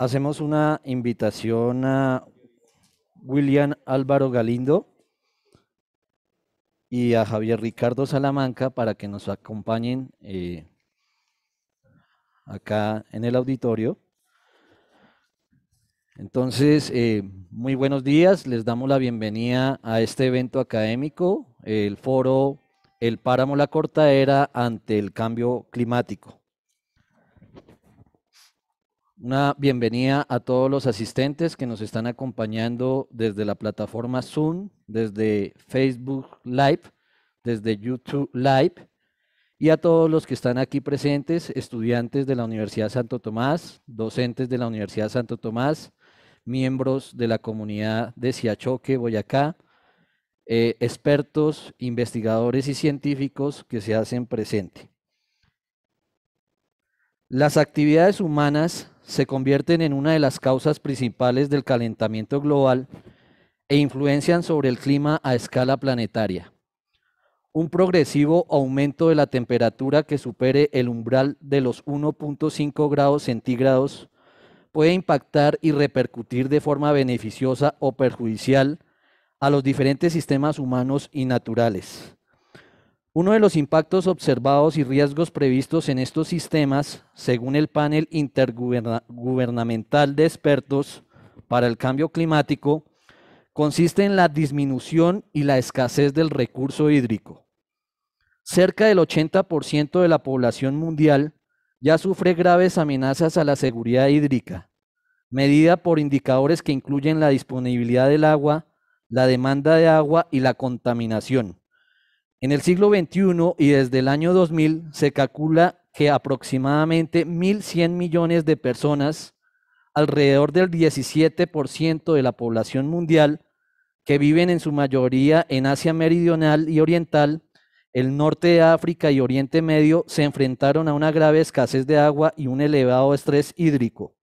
hacemos una invitación a William Álvaro Galindo y a Javier Ricardo Salamanca para que nos acompañen eh, acá en el auditorio. Entonces, eh, muy buenos días, les damos la bienvenida a este evento académico, el foro El Páramo La Cortadera ante el Cambio Climático. Una bienvenida a todos los asistentes que nos están acompañando desde la plataforma Zoom, desde Facebook Live, desde YouTube Live y a todos los que están aquí presentes, estudiantes de la Universidad Santo Tomás, docentes de la Universidad Santo Tomás, miembros de la comunidad de Siachoque, Boyacá, eh, expertos, investigadores y científicos que se hacen presente. Las actividades humanas se convierten en una de las causas principales del calentamiento global e influencian sobre el clima a escala planetaria. Un progresivo aumento de la temperatura que supere el umbral de los 1.5 grados centígrados puede impactar y repercutir de forma beneficiosa o perjudicial a los diferentes sistemas humanos y naturales, uno de los impactos observados y riesgos previstos en estos sistemas, según el panel intergubernamental de expertos para el cambio climático, consiste en la disminución y la escasez del recurso hídrico. Cerca del 80% de la población mundial ya sufre graves amenazas a la seguridad hídrica, medida por indicadores que incluyen la disponibilidad del agua, la demanda de agua y la contaminación. En el siglo XXI y desde el año 2000 se calcula que aproximadamente 1.100 millones de personas, alrededor del 17% de la población mundial, que viven en su mayoría en Asia Meridional y Oriental, el norte de África y Oriente Medio, se enfrentaron a una grave escasez de agua y un elevado estrés hídrico.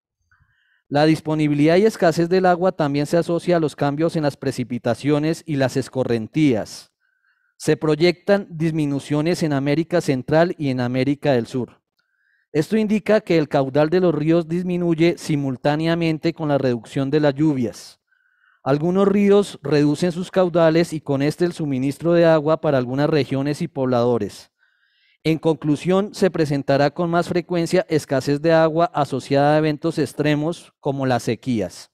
La disponibilidad y escasez del agua también se asocia a los cambios en las precipitaciones y las escorrentías se proyectan disminuciones en América Central y en América del Sur. Esto indica que el caudal de los ríos disminuye simultáneamente con la reducción de las lluvias. Algunos ríos reducen sus caudales y con este el suministro de agua para algunas regiones y pobladores. En conclusión, se presentará con más frecuencia escasez de agua asociada a eventos extremos como las sequías.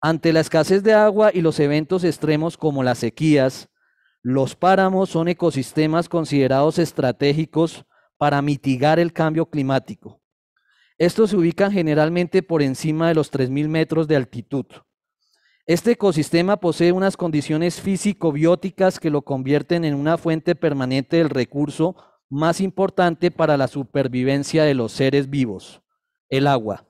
Ante la escasez de agua y los eventos extremos como las sequías, los páramos son ecosistemas considerados estratégicos para mitigar el cambio climático. Estos se ubican generalmente por encima de los 3.000 metros de altitud. Este ecosistema posee unas condiciones físico-bióticas que lo convierten en una fuente permanente del recurso más importante para la supervivencia de los seres vivos, el agua.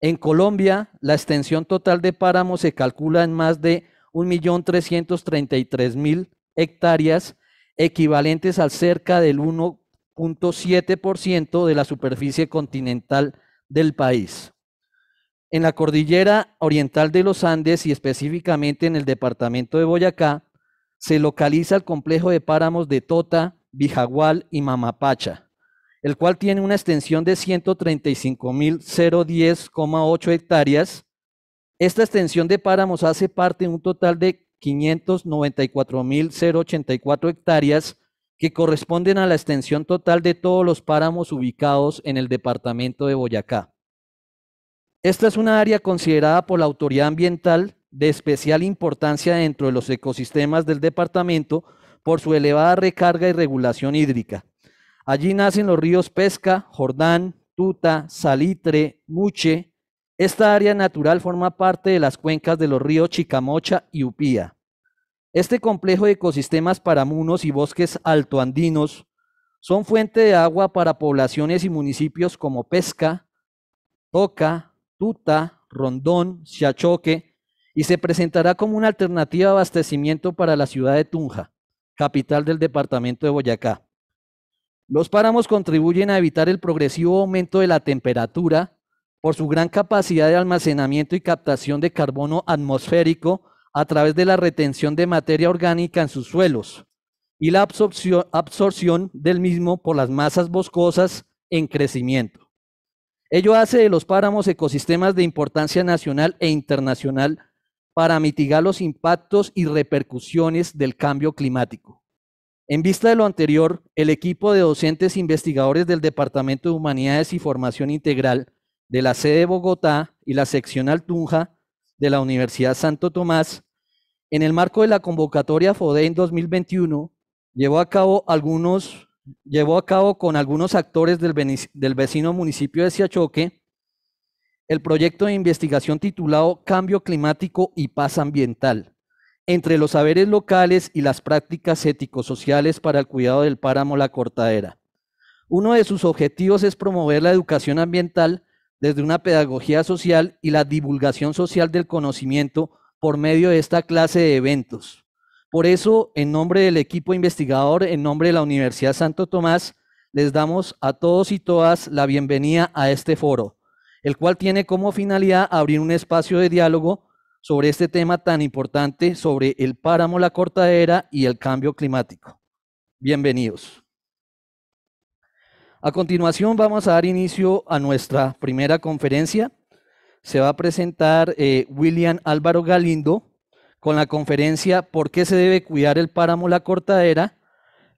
En Colombia, la extensión total de páramos se calcula en más de 1.333.000 hectáreas, equivalentes al cerca del 1.7% de la superficie continental del país. En la cordillera oriental de los Andes y específicamente en el departamento de Boyacá, se localiza el complejo de páramos de Tota, Bijagual y Mamapacha, el cual tiene una extensión de 135.010,8 hectáreas, esta extensión de páramos hace parte de un total de 594.084 hectáreas que corresponden a la extensión total de todos los páramos ubicados en el departamento de Boyacá. Esta es una área considerada por la autoridad ambiental de especial importancia dentro de los ecosistemas del departamento por su elevada recarga y regulación hídrica. Allí nacen los ríos Pesca, Jordán, Tuta, Salitre, Muche, esta área natural forma parte de las cuencas de los ríos Chicamocha y Upía. Este complejo de ecosistemas paramunos y bosques altoandinos son fuente de agua para poblaciones y municipios como Pesca, Toca, Tuta, Rondón, Siachoque y se presentará como una alternativa de abastecimiento para la ciudad de Tunja, capital del departamento de Boyacá. Los páramos contribuyen a evitar el progresivo aumento de la temperatura por su gran capacidad de almacenamiento y captación de carbono atmosférico a través de la retención de materia orgánica en sus suelos y la absorción, del mismo por las masas boscosas en crecimiento. Ello hace de los páramos ecosistemas de importancia nacional e internacional para mitigar los impactos y repercusiones del cambio climático. En vista de lo anterior, el equipo de docentes investigadores del Departamento de Humanidades y Formación Integral de la sede de Bogotá y la sección Altunja de la Universidad Santo Tomás, en el marco de la convocatoria FODE en 2021, llevó a cabo, algunos, llevó a cabo con algunos actores del, del vecino municipio de Siachoque el proyecto de investigación titulado Cambio Climático y Paz Ambiental, entre los saberes locales y las prácticas ético-sociales para el cuidado del páramo La Cortadera. Uno de sus objetivos es promover la educación ambiental desde una pedagogía social y la divulgación social del conocimiento por medio de esta clase de eventos. Por eso, en nombre del equipo investigador, en nombre de la Universidad Santo Tomás, les damos a todos y todas la bienvenida a este foro, el cual tiene como finalidad abrir un espacio de diálogo sobre este tema tan importante, sobre el páramo La Cortadera y el cambio climático. Bienvenidos. A continuación vamos a dar inicio a nuestra primera conferencia. Se va a presentar eh, William Álvaro Galindo con la conferencia ¿Por qué se debe cuidar el páramo La Cortadera?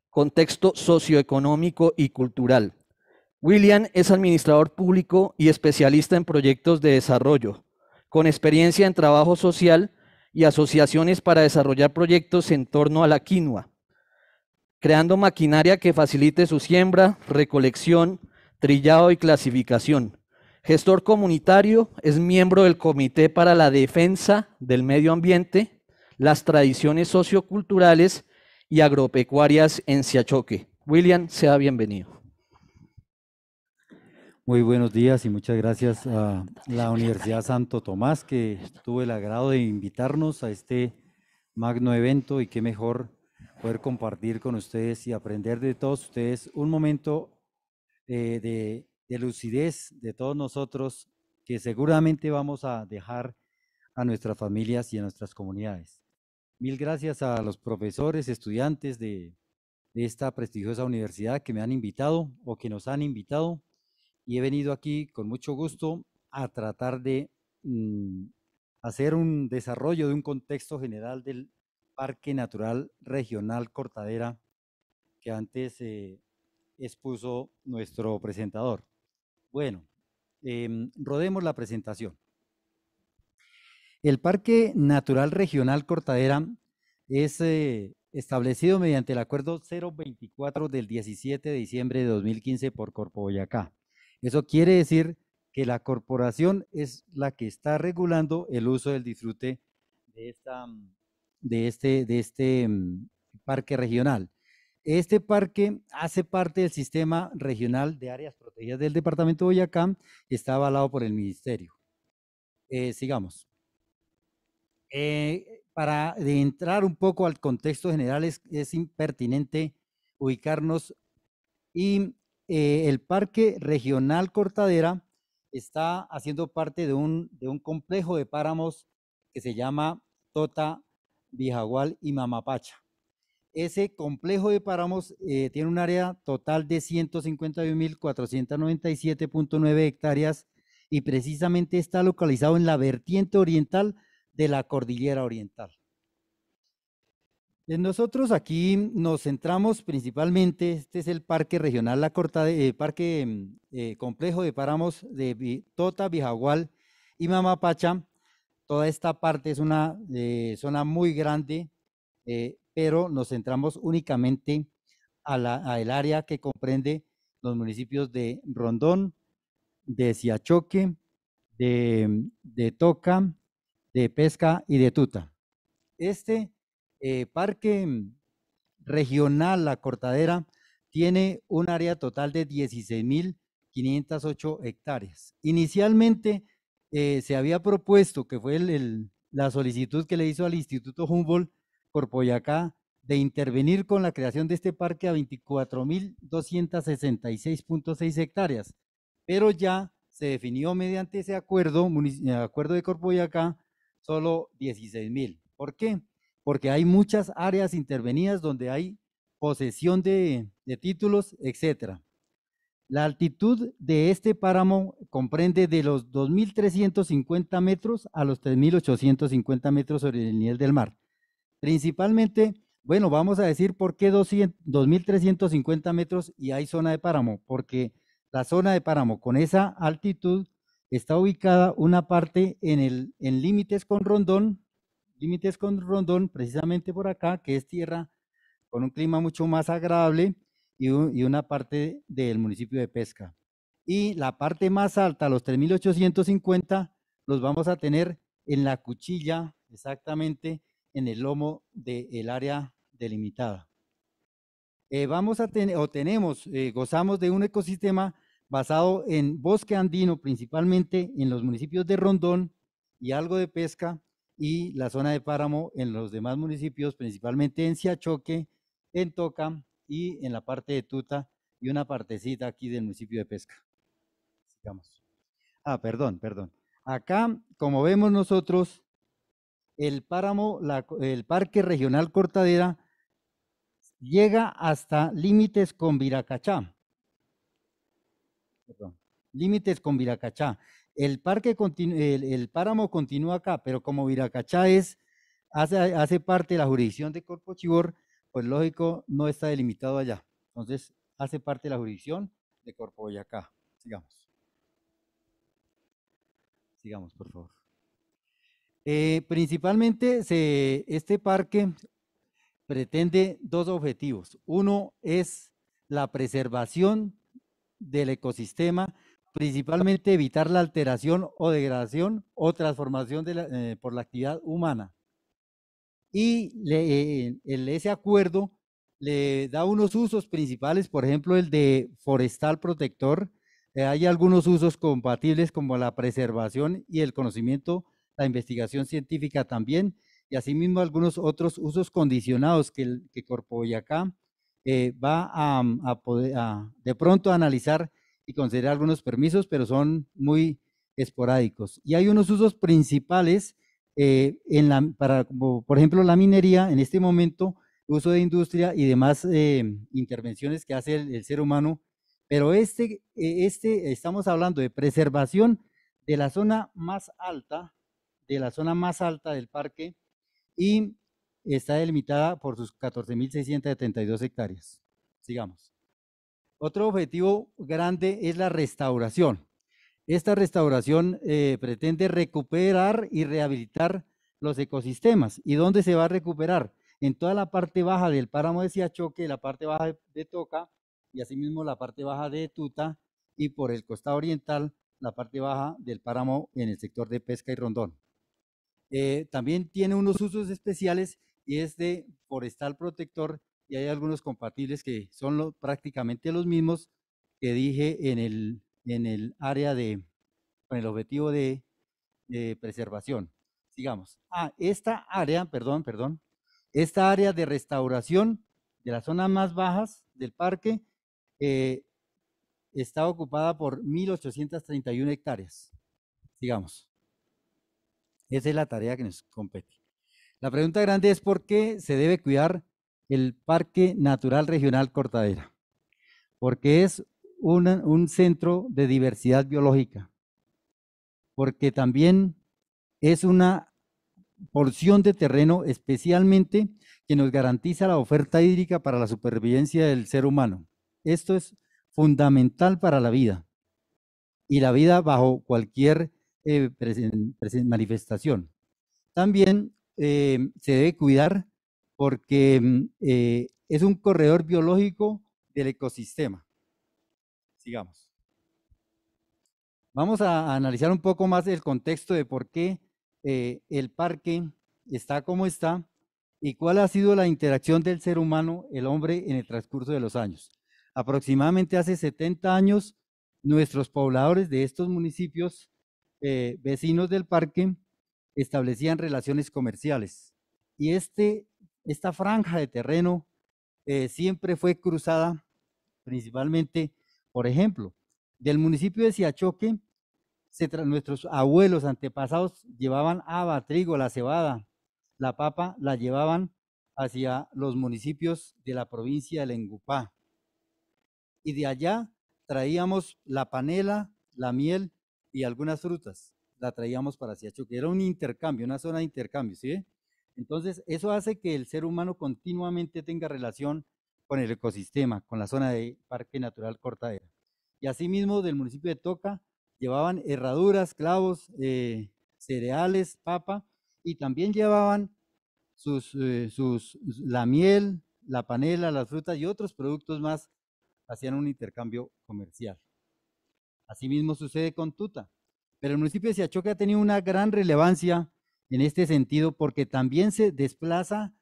Contexto socioeconómico y cultural. William es administrador público y especialista en proyectos de desarrollo, con experiencia en trabajo social y asociaciones para desarrollar proyectos en torno a la quinua creando maquinaria que facilite su siembra, recolección, trillado y clasificación. Gestor comunitario, es miembro del Comité para la Defensa del Medio Ambiente, las Tradiciones Socioculturales y Agropecuarias en Siachoque. William, sea bienvenido. Muy buenos días y muchas gracias a la Universidad Santo Tomás que tuvo el agrado de invitarnos a este magno evento y qué mejor poder compartir con ustedes y aprender de todos ustedes un momento eh, de, lucidez de todos nosotros que seguramente vamos a dejar a nuestras familias y a nuestras comunidades. Mil gracias a los profesores, estudiantes de, esta prestigiosa universidad que me han invitado o que nos han invitado y he venido aquí con mucho gusto a tratar de mm, hacer un desarrollo de un contexto general del, Parque Natural Regional Cortadera que antes eh, expuso nuestro presentador. Bueno, em, rodemos la presentación. El Parque Natural Regional Cortadera es eh, establecido mediante el Acuerdo 024 del 17 de diciembre de 2015 por Corpo Boyacá. Eso quiere decir que la corporación es la que está regulando el uso del disfrute de esta mm, de este, de este mm, parque regional. Este parque hace parte del sistema regional de áreas protegidas del departamento de Boyacá y está avalado por el ministerio. Eh, sigamos. Eh, para entrar un poco al contexto general, es, es impertinente ubicarnos y eh, el Parque Regional Cortadera está haciendo parte de un, de un complejo de páramos que se llama Tota Bijagual y Mamapacha. Ese complejo de páramos eh, tiene un área total de 151.497.9 hectáreas y precisamente está localizado en la vertiente oriental de la cordillera oriental. Nosotros aquí nos centramos principalmente, este es el Parque Regional La Corta, eh, Parque mm, eh, Complejo de Páramos de Tota, Bijagual y Mamapacha, toda esta parte es una eh, zona muy grande, eh, pero nos centramos únicamente al a área que comprende los municipios de Rondón, de Siachoque, de, Toca, de Pesca y de Tuta. Este eh, parque regional, la cortadera, tiene un área total de 16.508 hectáreas. Inicialmente eh, se había propuesto, que fue la solicitud que le hizo al Instituto Humboldt Corpoyacá, de intervenir con la creación de este parque a 24.266.6 hectáreas, pero ya se definió mediante ese acuerdo, acuerdo de Corpoyacá, solo 16.000. ¿Por qué? Porque hay muchas áreas intervenidas donde hay posesión de, de títulos, etcétera. La altitud de este páramo comprende de los 2.350 metros a los 3.850 metros sobre el nivel del mar. Principalmente, bueno, vamos a decir por qué 2.350 metros y hay zona de páramo, porque la zona de páramo con esa altitud está ubicada una parte en, el, en límites con Rondón, límites con Rondón, precisamente por acá, que es tierra con un clima mucho más agradable y, una parte del municipio de Pesca. Y la parte más alta, los 3.850, los vamos a tener en la cuchilla, exactamente en el lomo del área delimitada. Eh, vamos a tener, o tenemos, eh, gozamos de un ecosistema basado en bosque andino, principalmente en los municipios de Rondón y algo de pesca, y la zona de páramo en los demás municipios, principalmente en Siachoque, en Toca, y en la parte de Tuta y una partecita aquí del municipio de Pesca. Ah, perdón, perdón. Acá, como vemos nosotros, el páramo, el Parque Regional Cortadera, llega hasta límites con Viracachá. Perdón, límites con Viracachá. El, parque el, páramo continúa acá, pero como Viracachá es, hace parte de la jurisdicción de Corpo Chibor, pues lógico, no está delimitado allá. Entonces, hace parte de la jurisdicción de Corpo Boyacá. Sigamos. Sigamos, por favor. Eh, principalmente, este parque pretende dos objetivos. Uno es la preservación del ecosistema, principalmente evitar la alteración o degradación o transformación eh, por la actividad humana y eh, ese acuerdo le da unos usos principales, por ejemplo, el de forestal protector. Eh, hay algunos usos compatibles como la preservación y el conocimiento, la investigación científica también, y asimismo algunos otros usos condicionados que, el, que Corpo Boyacá eh, va a, mm, poder, de pronto analizar y considerar algunos permisos, pero son muy esporádicos. Y hay unos usos principales eh, en la, para, por ejemplo, la minería, en este momento, uso de industria y demás eh, intervenciones que hace el, ser humano. Pero este, e, este, estamos hablando de preservación de la zona más alta, de la zona más alta del parque, y está delimitada por sus 14.672 hectáreas. Sigamos. Otro objetivo grande es la restauración. Esta restauración eh, pretende recuperar y rehabilitar los ecosistemas. ¿Y dónde se va a recuperar? En toda la parte baja del páramo de Siachoque, la parte baja de, Toca y asimismo la parte baja de Tuta y por el costado oriental la parte baja del páramo en el sector de pesca y rondón. Eh, también tiene unos usos especiales y es de forestal protector y hay algunos compatibles que son prácticamente los mismos que dije en el en el área de, con el objetivo de, preservación. digamos, Ah, esta área, perdón, perdón, esta área de restauración de las zonas más bajas del parque eh, está ocupada por 1.831 hectáreas. digamos, Esa es la tarea que nos compete. La pregunta grande es por qué se debe cuidar el Parque Natural Regional Cortadera. Porque es un centro de diversidad biológica, porque también es una porción de terreno especialmente que nos garantiza la oferta hídrica para la supervivencia del ser humano. Esto es fundamental para la vida y la vida bajo cualquier eh, manifestación. También eh, se debe cuidar porque eh, es un corredor biológico del ecosistema digamos. Vamos a analizar un poco más el contexto de por qué eh, el parque está como está y cuál ha sido la interacción del ser humano, el hombre, en el transcurso de los años. Aproximadamente hace 70 años, nuestros pobladores de estos municipios eh, vecinos del parque establecían relaciones comerciales. Y este, esta franja de terreno eh, siempre fue cruzada principalmente por ejemplo, del municipio de Siachoque, nuestros abuelos antepasados llevaban haba, trigo, la cebada, la papa, la llevaban hacia los municipios de la provincia de Lengupá. Y de allá traíamos la panela, la miel y algunas frutas. La traíamos para Siachoque. Era un intercambio, una zona de intercambio, ¿sí? Entonces, eso hace que el ser humano continuamente tenga relación con el ecosistema, con la zona de Parque Natural Cortadera. Y asimismo del municipio de Toca llevaban herraduras, clavos, eh, cereales, papa, y también llevaban sus, eh, la miel, la panela, las frutas y otros productos más, hacían un intercambio comercial. Asimismo sucede con Tuta, pero el municipio de Siachoque ha tenido una gran relevancia en este sentido porque también se desplaza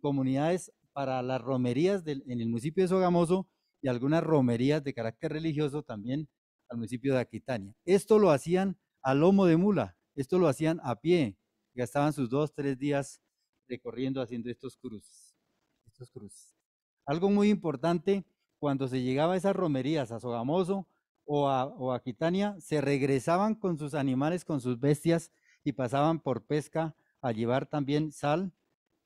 comunidades para las romerías en el municipio de Sogamoso y algunas romerías de carácter religioso también al municipio de Aquitania. Esto lo hacían a lomo de mula, esto lo hacían a pie, gastaban sus dos, tres días recorriendo haciendo estos cruces. Estos cruces. Algo muy importante, cuando se llegaba a esas romerías, a Sogamoso o o a Aquitania, se regresaban con sus animales, con sus bestias y pasaban por pesca a llevar también sal,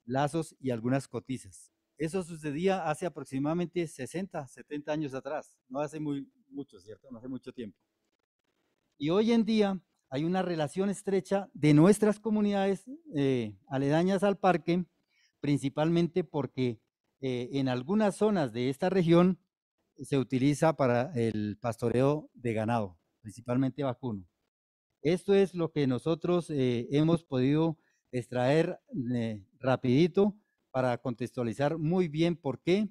lazos y algunas cotizas. Eso sucedía hace aproximadamente 60, 70 años atrás, no hace muy mucho, ¿cierto? No hace mucho tiempo. Y hoy en día hay una relación estrecha de nuestras comunidades eh, aledañas al parque, principalmente porque eh, en algunas zonas de esta región se utiliza para el pastoreo de ganado, principalmente vacuno. Esto es lo que nosotros eh, hemos podido extraer rapidito para contextualizar muy bien por qué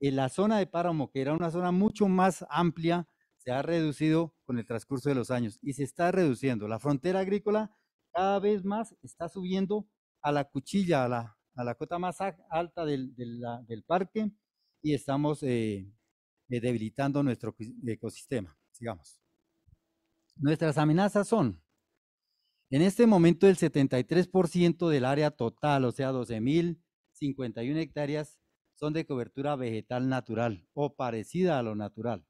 en la zona de páramo, que era una zona mucho más amplia, se ha reducido con el transcurso de los años y se está reduciendo. La frontera agrícola cada vez más está subiendo a la cuchilla, a la, a cota más alta del, parque y estamos eh, eh, debilitando nuestro ecosistema. Sigamos. Nuestras amenazas son, en este momento el 73% del área total, o sea, 12.000 51 hectáreas son de cobertura vegetal natural o parecida a lo natural.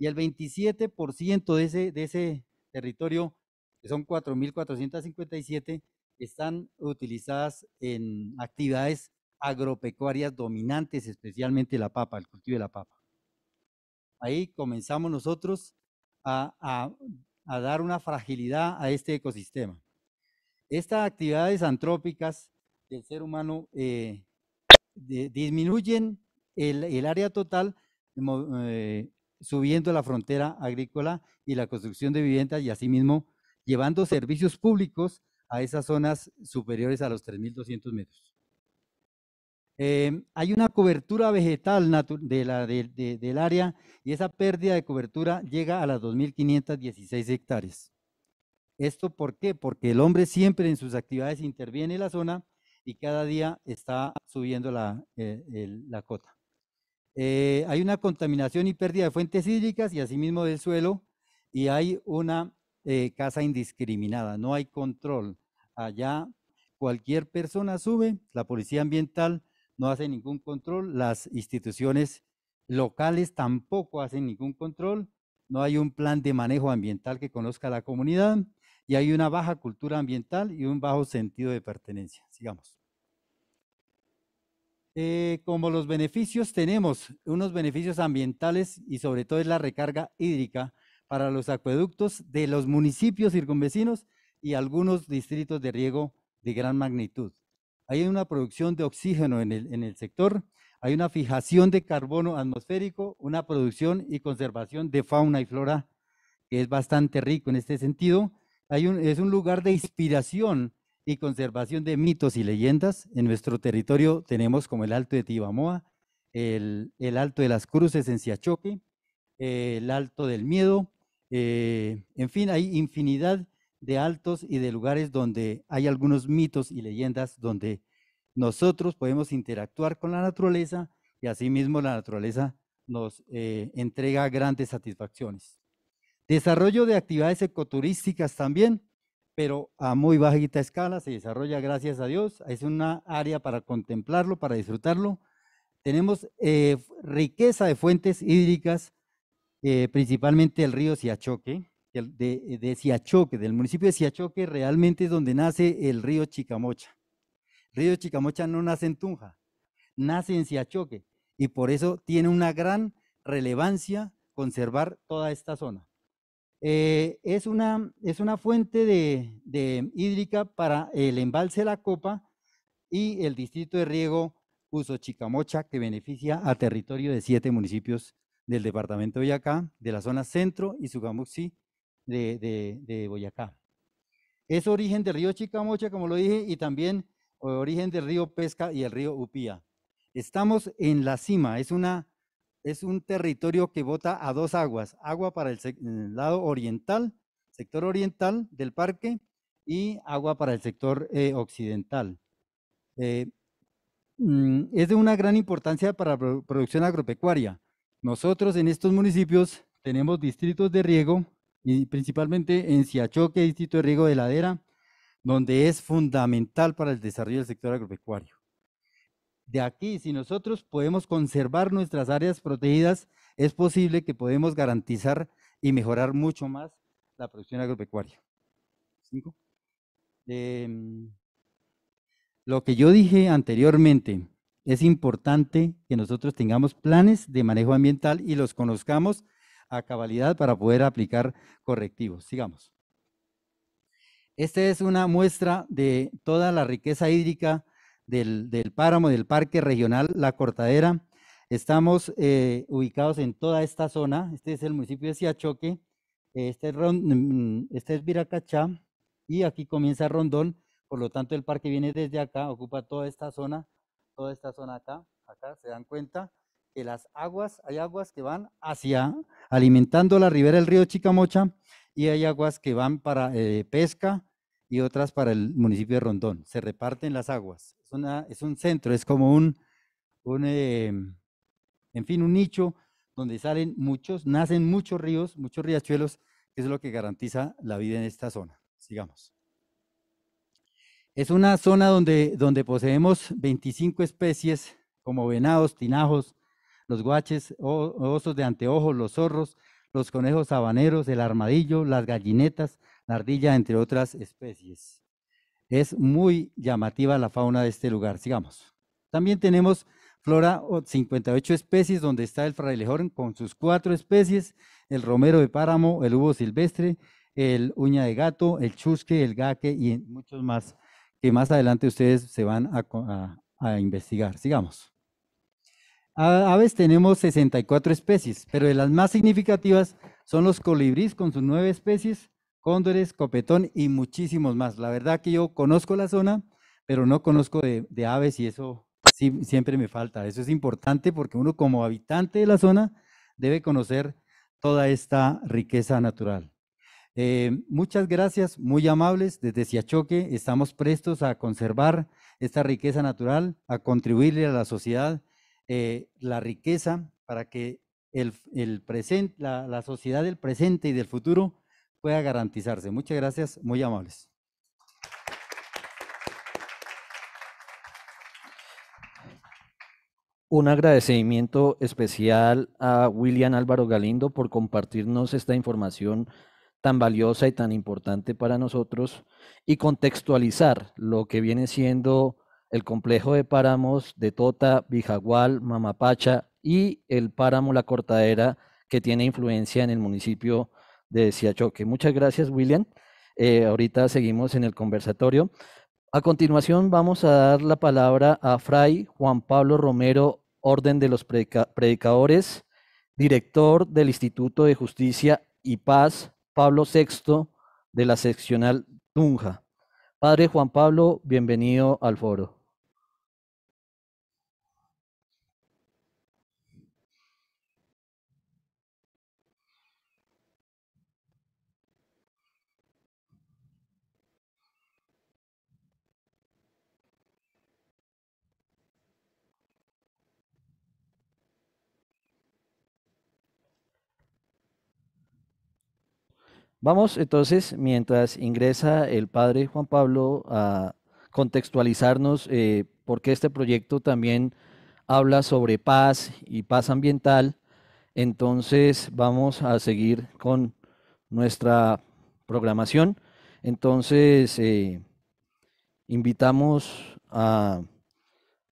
Y el 27% de ese, de ese territorio, que son 4.457, están utilizadas en actividades agropecuarias dominantes, especialmente la papa, el cultivo de la papa. Ahí comenzamos nosotros a, a dar una fragilidad a este ecosistema. Estas actividades antrópicas del ser humano eh, disminuyen el, área total eh, subiendo la frontera agrícola y la construcción de viviendas y asimismo llevando servicios públicos a esas zonas superiores a los 3.200 metros. Eh, hay una cobertura vegetal de la, del área y esa pérdida de cobertura llega a las 2.516 hectáreas. ¿Esto por qué? Porque el hombre siempre en sus actividades interviene en la zona y cada día está subiendo la, eh, la cota. Eh, hay una contaminación y pérdida de fuentes hídricas y asimismo del suelo y hay una eh, casa indiscriminada, no hay control. Allá cualquier persona sube, la policía ambiental no hace ningún control, las instituciones locales tampoco hacen ningún control, no hay un plan de manejo ambiental que conozca la comunidad y hay una baja cultura ambiental y un bajo sentido de pertenencia. Sigamos. Eh, como los beneficios tenemos unos beneficios ambientales y sobre todo es la recarga hídrica para los acueductos de los municipios circunvecinos y algunos distritos de riego de gran magnitud. Hay una producción de oxígeno en el, sector, hay una fijación de carbono atmosférico, una producción y conservación de fauna y flora que es bastante rico en este sentido. Hay es un lugar de inspiración y conservación de mitos y leyendas. En nuestro territorio tenemos como el Alto de Tibamoa, el, Alto de las Cruces en Siachoque, el Alto del Miedo, eh, en fin, hay infinidad de altos y de lugares donde hay algunos mitos y leyendas donde nosotros podemos interactuar con la naturaleza y asimismo la naturaleza nos eh, entrega grandes satisfacciones. Desarrollo de actividades ecoturísticas también pero a muy bajita escala, se desarrolla gracias a Dios, es una área para contemplarlo, para disfrutarlo. Tenemos eh, riqueza de fuentes hídricas, eh, principalmente el río Siachoque, Siachoque, del municipio de Siachoque, realmente es donde nace el río Chicamocha. El río Chicamocha no nace en Tunja, nace en Siachoque y por eso tiene una gran relevancia conservar toda esta zona. Eh, es, una, es una fuente de, hídrica para el embalse la copa y el distrito de riego Uso Chicamocha, que beneficia a territorio de siete municipios del departamento de Boyacá, de la zona centro y Sugamuxi de, de, de Boyacá. Es origen del río Chicamocha, como lo dije, y también origen del río Pesca y el río Upía. Estamos en la cima, es una es un territorio que bota a dos aguas, agua para el, lado oriental, sector oriental del parque, y agua para el sector eh, occidental. Eh, mm, es de una gran importancia para la producción agropecuaria. Nosotros en estos municipios tenemos distritos de riego, y principalmente en Siachoque, distrito de riego de ladera, donde es fundamental para el desarrollo del sector agropecuario de aquí, si nosotros podemos conservar nuestras áreas protegidas, es posible que podemos garantizar y mejorar mucho más la producción agropecuaria. Em, lo que yo dije anteriormente, es importante que nosotros tengamos planes de manejo ambiental y los conozcamos a cabalidad para poder aplicar correctivos. Sigamos. Esta es una muestra de toda la riqueza hídrica del, del páramo, del parque regional La Cortadera. Estamos eh, ubicados en toda esta zona. Este es el municipio de Siachoque, este es, mm, este es Viracachá y aquí comienza Rondón. Por lo tanto, el parque viene desde acá, ocupa toda esta zona, toda esta zona acá. Acá se dan cuenta que las aguas, hay aguas que van hacia alimentando la ribera del río Chicamocha y hay aguas que van para eh, pesca y otras para el municipio de Rondón. Se reparten las aguas es, un centro, es como un, em, en fin, un nicho donde salen muchos, nacen muchos ríos, muchos riachuelos, que es lo que garantiza la vida en esta zona. Sigamos. Es una zona donde, donde poseemos 25 especies como venados, tinajos, los guaches, osos de anteojos, los zorros, los conejos habaneros, el armadillo, las gallinetas, la ardilla, entre otras especies. Es muy llamativa la fauna de este lugar. Sigamos. También tenemos flora 58 especies, donde está el frailejón con sus cuatro especies, el romero de páramo, el uvo silvestre, el uña de gato, el chusque, el gaque y muchos más que más adelante ustedes se van a, investigar. Sigamos. A, aves tenemos 64 especies, pero de las más significativas son los colibríes con sus nueve especies, Cóndores, Copetón y muchísimos más. La verdad que yo conozco la zona, pero no conozco de, aves y eso siempre me falta. Eso es importante porque uno como habitante de la zona debe conocer toda esta riqueza natural. Eh, muchas gracias, muy amables. Desde Ciachoque estamos prestos a conservar esta riqueza natural, a contribuirle a la sociedad eh, la riqueza para que el, la sociedad del presente y del futuro pueda garantizarse. Muchas gracias, muy amables. Un agradecimiento especial a William Álvaro Galindo por compartirnos esta información tan valiosa y tan importante para nosotros y contextualizar lo que viene siendo el complejo de páramos de Tota, Bijagual, Mamapacha y el páramo La Cortadera que tiene influencia en el municipio de Muchas gracias, William. Eh, ahorita seguimos en el conversatorio. A continuación vamos a dar la palabra a Fray Juan Pablo Romero, Orden de los Predicadores, director del Instituto de Justicia y Paz, Pablo VI, de la seccional Tunja. Padre Juan Pablo, bienvenido al foro. Vamos entonces, mientras ingresa el padre Juan Pablo a contextualizarnos eh, porque este proyecto también habla sobre paz y paz ambiental, entonces vamos a seguir con nuestra programación. Entonces, eh, invitamos a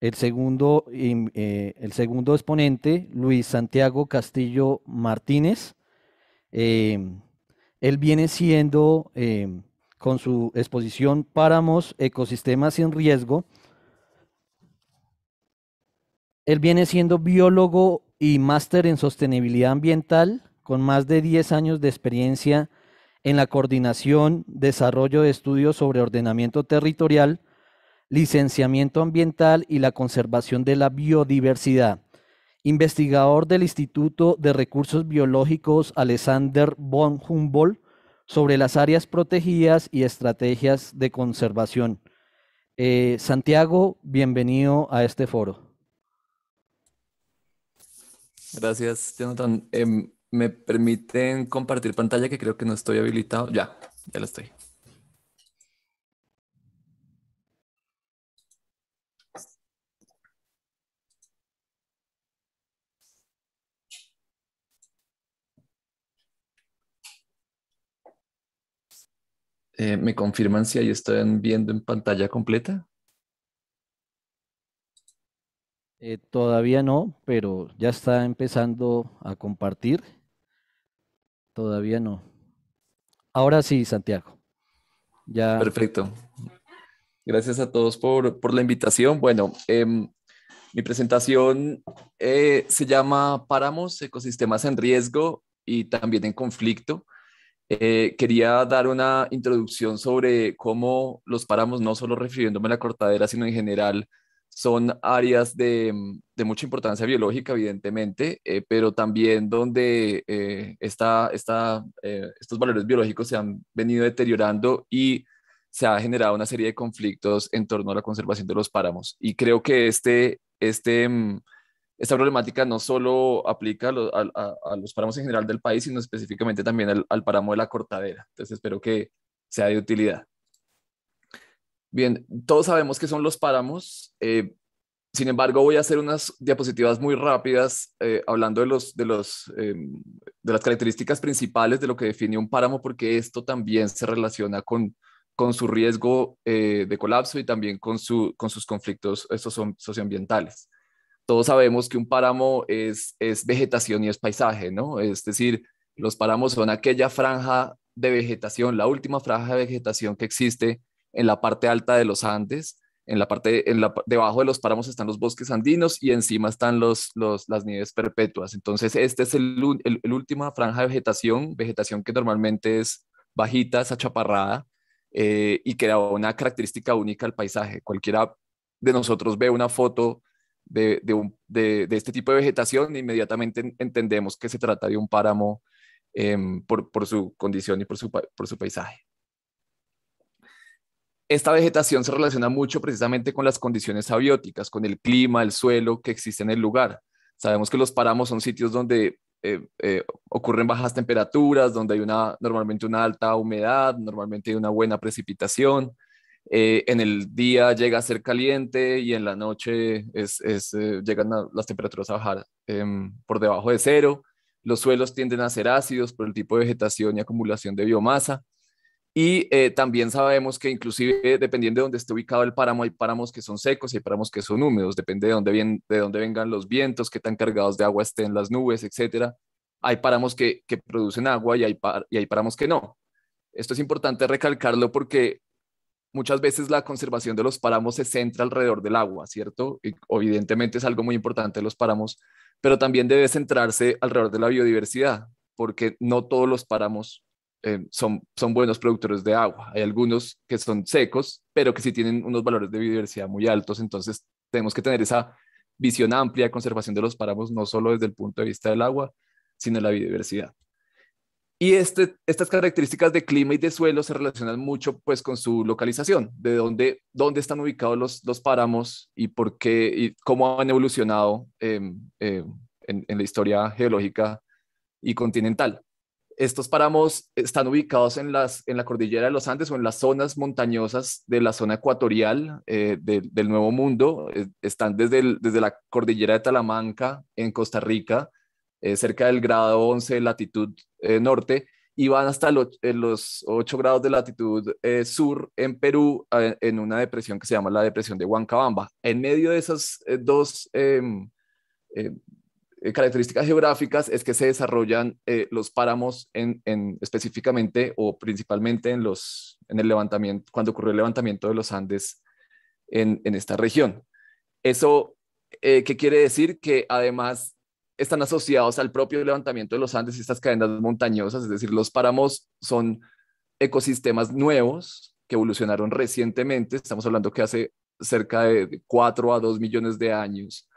el segundo, eh, el segundo exponente, Luis Santiago Castillo Martínez él viene siendo, em, con su exposición Páramos, Ecosistemas sin Riesgo, él viene siendo biólogo y máster en sostenibilidad ambiental, con más de 10 años de experiencia en la coordinación, desarrollo de estudios sobre ordenamiento territorial, licenciamiento ambiental y la conservación de la biodiversidad investigador del Instituto de Recursos Biológicos Alexander von Humboldt sobre las áreas protegidas y estrategias de conservación. Eh, Santiago, bienvenido a este foro. Gracias, Jonathan. Em, ¿Me permiten compartir pantalla que creo que no estoy habilitado? Ya, ya lo estoy. Eh, ¿Me confirman si ahí están viendo en pantalla completa? Eh, todavía no, pero ya está empezando a compartir. Todavía no. Ahora sí, Santiago. Ya. Perfecto. Gracias a todos por, la invitación. Bueno, em, mi presentación eh, se llama Páramos, Ecosistemas en Riesgo y también en Conflicto eh, quería dar una introducción sobre cómo los páramos, no solo refiriéndome a la cortadera, sino en general, son áreas de, mm, mucha importancia biológica, evidentemente, eh, pero también donde eh, eh, estos valores biológicos se han venido deteriorando y se ha generado una serie de conflictos en torno a la conservación de los páramos. Y creo que este, este mm, esta problemática no solo aplica a, los páramos en general del país, sino específicamente también al, páramo de la cortadera. Entonces espero que sea de utilidad. Bien, todos sabemos qué son los páramos. Eh, sin embargo, voy a hacer unas diapositivas muy rápidas eh, hablando de, los, de, los, eh, de las características principales de lo que define un páramo, porque esto también se relaciona con, su riesgo de colapso y también con, con sus conflictos estos son socioambientales todos sabemos que un páramo es, vegetación y es paisaje, ¿no? Es decir, los páramos son aquella franja de vegetación, la última franja de vegetación que existe en la parte alta de los Andes. En la parte, debajo de los páramos están los bosques andinos y encima están los, las nieves perpetuas. Entonces, esta es el, última franja de vegetación, vegetación que normalmente es bajita, es achaparrada eh, y que da una característica única al paisaje. Cualquiera de nosotros ve una foto de, de, de, de este tipo de vegetación, inmediatamente entendemos que se trata de un páramo em, por, por, su condición y por su, por su paisaje. Esta vegetación se relaciona mucho precisamente con las condiciones abióticas, con el clima, el suelo que existe en el lugar. Sabemos que los páramos son sitios donde eh, eh, ocurren bajas temperaturas, donde hay una, normalmente una alta humedad, normalmente hay una buena precipitación, eh, en el día llega a ser caliente y en la noche es, eh, llegan las temperaturas a bajar em, por debajo de cero. Los suelos tienden a ser ácidos por el tipo de vegetación y acumulación de biomasa. Y eh, también sabemos que inclusive dependiendo de dónde esté ubicado el páramo, hay páramos que son secos y hay páramos que son húmedos, depende de dónde, de dónde vengan los vientos, qué tan cargados de agua estén las nubes, etc. Hay páramos que, producen agua y hay, y hay páramos que no. Esto es importante recalcarlo porque muchas veces la conservación de los páramos se centra alrededor del agua, ¿cierto? Y evidentemente es algo muy importante los páramos, pero también debe centrarse alrededor de la biodiversidad, porque no todos los páramos eh, son, son buenos productores de agua. Hay algunos que son secos, pero que sí tienen unos valores de biodiversidad muy altos, entonces tenemos que tener esa visión amplia de conservación de los páramos, no solo desde el punto de vista del agua, sino de la biodiversidad. Y este, estas características de clima y de suelo se relacionan mucho pues con su localización, de dónde, dónde están ubicados los, los páramos y por qué y cómo han evolucionado em, em, en, la historia geológica y continental estos páramos están ubicados en, las, en la cordillera de los Andes o en las zonas montañosas de la zona ecuatorial eh, del Nuevo Mundo. Eh, están desde, desde la cordillera de Talamanca en Costa Rica eh, cerca del grado 11 de latitud eh, norte y van hasta eh, los 8 grados de latitud sur en Perú, en una depresión que se llama la depresión de Huancabamba. En medio de esas dos em, em, características geográficas es que se desarrollan los páramos en, en, específicamente o principalmente en, los, en el levantamiento, cuando ocurrió el levantamiento de los Andes en, en esta región. Eso, ¿qué quiere decir? Que además están asociados al propio levantamiento de los Andes y estas cadenas montañosas, es decir, los páramos son ecosistemas nuevos que evolucionaron recientemente, estamos hablando que hace cerca de 4 a 2 millones de años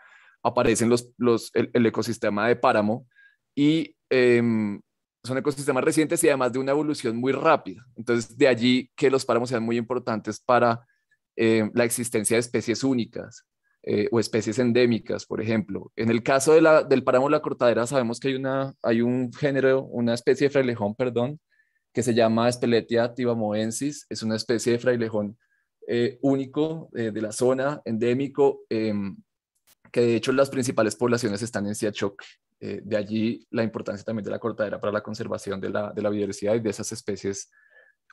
aparecen los, los el, ecosistema de páramo y em, son ecosistemas recientes y además de una evolución muy rápida. Entonces, de allí que los páramos sean muy importantes para em, la existencia de especies únicas, eh, o especies endémicas, por ejemplo. En el caso de la, del páramo de la cortadera sabemos que hay, una, hay un género, una especie de frailejón, perdón, que se llama Speletia tibamoensis, es una especie de frailejón eh, único eh, de la zona, endémico, em, que de hecho las principales poblaciones están en Siachoque. de allí la importancia también de la cortadera para la conservación de la, de la biodiversidad y de esas especies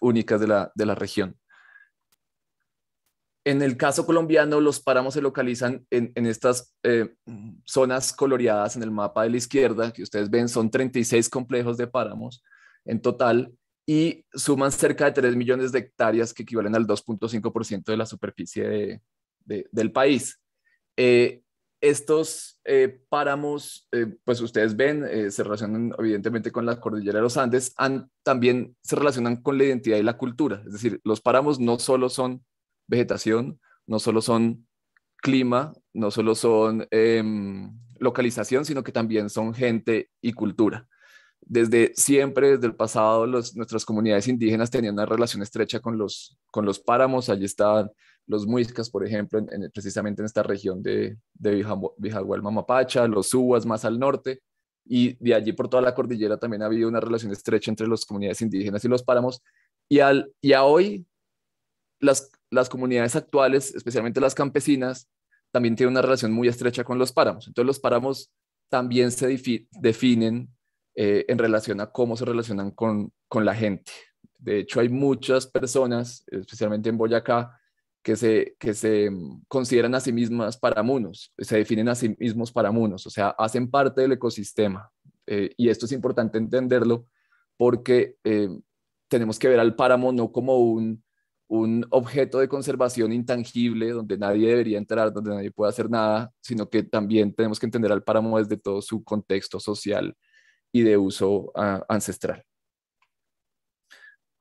únicas de la región. En el caso colombiano, los páramos se localizan en, estas eh, zonas coloreadas en el mapa de la izquierda, que ustedes ven, son 36 complejos de páramos en total y suman cerca de 3 millones de hectáreas que equivalen al 2.5% de la superficie del país. Eh, estos eh, páramos, pues ustedes ven, se relacionan evidentemente con la cordillera de los Andes, han, también se relacionan con la identidad y la cultura. Es decir, los páramos no solo son vegetación, no solo son clima, no solo son em, localización, sino que también son gente y cultura. Desde siempre, desde el pasado, nuestras comunidades indígenas tenían una relación estrecha con los, con los páramos. Allí estaban los muiscas, por ejemplo, precisamente en esta región de, de Mapacha, los uvas más al norte, y de allí por toda la cordillera también ha habido una relación estrecha entre las comunidades indígenas y los páramos, y, al, y a hoy las, las comunidades actuales, especialmente las campesinas, también tienen una relación muy estrecha con los páramos. Entonces los páramos también se definen eh, en relación a cómo se relacionan con, la gente. De hecho, hay muchas personas, especialmente en Boyacá, que se, que se mm, consideran a sí mismas paramunos, se definen a sí mismos paramunos, o sea, hacen parte del ecosistema. Eh, y esto es importante entenderlo porque eh, tenemos que ver al páramo no como un un objeto de conservación intangible donde nadie debería entrar, donde nadie puede hacer nada, sino que también tenemos que entender al páramo desde todo su contexto social y de uso ah, ancestral.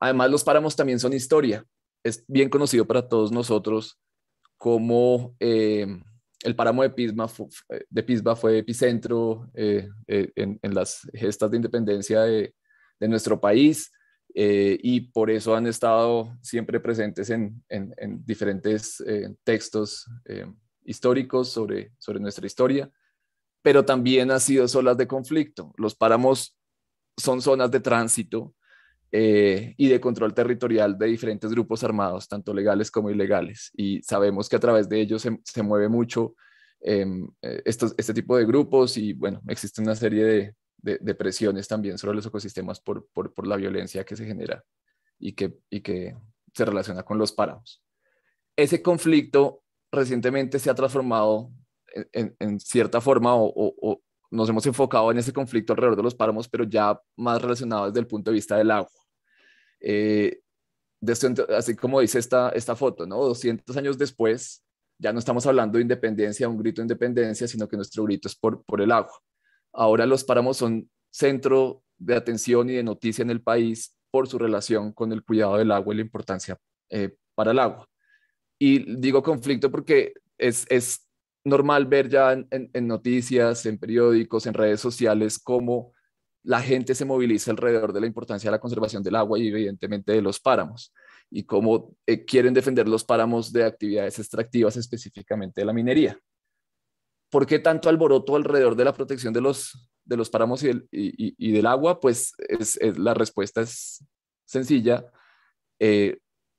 Además, los páramos también son historia. Es bien conocido para todos nosotros como eh, el páramo de Pisma fue, eh, de fue epicentro eh, en, las gestas de independencia de nuestro país eh, y por eso han estado siempre presentes en, diferentes eh, textos eh, históricos sobre, sobre nuestra historia, pero también han sido zonas de conflicto. Los páramos son zonas de tránsito y de control territorial de diferentes grupos armados, tanto legales como ilegales, y sabemos que a través de ellos se, se mueve mucho em, este tipo de grupos y bueno, existe una serie de, de, presiones también sobre los ecosistemas por, la violencia que se genera y que, y que se relaciona con los páramos. Ese conflicto recientemente se ha transformado en, cierta forma o, nos hemos enfocado en ese conflicto alrededor de los páramos, pero ya más relacionado desde el punto de vista del agua. Eh, así como dice esta, esta foto, ¿no? 200 años después, ya no estamos hablando de independencia, un grito de independencia, sino que nuestro grito es por, por el agua. Ahora los páramos son centro de atención y de noticia en el país por su relación con el cuidado del agua y la importancia eh, para el agua. Y digo conflicto porque es, normal ver ya en, noticias, en periódicos, en redes sociales, cómo la gente se moviliza alrededor de la importancia de la conservación del agua y evidentemente de los páramos, y cómo eh, quieren defender los páramos de actividades extractivas, específicamente de la minería. ¿Por qué tanto alboroto alrededor de la protección de los, de los páramos y del, agua? Pues la respuesta es sencilla. Eh,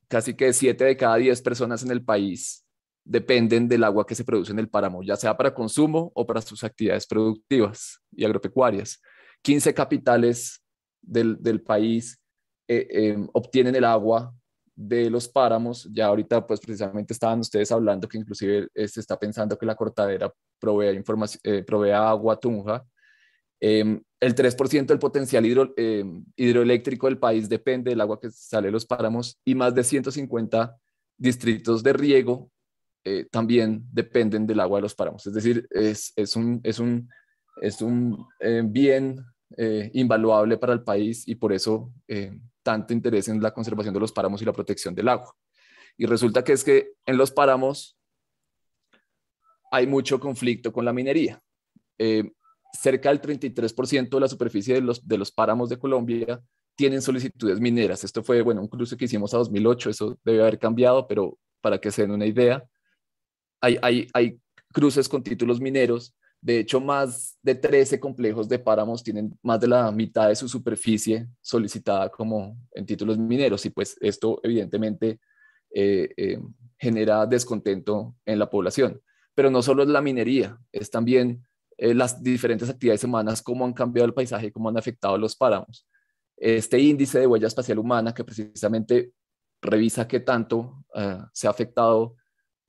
casi que 7 de cada 10 personas en el país dependen del agua que se produce en el páramo, ya sea para consumo o para sus actividades productivas y agropecuarias. 15 capitales del, país eh, em, obtienen el agua de los páramos, ya ahorita pues precisamente estaban ustedes hablando que inclusive eh, se está pensando que la cortadera provea, información, eh, agua tunja. Em, el 3% del potencial em, hidroeléctrico del país depende del agua que sale de los páramos y más de 150 distritos de riego eh, también dependen del agua de los páramos. Es decir, es, un, es un, es un bien invaluable para el país y por eso em, tanto interés en la conservación de los páramos y la protección del agua. Y resulta que es que en los páramos hay mucho conflicto con la minería. Eh, cerca del 33% de la superficie de los, de los páramos de Colombia tienen solicitudes mineras. Esto fue, bueno, un cruce que hicimos a 2008, eso debe haber cambiado, pero para que se den una idea, hay, hay cruces con títulos mineros de hecho, más de 13 complejos de páramos tienen más de la mitad de su superficie solicitada como en títulos mineros y pues esto evidentemente eh, em, genera descontento en la población. Pero no solo es la minería, es también eh, las diferentes actividades humanas, cómo han cambiado el paisaje, cómo han afectado los páramos. Este índice de huella espacial humana que precisamente revisa qué tanto eh, se ha afectado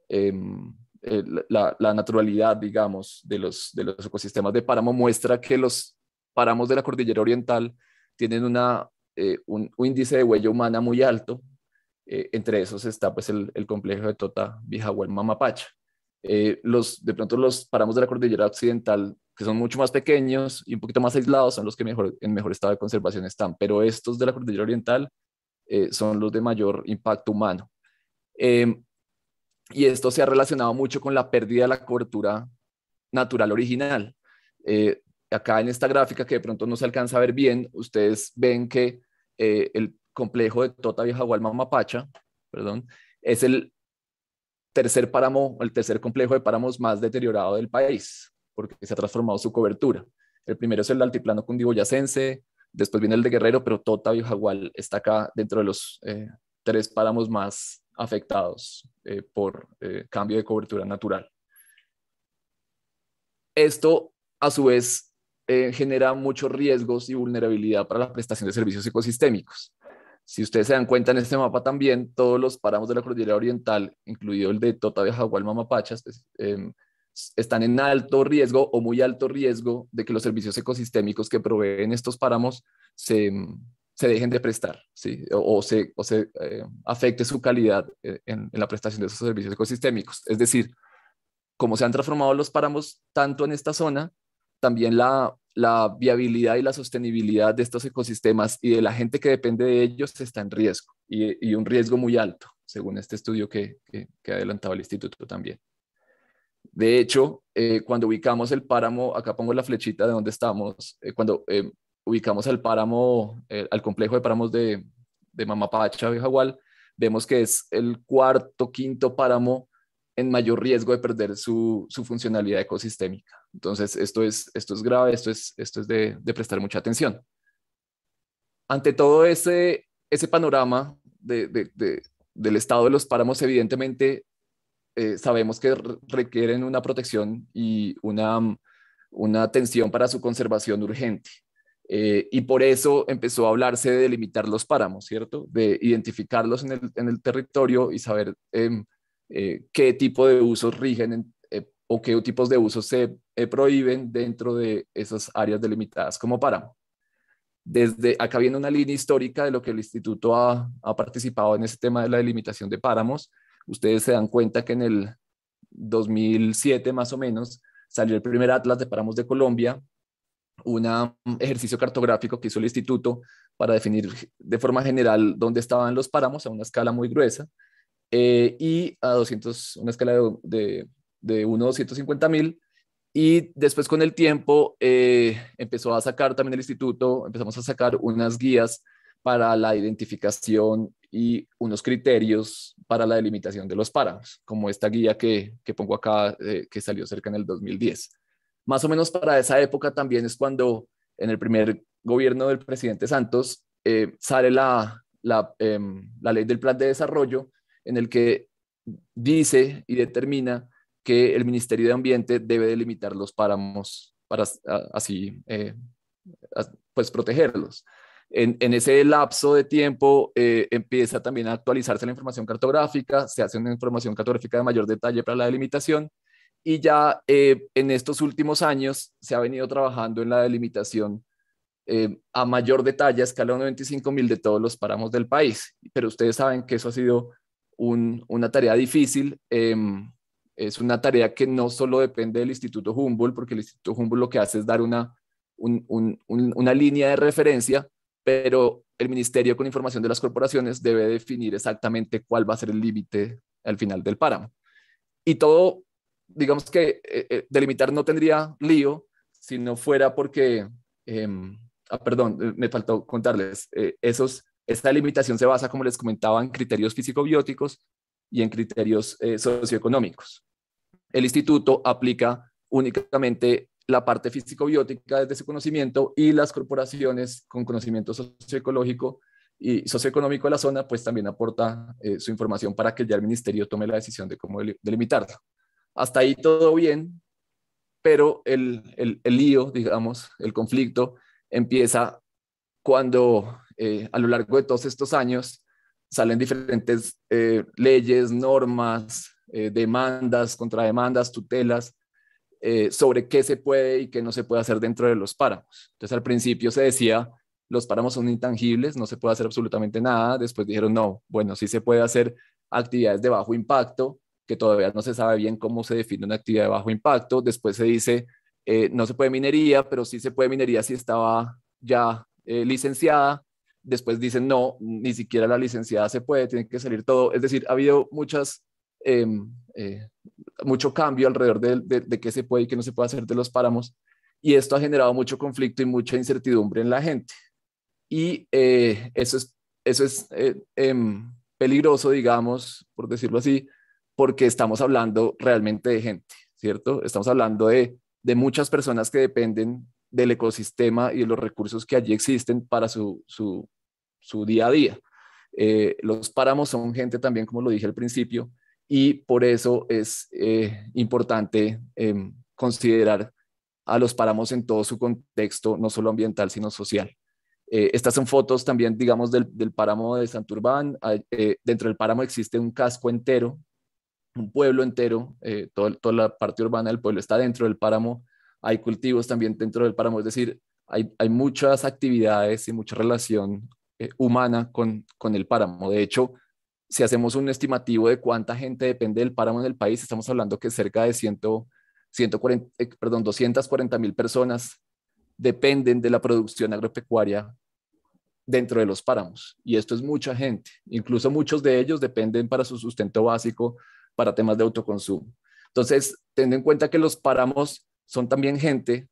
em, eh, la, naturalidad, digamos, de los, de los ecosistemas de páramo muestra que los páramos de la cordillera oriental tienen una, eh, un, índice de huella humana muy alto. Eh, entre esos está pues el, complejo de Tota, Bijahuel, Mamapacha. los, de pronto los páramos de la cordillera occidental, que son mucho más pequeños y un poquito más aislados, son los que mejor, en mejor estado de conservación están, pero estos de la cordillera oriental son los de mayor impacto humano. Em, y esto se ha relacionado mucho con la pérdida de la cobertura natural original. Eh, acá en esta gráfica que de pronto no se alcanza a ver bien, ustedes ven que eh, el complejo de Tota Vieja Gualma Mapacha, perdón, es el tercer páramo, el tercer complejo de páramos más deteriorado del país, porque se ha transformado su cobertura. El primero es el altiplano cundiboyacense, después viene el de Guerrero, pero Tota Vieja Gual está acá dentro de los eh, tres páramos más afectados eh, por eh, cambio de cobertura natural. Esto, a su vez, eh, genera muchos riesgos y vulnerabilidad para la prestación de servicios ecosistémicos. Si ustedes se dan cuenta en este mapa también, todos los páramos de la cordillera oriental, incluido el de Tota, de Mamapachas, pues, em, están en alto riesgo o muy alto riesgo de que los servicios ecosistémicos que proveen estos páramos se, em, se dejen de prestar, ¿sí? O, se, se eh, afecte su calidad eh, en, la prestación de esos servicios ecosistémicos. Es decir, como se han transformado los páramos tanto en esta zona, también la, viabilidad y la sostenibilidad de estos ecosistemas y de la gente que depende de ellos está en riesgo y, un riesgo muy alto, según este estudio que, que, que adelantaba el instituto también. De hecho, eh, cuando ubicamos el páramo, acá pongo la flechita de dónde estamos, cuando ubicamos al páramo, eh, al complejo de páramos de, de Mamapacha, Jagual, vemos que es el cuarto, quinto páramo en mayor riesgo de perder su, su funcionalidad ecosistémica. Entonces, esto es, esto es grave, esto es, esto es de, de prestar mucha atención. Ante todo ese, ese panorama de, de, del estado de los páramos, evidentemente eh, sabemos que requieren una protección y una, una atención para su conservación urgente. Eh, y por eso empezó a hablarse de delimitar los páramos, ¿cierto? De identificarlos en el, en el territorio y saber em, eh, qué tipo de usos rigen eh, o qué tipos de usos se prohíben dentro de esas áreas delimitadas como páramo. Desde acá viene una línea histórica de lo que el instituto ha, ha participado en ese tema de la delimitación de páramos. Ustedes se dan cuenta que en el 2007 más o menos salió el primer atlas de páramos de Colombia, un ejercicio cartográfico que hizo el instituto para definir de forma general dónde estaban los páramos a una escala muy gruesa eh, y a 200, una escala de, de, de 1 a 250 mil. Y después con el tiempo eh, empezó a sacar también el instituto, empezamos a sacar unas guías para la identificación y unos criterios para la delimitación de los páramos, como esta guía que, pongo acá, eh, que salió cerca en el 2010. Más o menos para esa época también es cuando en el primer gobierno del presidente Santos eh, sale em, la, ley del plan de desarrollo en el que dice y determina que el Ministerio de Ambiente debe delimitar los páramos para así eh, pues protegerlos. En, ese lapso de tiempo eh, empieza también a actualizarse la información cartográfica, se hace una información cartográfica de mayor detalle para la delimitación y ya eh, en estos últimos años se ha venido trabajando en la delimitación eh, a mayor detalle, a escala 95.000 de todos los páramos del país. Pero ustedes saben que eso ha sido una tarea difícil. Em, es una tarea que no solo depende del Instituto Humboldt, porque el Instituto Humboldt lo que hace es dar una, una línea de referencia, pero el Ministerio con Información de las Corporaciones debe definir exactamente cuál va a ser el límite al final del páramo. Y todo digamos que eh, eh, delimitar no tendría lío si no fuera porque, em, ah, perdón, eh, me faltó contarles, esos, esta limitación se basa, como les comentaba, en criterios físico-bióticos y en criterios socioeconómicos. El instituto aplica únicamente la parte físico-biótica desde su conocimiento y las corporaciones con conocimiento socioecológico y socioeconómico de la zona, pues también aporta su información para que ya el ministerio tome la decisión de cómo delimitarla. Hasta ahí todo bien, pero el, lío, digamos, el conflicto empieza cuando eh, a lo largo de todos estos años salen diferentes eh, leyes, normas, eh, demandas, contrademandas, tutelas, sobre qué se puede y qué no se puede hacer dentro de los páramos. Entonces al principio se decía, los páramos son intangibles, no se puede hacer absolutamente nada. Después dijeron, no, bueno, sí se puede hacer actividades de bajo impacto, que todavía no se sabe bien cómo se define una actividad de bajo impacto. Después se dice, eh, no se puede minería, pero sí se puede minería si estaba ya eh, licenciada. Después dicen, no, ni siquiera la licenciada se puede, tiene que salir todo. Es decir, ha habido em, eh, mucho cambio alrededor de, qué se puede y qué no se puede hacer de los páramos. Y esto ha generado mucho conflicto y mucha incertidumbre en la gente. Y eso es, eso es em, peligroso, digamos, por decirlo así, porque estamos hablando realmente de gente, ¿cierto? Estamos hablando de, de muchas personas que dependen del ecosistema y de los recursos que allí existen para su, su, su día a día. Eh, los páramos son gente también, como lo dije al principio, y por eso es eh, importante em, considerar a los páramos en todo su contexto, no solo ambiental, sino social. Eh, estas son fotos también, digamos, del, del páramo de Santurbán. dentro del páramo existe un casco entero un pueblo entero, eh, toda la parte urbana del pueblo está dentro del páramo, hay cultivos también dentro del páramo, es decir, hay, muchas actividades y mucha relación eh, humana con, el páramo. De hecho, si hacemos un estimativo de cuánta gente depende del páramo en el país, estamos hablando que cerca de 140, eh, perdón, 240 mil personas dependen de la producción agropecuaria dentro de los páramos. Y esto es mucha gente. Incluso muchos de ellos dependen para su sustento básico para temas de autoconsumo. Entonces, teniendo en cuenta que los páramos son también gente,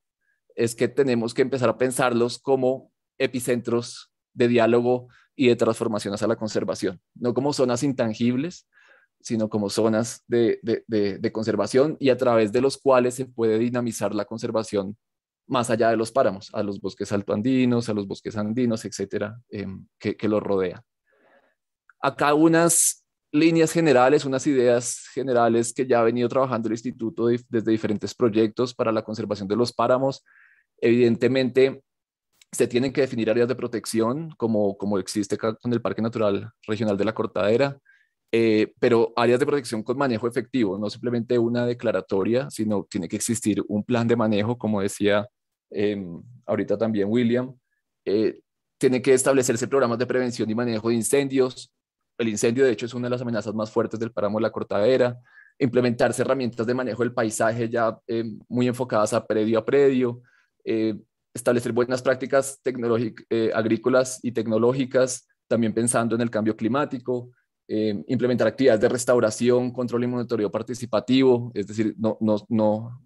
es que tenemos que empezar a pensarlos como epicentros de diálogo y de transformaciones a la conservación, no como zonas intangibles, sino como zonas de, conservación y a través de los cuales se puede dinamizar la conservación más allá de los páramos, a los bosques altoandinos, a los bosques andinos, etcétera, em, que, los rodea. Acá unas líneas generales, unas ideas generales que ya ha venido trabajando el instituto desde diferentes proyectos para la conservación de los páramos. Evidentemente, se tienen que definir áreas de protección, como, como existe con el Parque Natural Regional de la Cortadera, eh, pero áreas de protección con manejo efectivo, no simplemente una declaratoria, sino tiene que existir un plan de manejo, como decía em, ahorita también William. Eh, tiene que establecerse programas de prevención y manejo de incendios, el incendio, de hecho, es una de las amenazas más fuertes del páramo de la Cortadera. Implementarse herramientas de manejo del paisaje ya eh, muy enfocadas a predio a predio. Eh, establecer buenas prácticas eh, agrícolas y tecnológicas, también pensando en el cambio climático. implementar actividades de restauración, control y monitoreo participativo, es decir,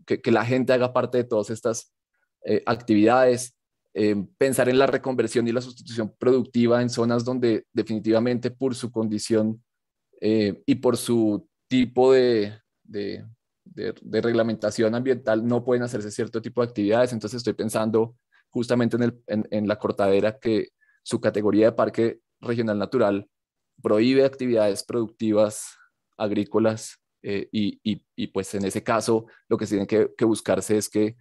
que la gente haga parte de todas estas actividades eh, pensar en la reconversión y la sustitución productiva en zonas donde definitivamente por su condición eh, y por su tipo de, reglamentación ambiental no pueden hacerse cierto tipo de actividades. Entonces estoy pensando justamente en, la cortadera que su categoría de parque regional natural prohíbe actividades productivas agrícolas eh, y, pues en ese caso lo que tiene que, buscarse es que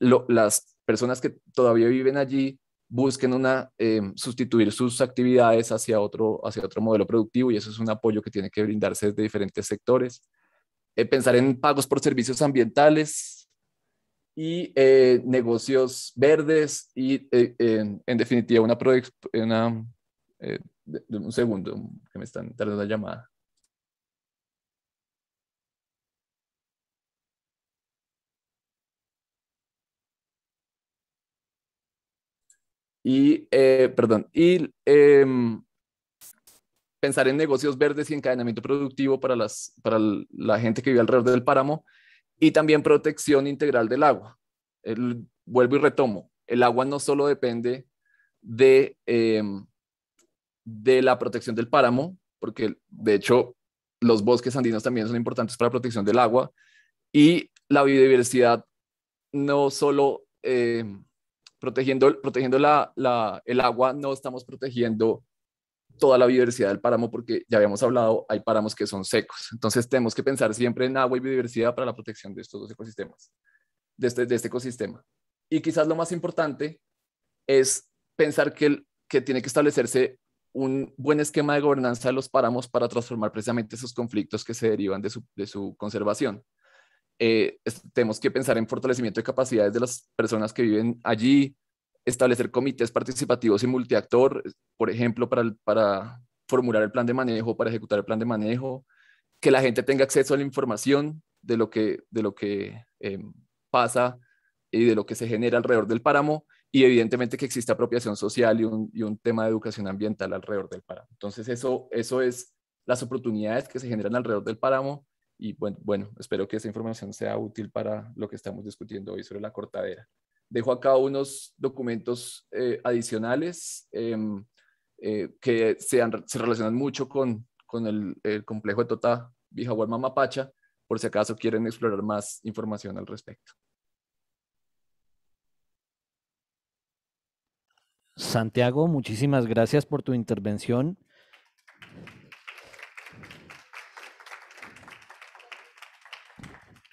las personas que todavía viven allí busquen una, eh, sustituir sus actividades hacia otro, hacia otro modelo productivo y eso es un apoyo que tiene que brindarse desde diferentes sectores. Eh, pensar en pagos por servicios ambientales y eh, negocios verdes y en, definitiva una, un segundo que me están dando la llamada. Y, eh, perdón, y em, pensar en negocios verdes y encadenamiento productivo para, las, para la gente que vive alrededor del páramo y también protección integral del agua. El, vuelvo y retomo, el agua no solo depende de, em, de la protección del páramo, porque de hecho los bosques andinos también son importantes para la protección del agua y la biodiversidad no solo em, protegiendo, el agua, no estamos protegiendo toda la biodiversidad del páramo, porque ya habíamos hablado, hay páramos que son secos. Entonces tenemos que pensar siempre en agua y biodiversidad para la protección de estos dos ecosistemas, de este, este ecosistema. Y quizás lo más importante es pensar que, tiene que establecerse un buen esquema de gobernanza de los páramos para transformar precisamente esos conflictos que se derivan de su conservación. Eh, tenemos que pensar en fortalecimiento de capacidades de las personas que viven allí, establecer comités participativos y multiactor, por ejemplo, para, para formular el plan de manejo, para ejecutar el plan de manejo, que la gente tenga acceso a la información de lo que, de lo que em, pasa y de lo que se genera alrededor del páramo y evidentemente que exista apropiación social y un, tema de educación ambiental alrededor del páramo. Entonces eso, eso es las oportunidades que se generan alrededor del páramo y bueno, espero que esa información sea útil para lo que estamos discutiendo hoy sobre la cortadera. Dejo acá unos documentos eh, adicionales em, eh, que se, relacionan mucho con, el, complejo de Tota, Bijahualma, Mapacha, por si acaso quieren explorar más información al respecto. Santiago, muchísimas gracias por tu intervención.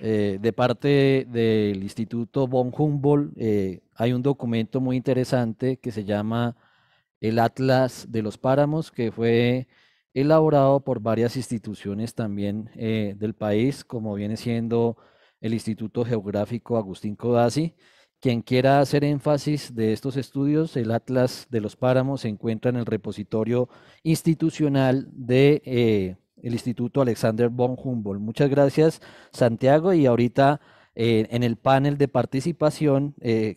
Eh, de parte del Instituto von Humboldt eh, hay un documento muy interesante que se llama El Atlas de los Páramos, que fue elaborado por varias instituciones también eh, del país, como viene siendo el Instituto Geográfico Agustín Codazzi. Quien quiera hacer énfasis de estos estudios, el Atlas de los Páramos se encuentra en el repositorio institucional de el Instituto Alexander von Humboldt. Muchas gracias, Santiago, y ahorita eh, en el panel de participación eh,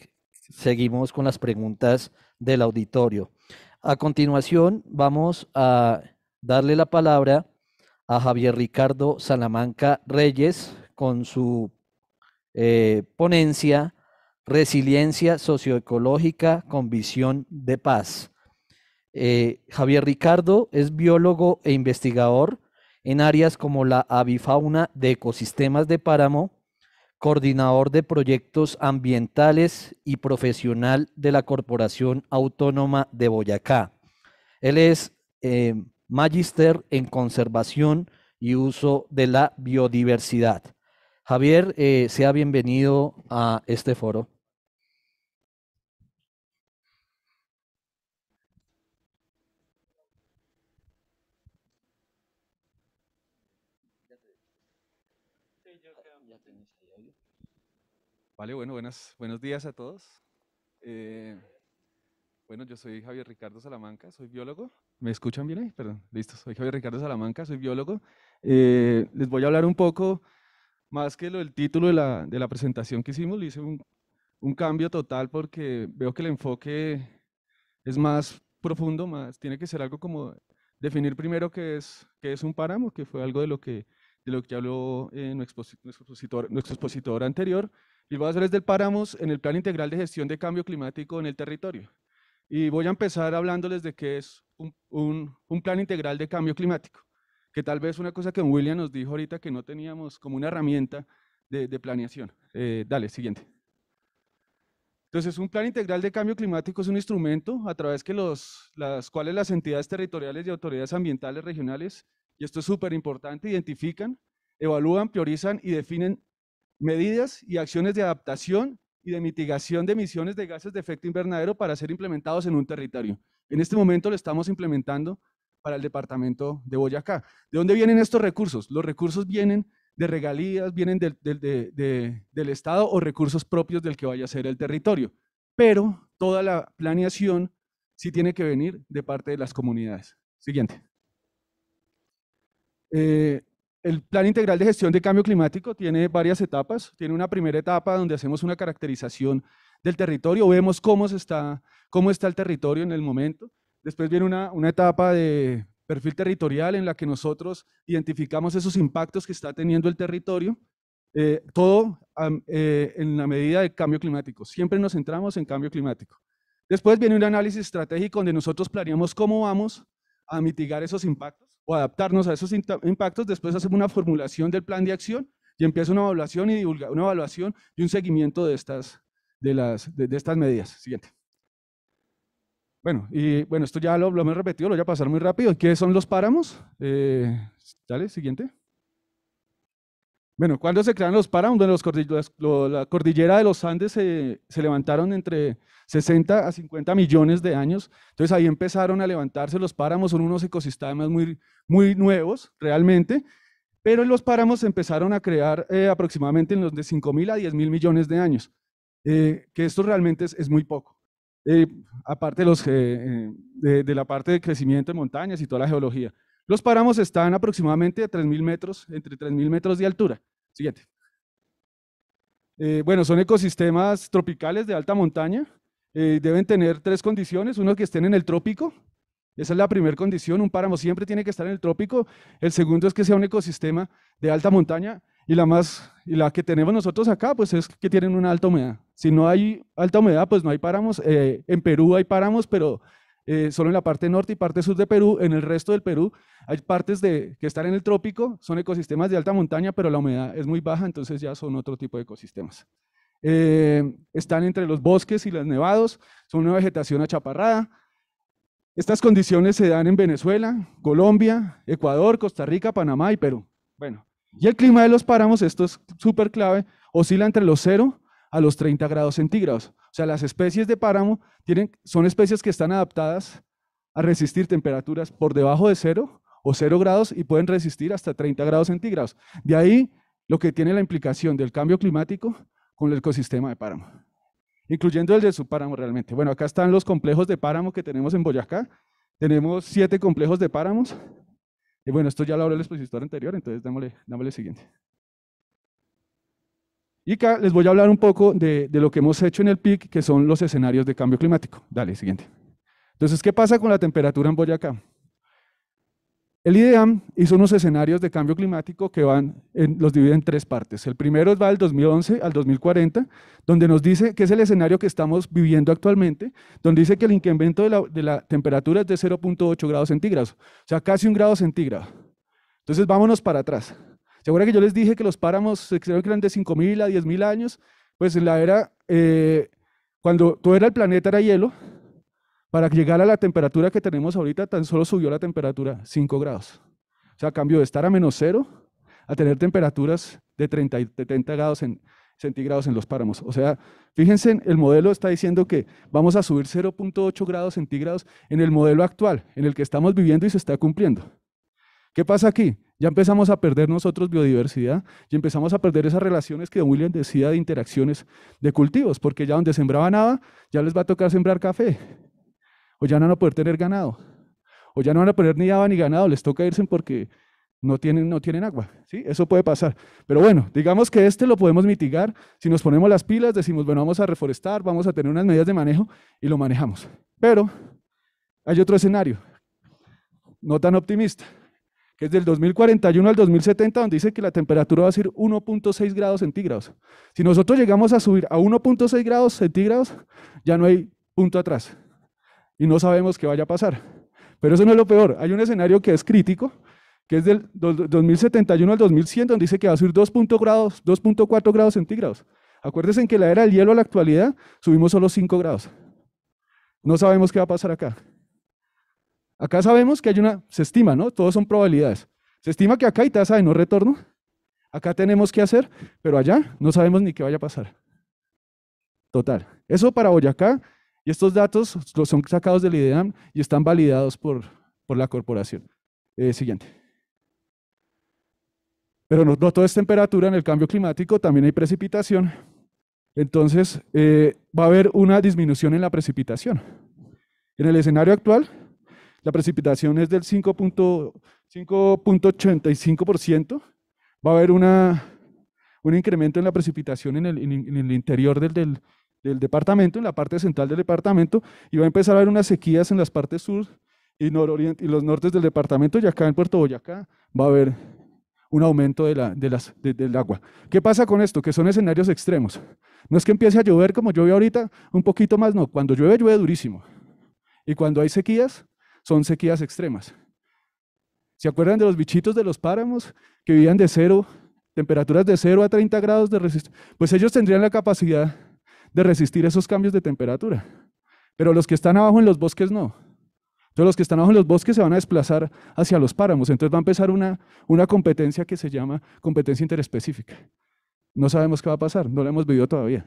seguimos con las preguntas del auditorio. A continuación, vamos a darle la palabra a Javier Ricardo Salamanca Reyes con su eh, ponencia Resiliencia socioecológica con visión de paz. Javier Ricardo es biólogo e investigador en áreas como la avifauna de ecosistemas de páramo, coordinador de proyectos ambientales y profesional de la Corporación Autónoma de Boyacá. Él es eh, magíster en conservación y uso de la biodiversidad. Javier, eh, sea bienvenido a este foro. bueno, buenas, buenos días a todos. Eh, bueno, yo soy Javier Ricardo Salamanca, soy biólogo. ¿Me escuchan bien ahí? Perdón, listo. Soy Javier Ricardo Salamanca, soy biólogo. Eh, les voy a hablar un poco, más que lo del título de la, de la presentación que hicimos, le hice un, un, cambio total porque veo que el enfoque es más profundo, más tiene que ser algo como definir primero qué es, qué es un páramo, que fue algo de lo que, de lo que habló eh, nuestro, expositor, nuestro expositor anterior. Y a hacerles del Páramos en el Plan Integral de Gestión de Cambio Climático en el Territorio. Y voy a empezar hablándoles de qué es un, plan integral de cambio climático, que tal vez una cosa que William nos dijo ahorita que no teníamos como una herramienta de, planeación. Eh, dale, siguiente. Entonces, un plan integral de cambio climático es un instrumento a través que los, las cuales las entidades territoriales y autoridades ambientales regionales, y esto es súper importante, identifican, evalúan, priorizan y definen medidas y acciones de adaptación y de mitigación de emisiones de gases de efecto invernadero para ser implementados en un territorio. En este momento lo estamos implementando para el departamento de Boyacá. ¿De dónde vienen estos recursos? Los recursos vienen de regalías, vienen del, Estado o recursos propios del que vaya a ser el territorio. Pero toda la planeación sí tiene que venir de parte de las comunidades. Siguiente. Eh, el Plan Integral de Gestión de Cambio Climático tiene varias etapas. Tiene una primera etapa donde hacemos una caracterización del territorio, vemos cómo, está, cómo está el territorio en el momento. Después viene una, etapa de perfil territorial en la que nosotros identificamos esos impactos que está teniendo el territorio, eh, todo eh, en la medida de cambio climático. Siempre nos centramos en cambio climático. Después viene un análisis estratégico donde nosotros planeamos cómo vamos a mitigar esos impactos o adaptarnos a esos impactos, después hacemos una formulación del plan de acción y empieza una evaluación y una evaluación y un seguimiento de estas, de las, de, estas medidas. Siguiente. Bueno, y bueno, esto ya lo, lo hemos repetido, lo voy a pasar muy rápido. ¿Qué son los páramos? Eh, dale, siguiente. Bueno, ¿cuándo se crearon los páramos? donde la cordillera de los Andes se, se levantaron entre 60 a 50 millones de años. Entonces ahí empezaron a levantarse los páramos, son unos ecosistemas muy, muy nuevos realmente, pero los páramos empezaron a crear eh, aproximadamente en los de 5.000 a 10 mil millones de años, eh, que esto realmente es, muy poco. Eh, aparte de, de, la parte de crecimiento de montañas y toda la geología. Los páramos están aproximadamente a mil metros, entre 3.000 metros de altura. Siguiente. bueno, son ecosistemas tropicales de alta montaña, eh, deben tener tres condiciones. Uno, que estén en el trópico. Esa es la primera condición. Un páramo siempre tiene que estar en el trópico. El segundo es que sea un ecosistema de alta montaña. Y la, más, y la que tenemos nosotros acá, pues es que tienen una alta humedad. Si no hay alta humedad, pues no hay páramos. Eh, en Perú hay páramos, pero eh, solo en la parte norte y parte sur de Perú. En el resto del Perú hay partes que están en el trópico, son ecosistemas de alta montaña, pero la humedad es muy baja, entonces ya son otro tipo de ecosistemas. Eh, están entre los bosques y los nevados, son una vegetación achaparrada. Estas condiciones se dan en Venezuela, Colombia, Ecuador, Costa Rica, Panamá y Perú. Bueno, y el clima de los páramos, esto es súper clave, oscila entre los 0 a los 30 grados centígrados. O sea, las especies de páramo tienen, son especies que están adaptadas a resistir temperaturas por debajo de 0 o 0 grados y pueden resistir hasta 30 grados centígrados. De ahí lo que tiene la implicación del cambio climático con el ecosistema de páramo, incluyendo el de su páramo realmente. Bueno, acá están los complejos de páramo que tenemos en Boyacá. Tenemos siete complejos de páramos. Y bueno, esto ya lo habló el expositor anterior, entonces dámosle, siguiente. Y acá les voy a hablar un poco de, de, lo que hemos hecho en el PIC, que son los escenarios de cambio climático. Dale, siguiente. Entonces, ¿qué pasa con la temperatura en Boyacá? El IDEAM hizo unos escenarios de cambio climático que van los divide en tres partes. El primero va del 2011 al 2040, donde nos dice que es el escenario que estamos viviendo actualmente, donde dice que el incremento de la, temperatura es de 0.8 grados centígrados, o sea, casi un grado centígrado. Entonces, vámonos para atrás. ¿Se acuerdan que yo les dije que los páramos se eran de 5.000 a 10.000 años? Pues en la era, eh, cuando todo era el planeta era hielo, para llegar a la temperatura que tenemos ahorita, tan solo subió la temperatura 5 grados. O sea, cambio de estar a menos cero a tener temperaturas de 30 y grados en, centígrados en los páramos. O sea, fíjense, el modelo está diciendo que vamos a subir 0.8 grados centígrados en el modelo actual, en el que estamos viviendo y se está cumpliendo. ¿Qué pasa aquí? Ya empezamos a perder nosotros biodiversidad y empezamos a perder esas relaciones que William decía de interacciones de cultivos, porque ya donde sembraba nada, ya les va a tocar sembrar café o ya no van a poder tener ganado, o ya no van a poder ni agua ni ganado, les toca irse porque no tienen, no tienen agua, ¿sí? Eso puede pasar. Pero bueno, digamos que este lo podemos mitigar, si nos ponemos las pilas, decimos, bueno, vamos a reforestar, vamos a tener unas medidas de manejo y lo manejamos. Pero hay otro escenario, no tan optimista, que es del 2041 al 2070, donde dice que la temperatura va a ser 1.6 grados centígrados. Si nosotros llegamos a subir a 1.6 grados centígrados, ya no hay punto atrás y no sabemos qué vaya a pasar. Pero eso no es lo peor. Hay un escenario que es crítico, que es del 2071 al 2100, donde dice que va a subir 2.4 grados, grados centígrados. Acuérdense en que la era del hielo a la actualidad subimos solo 5 grados. No sabemos qué va a pasar acá. Acá sabemos que hay una, se estima, ¿no? Todos son probabilidades. Se estima que acá hay tasa de no retorno. Acá tenemos que hacer, pero allá no sabemos ni qué vaya a pasar. Total. Eso para Boyacá y estos datos los son sacados del IDEAM y están validados por, la corporación. Eh, siguiente. Pero no, todo es temperatura, en el cambio climático también hay precipitación. Entonces, eh, va a haber una disminución en la precipitación. En el escenario actual, la precipitación es del 5.85%. Va a haber una, un incremento en la precipitación en el, interior del, del departamento, en la parte central del departamento, y va a empezar a haber unas sequías en las partes sur y, nororient y los nortes del departamento, y acá en Puerto Boyacá va a haber un aumento de la, de las, del agua. ¿Qué pasa con esto? Que son escenarios extremos. No es que empiece a llover como llueve ahorita, un poquito más, no. Cuando llueve, llueve durísimo. Y cuando hay sequías, son sequías extremas. ¿Se acuerdan de los bichitos de los páramos que vivían de cero, temperaturas de cero a 30 grados de resistencia? Pues ellos tendrían la capacidad de resistir esos cambios de temperatura. Pero los que están abajo en los bosques no. Entonces los que están abajo en los bosques se van a desplazar hacia los páramos. Entonces va a empezar una, una competencia que se llama competencia interespecífica. No sabemos qué va a pasar, no lo hemos vivido todavía.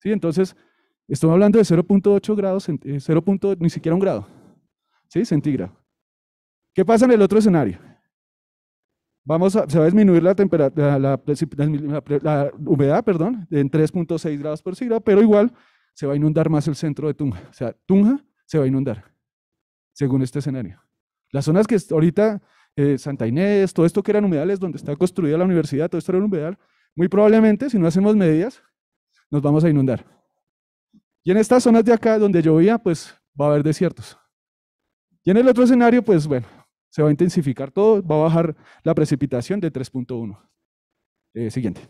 ¿Sí? Entonces, estamos hablando de 0.8 grados, 0. Eh, ni siquiera un grado, ¿sí? centígrado. ¿Qué pasa en el otro escenario? Vamos a, se va a disminuir la, la, la, la humedad perdón, en 3.6 grados por siglo, pero igual se va a inundar más el centro de Tunja. O sea, Tunja se va a inundar, según este escenario. Las zonas que ahorita, eh, Santa Inés, todo esto que eran humedales, donde está construida la universidad, todo esto era un humedal, muy probablemente, si no hacemos medidas, nos vamos a inundar. Y en estas zonas de acá, donde llovía, pues va a haber desiertos. Y en el otro escenario, pues bueno, se va a intensificar todo, va a bajar la precipitación de 3.1. Eh, siguiente.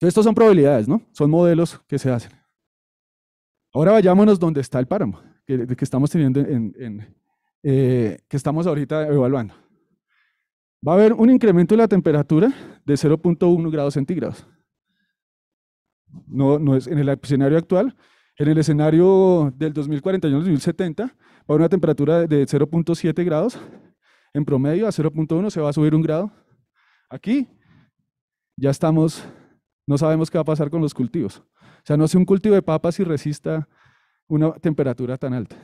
Estas son probabilidades, ¿no? Son modelos que se hacen. Ahora vayámonos donde está el páramo, que, estamos teniendo en, eh, que estamos ahorita evaluando. Va a haber un incremento de la temperatura de 0.1 grados centígrados. No, no es en el escenario actual. En el escenario del 2041-2070 va a haber una temperatura de 0.7 grados en promedio a 0.1 se va a subir un grado. Aquí ya estamos, no sabemos qué va a pasar con los cultivos. O sea, no hace un cultivo de papas si resista una temperatura tan alta.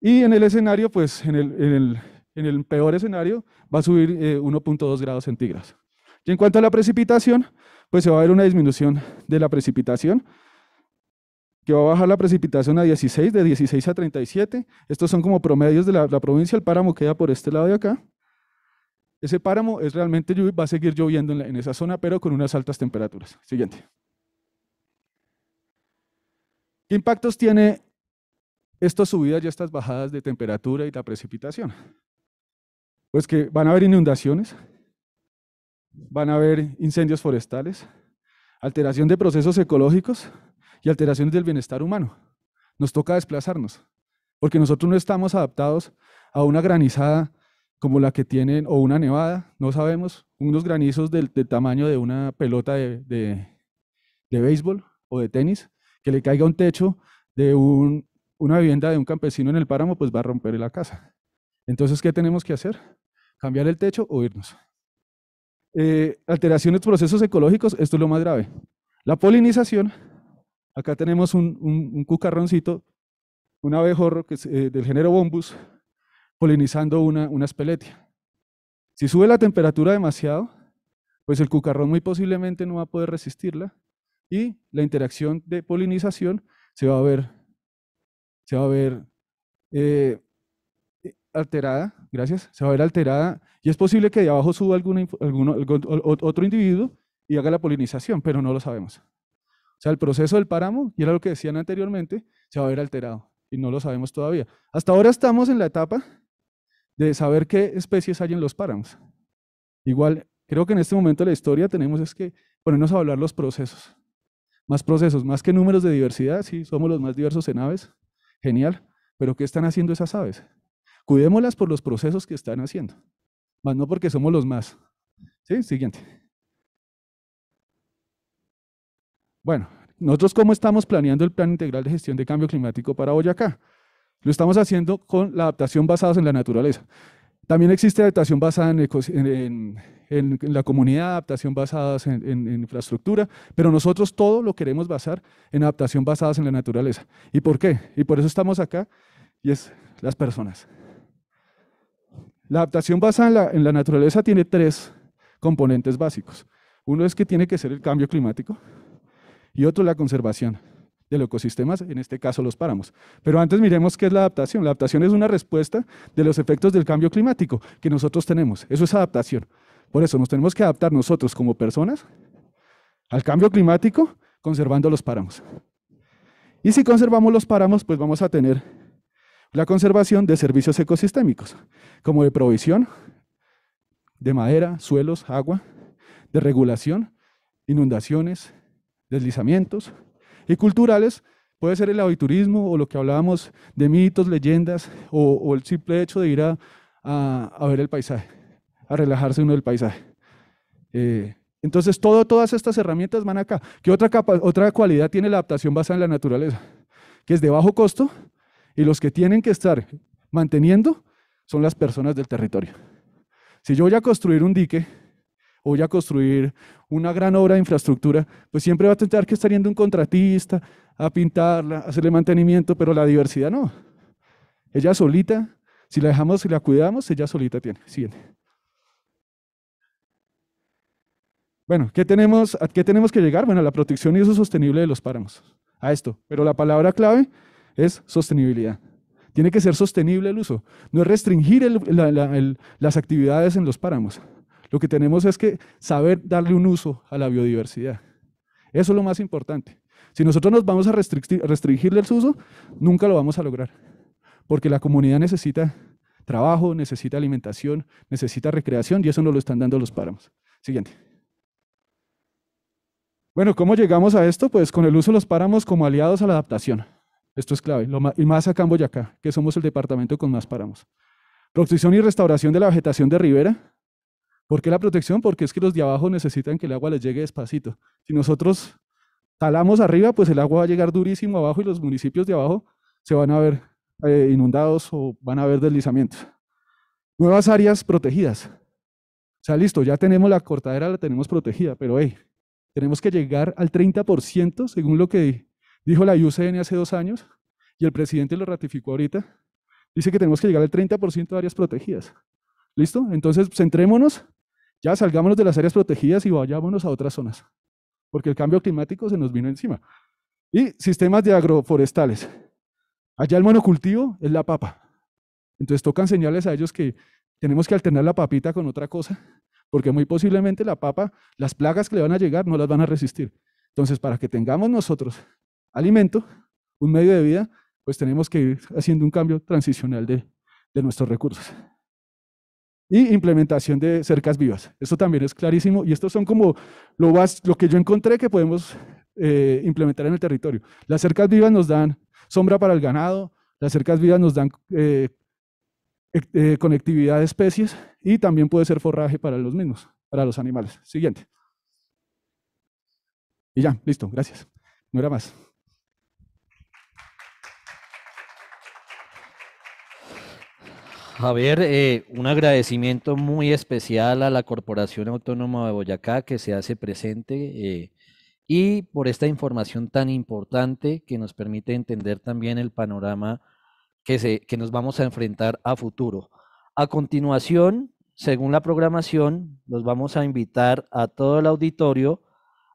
Y en el escenario, pues en el, peor escenario, va a subir 1.2 eh, grados centígrados. Y en cuanto a la precipitación, pues se va a ver una disminución de la precipitación que va a bajar la precipitación a 16, de 16 a 37. Estos son como promedios de la, provincia. El páramo queda por este lado de acá. Ese páramo es realmente lluvia, va a seguir lloviendo en, en esa zona, pero con unas altas temperaturas. Siguiente. ¿Qué impactos tiene estas subidas y estas bajadas de temperatura y la precipitación? Pues que van a haber inundaciones, van a haber incendios forestales, alteración de procesos ecológicos, y alteraciones del bienestar humano. Nos toca desplazarnos, porque nosotros no estamos adaptados a una granizada como la que tienen, o una nevada, no sabemos, unos granizos del, tamaño de una pelota de, béisbol o de tenis, que le caiga un techo de una vivienda de un campesino en el páramo, pues va a romper la casa. Entonces, ¿qué tenemos que hacer? ¿Cambiar el techo o irnos? Eh, alteraciones, procesos ecológicos, esto es lo más grave. La polinización Acá tenemos un, un, un cucarroncito, un abejorro eh, del género bombus, polinizando una, una espeletia. Si sube la temperatura demasiado, pues el cucarrón muy posiblemente no va a poder resistirla y la interacción de polinización se va a ver, eh, alterada, gracias, se va a ver alterada y es posible que de abajo suba otro individuo y haga la polinización, pero no lo sabemos. O sea, el proceso del páramo, y era lo que decían anteriormente, se va a ver alterado y no lo sabemos todavía. Hasta ahora estamos en la etapa de saber qué especies hay en los páramos. Igual, creo que en este momento de la historia tenemos es que ponernos a hablar los procesos. Más procesos, más que números de diversidad, sí, somos los más diversos en aves, genial, pero ¿qué están haciendo esas aves? Cuidémoslas por los procesos que están haciendo, más no porque somos los más. ¿Sí? Siguiente. Bueno, nosotros cómo estamos planeando el Plan Integral de Gestión de Cambio Climático para Boyacá. Lo estamos haciendo con la adaptación basada en la naturaleza. También existe adaptación basada en, la comunidad, adaptación basada en, infraestructura, pero nosotros todo lo queremos basar en adaptación basada en la naturaleza. ¿Y por qué? Y por eso estamos acá, y es las personas. La adaptación basada en la naturaleza tiene tres componentes básicos. Uno es que tiene que ser el cambio climático, y otro la conservación de los ecosistemas, en este caso los páramos. Pero antes miremos qué es la adaptación. La adaptación es una respuesta de los efectos del cambio climático que nosotros tenemos. Eso es adaptación. Por eso nos tenemos que adaptar nosotros como personas al cambio climático conservando los páramos. Y si conservamos los páramos, pues vamos a tener la conservación de servicios ecosistémicos, como de provisión de madera, suelos, agua, de regulación, inundaciones, deslizamientos. Y culturales puede ser el aviturismo o lo que hablábamos de mitos, leyendas o, el simple hecho de ir a, ver el paisaje, a relajarse uno del paisaje. Eh, entonces, todo, todas estas herramientas van acá. ¿Qué otra, otra cualidad tiene la adaptación basada en la naturaleza? Que es de bajo costo y los que tienen que estar manteniendo son las personas del territorio. Si yo voy a construir un dique, voy a construir una gran obra de infraestructura, pues siempre va a tener que estar yendo un contratista a pintarla, hacerle mantenimiento, pero la diversidad no. Ella solita, si la dejamos y la cuidamos, ella solita tiene. Siguiente. Bueno, ¿qué tenemos, ¿a qué tenemos que llegar? Bueno, a la protección y uso sostenible de los páramos. A esto. Pero la palabra clave es sostenibilidad. Tiene que ser sostenible el uso. No es restringir las actividades en los páramos. Lo que tenemos es que saber darle un uso a la biodiversidad. Eso es lo más importante. Si nosotros nos vamos a restringirle el uso, nunca lo vamos a lograr. Porque la comunidad necesita trabajo, necesita alimentación, necesita recreación y eso no lo están dando los páramos. Siguiente. Bueno, ¿cómo llegamos a esto? Pues con el uso de los páramos como aliados a la adaptación. Esto es clave. Lo más, y más acá en Boyacá, que somos el departamento con más páramos. Producción y restauración de la vegetación de ribera, ¿Por qué la protección? Porque es que los de abajo necesitan que el agua les llegue despacito. Si nosotros talamos arriba, pues el agua va a llegar durísimo abajo y los municipios de abajo se van a ver eh, inundados o van a ver deslizamientos. Nuevas áreas protegidas. O sea, listo, ya tenemos la cortadera, la tenemos protegida, pero hey, tenemos que llegar al 30%, según lo que dijo la IUCN hace dos años, y el presidente lo ratificó ahorita, dice que tenemos que llegar al 30% de áreas protegidas. ¿Listo? Entonces, centrémonos ya salgámonos de las áreas protegidas y vayámonos a otras zonas, porque el cambio climático se nos vino encima. Y sistemas de agroforestales. Allá el monocultivo es la papa. Entonces tocan señales a ellos que tenemos que alternar la papita con otra cosa, porque muy posiblemente la papa, las plagas que le van a llegar no las van a resistir. Entonces, para que tengamos nosotros alimento, un medio de vida, pues tenemos que ir haciendo un cambio transicional de, de nuestros recursos y implementación de cercas vivas. Esto también es clarísimo y estos son como lo, lo que yo encontré que podemos eh, implementar en el territorio. Las cercas vivas nos dan sombra para el ganado, las cercas vivas nos dan eh, eh, conectividad de especies y también puede ser forraje para los mismos, para los animales. Siguiente. Y ya, listo, gracias. No era más. Javier, eh, un agradecimiento muy especial a la Corporación Autónoma de Boyacá que se hace presente eh, y por esta información tan importante que nos permite entender también el panorama que, que nos vamos a enfrentar a futuro. A continuación, según la programación, los vamos a invitar a todo el auditorio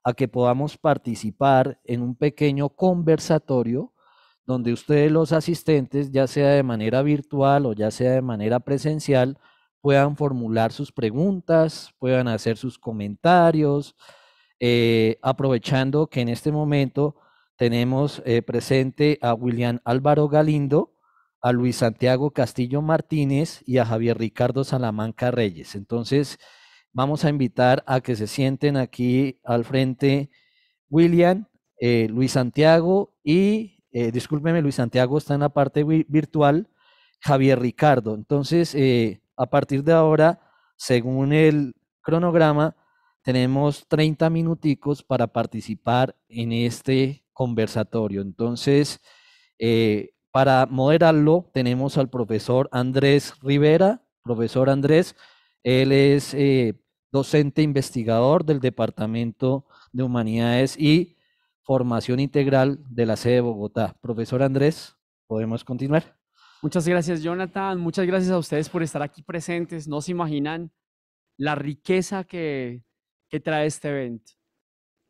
a que podamos participar en un pequeño conversatorio donde ustedes los asistentes, ya sea de manera virtual o ya sea de manera presencial, puedan formular sus preguntas, puedan hacer sus comentarios, eh, aprovechando que en este momento tenemos eh, presente a William Álvaro Galindo, a Luis Santiago Castillo Martínez y a Javier Ricardo Salamanca Reyes. Entonces, vamos a invitar a que se sienten aquí al frente William, eh, Luis Santiago y eh, discúlpeme, Luis Santiago está en la parte virtual, Javier Ricardo. Entonces, eh, a partir de ahora, según el cronograma, tenemos 30 minuticos para participar en este conversatorio. Entonces, eh, para moderarlo, tenemos al profesor Andrés Rivera. Profesor Andrés, él es docente investigador del Departamento de Humanidades y formación integral de la sede de Bogotá. Profesor Andrés, podemos continuar. Muchas gracias, Jonathan. Muchas gracias a ustedes por estar aquí presentes. No se imaginan la riqueza que, trae este evento.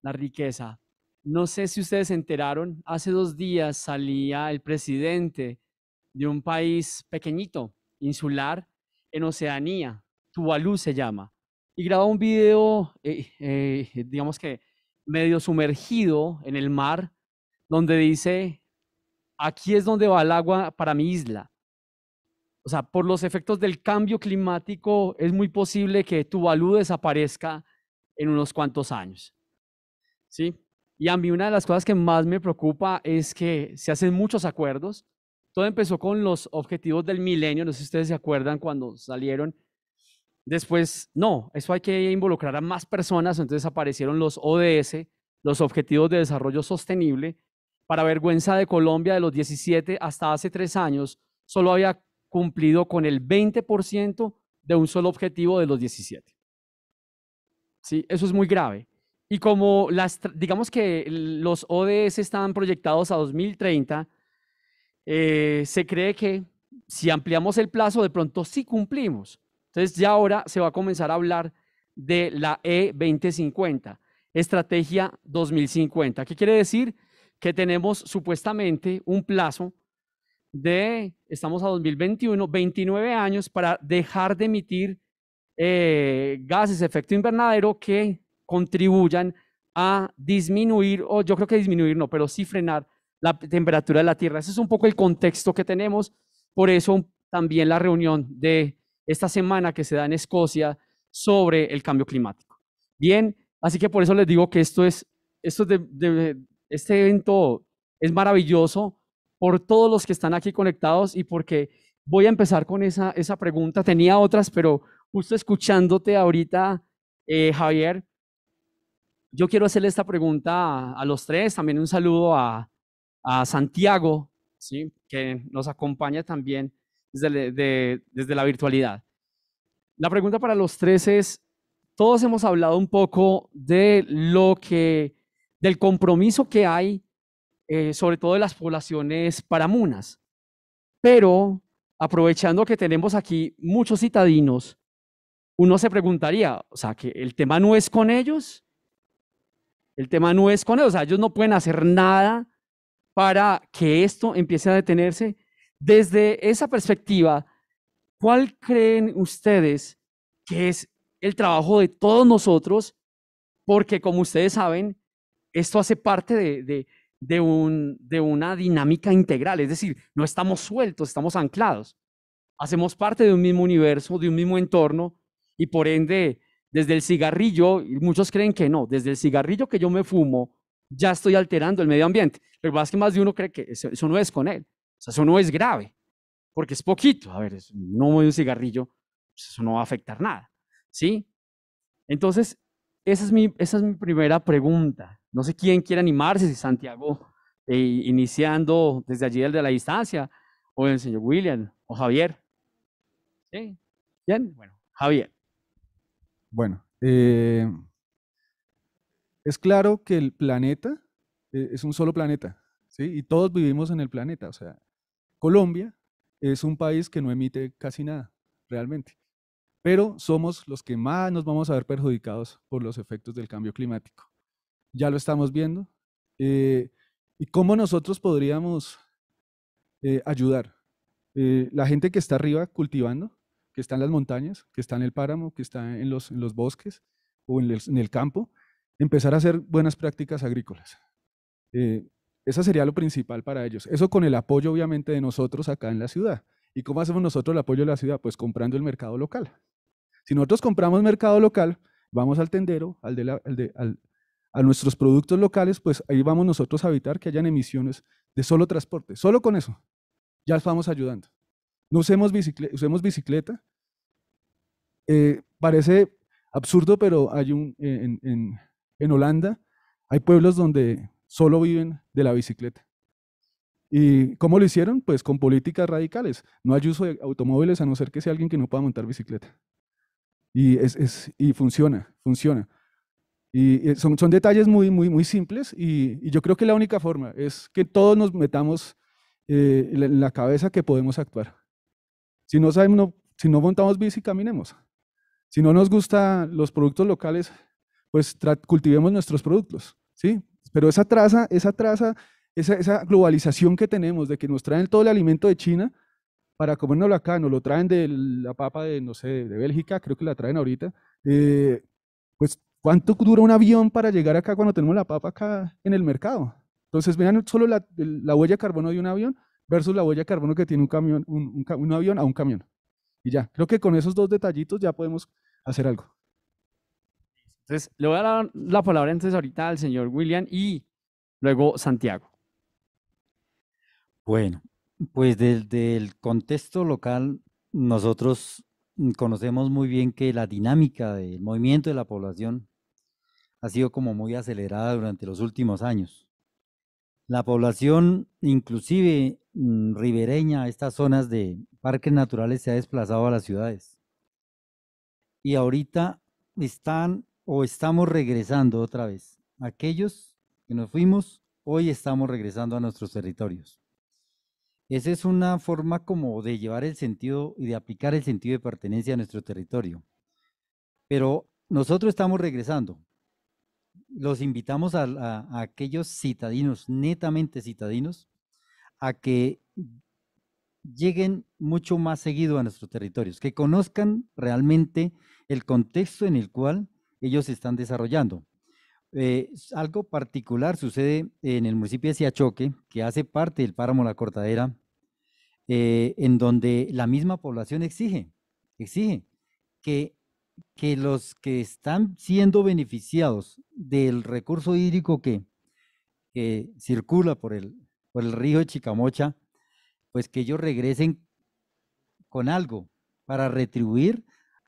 La riqueza. No sé si ustedes se enteraron, hace dos días salía el presidente de un país pequeñito, insular, en Oceanía, Tuvalu se llama, y grabó un video, eh, eh, digamos que medio sumergido en el mar, donde dice, aquí es donde va el agua para mi isla. O sea, por los efectos del cambio climático es muy posible que Tuvalu desaparezca en unos cuantos años. ¿Sí? Y a mí una de las cosas que más me preocupa es que se hacen muchos acuerdos. Todo empezó con los objetivos del milenio, no sé si ustedes se acuerdan cuando salieron, Después, no, eso hay que involucrar a más personas, entonces aparecieron los ODS, los Objetivos de Desarrollo Sostenible. Para vergüenza de Colombia, de los 17 hasta hace tres años, solo había cumplido con el 20% de un solo objetivo de los 17. ¿Sí? Eso es muy grave. Y como las, digamos que los ODS estaban proyectados a 2030, eh, se cree que si ampliamos el plazo, de pronto sí cumplimos. Entonces ya ahora se va a comenzar a hablar de la E2050, Estrategia 2050. ¿Qué quiere decir? Que tenemos supuestamente un plazo de, estamos a 2021, 29 años para dejar de emitir eh, gases de efecto invernadero que contribuyan a disminuir, o yo creo que disminuir no, pero sí frenar la temperatura de la Tierra. Ese es un poco el contexto que tenemos, por eso también la reunión de esta semana que se da en Escocia sobre el cambio climático. Bien, así que por eso les digo que esto es, esto este evento es maravilloso por todos los que están aquí conectados y porque voy a empezar con esa, esa pregunta. Tenía otras, pero justo escuchándote ahorita, eh, Javier, yo quiero hacerle esta pregunta a, los tres, también un saludo a, Santiago, ¿sí? que nos acompaña también desde, la virtualidad. La pregunta para los tres es, todos hemos hablado un poco de lo que, del compromiso que hay, eh, sobre todo de las poblaciones paramunas, pero aprovechando que tenemos aquí muchos citadinos, uno se preguntaría, o sea, que el tema no es con ellos, el tema no es con ellos, o sea, ellos no pueden hacer nada para que esto empiece a detenerse. Desde esa perspectiva, ¿cuál creen ustedes que es el trabajo de todos nosotros? Porque como ustedes saben, esto hace parte de, una dinámica integral, es decir, no estamos sueltos, estamos anclados. Hacemos parte de un mismo universo, de un mismo entorno y por ende, desde el cigarrillo, muchos creen que no, desde el cigarrillo que yo me fumo, ya estoy alterando el medio ambiente. pero que que más de uno cree que eso no es con él. O sea, eso no es grave, porque es poquito. A ver, es un humo de un cigarrillo, pues eso no va a afectar nada, ¿sí? Entonces, esa es mi, esa es mi primera pregunta. No sé quién quiere animarse, si Santiago, eh, iniciando desde allí, el de la distancia, o el señor William, o Javier. ¿Sí? ¿Quién? Bueno, Javier. Bueno, eh, es claro que el planeta eh, es un solo planeta, ¿sí? Y todos vivimos en el planeta, o sea, Colombia es un país que no emite casi nada, realmente, pero somos los que más nos vamos a ver perjudicados por los efectos del cambio climático. Ya lo estamos viendo. Eh, ¿Y cómo nosotros podríamos eh, ayudar? Eh, la gente que está arriba cultivando, que está en las montañas, que está en el páramo, que está en los, bosques o en el, campo, empezar a hacer buenas prácticas agrícolas. Eh, eso sería lo principal para ellos. Eso con el apoyo, obviamente, de nosotros acá en la ciudad. ¿Y cómo hacemos nosotros el apoyo de la ciudad? Pues comprando el mercado local. Si nosotros compramos mercado local, vamos al tendero, al a nuestros productos locales, pues ahí vamos nosotros a evitar que hayan emisiones de solo transporte. Solo con eso ya estamos ayudando. No usemos bicicleta. bicicleta. Eh, parece absurdo, pero hay un, en Holanda hay pueblos donde solo viven de la bicicleta. ¿Y cómo lo hicieron? Pues con políticas radicales. No hay uso de automóviles a no ser que sea alguien que no pueda montar bicicleta. Y, funciona, funciona. Y eh, son, detalles muy, muy, muy simples y, yo creo que la única forma es que todos nos metamos eh, en la cabeza que podemos actuar. Si no, sabemos, si no montamos bici, caminemos. Si no nos gustan los productos locales, pues cultivemos nuestros productos. ¿sí? Pero esa traza, esa traza, esa, globalización que tenemos de que nos traen todo el alimento de China para comérnoslo acá, nos lo traen de la papa de, no sé, de Bélgica, creo que la traen ahorita, eh, pues ¿cuánto dura un avión para llegar acá cuando tenemos la papa acá en el mercado? Entonces vean solo la, huella de carbono de un avión versus la huella de carbono que tiene un, camión, un avión a un camión. Y ya, creo que con esos dos detallitos ya podemos hacer algo. Entonces, le voy a dar la palabra entonces ahorita al señor William y luego Santiago. Bueno, pues desde el contexto local, nosotros conocemos muy bien que la dinámica del movimiento de la población ha sido como muy acelerada durante los últimos años. La población, inclusive mm, ribereña, estas zonas de parques naturales se ha desplazado a las ciudades. Y ahorita están o estamos regresando otra vez. Aquellos que nos fuimos, hoy estamos regresando a nuestros territorios. Esa es una forma como de llevar el sentido y de aplicar el sentido de pertenencia a nuestro territorio. Pero nosotros estamos regresando. Los invitamos a, aquellos citadinos, netamente citadinos, a que lleguen mucho más seguido a nuestros territorios, que conozcan realmente el contexto en el cual ellos están desarrollando. Eh, algo particular sucede en el municipio de Siachoque, que hace parte del páramo La Cortadera, eh, en donde la misma población exige, exige que, los que están siendo beneficiados del recurso hídrico que, circula por el, por el río de Chicamocha, pues que ellos regresen con algo para retribuir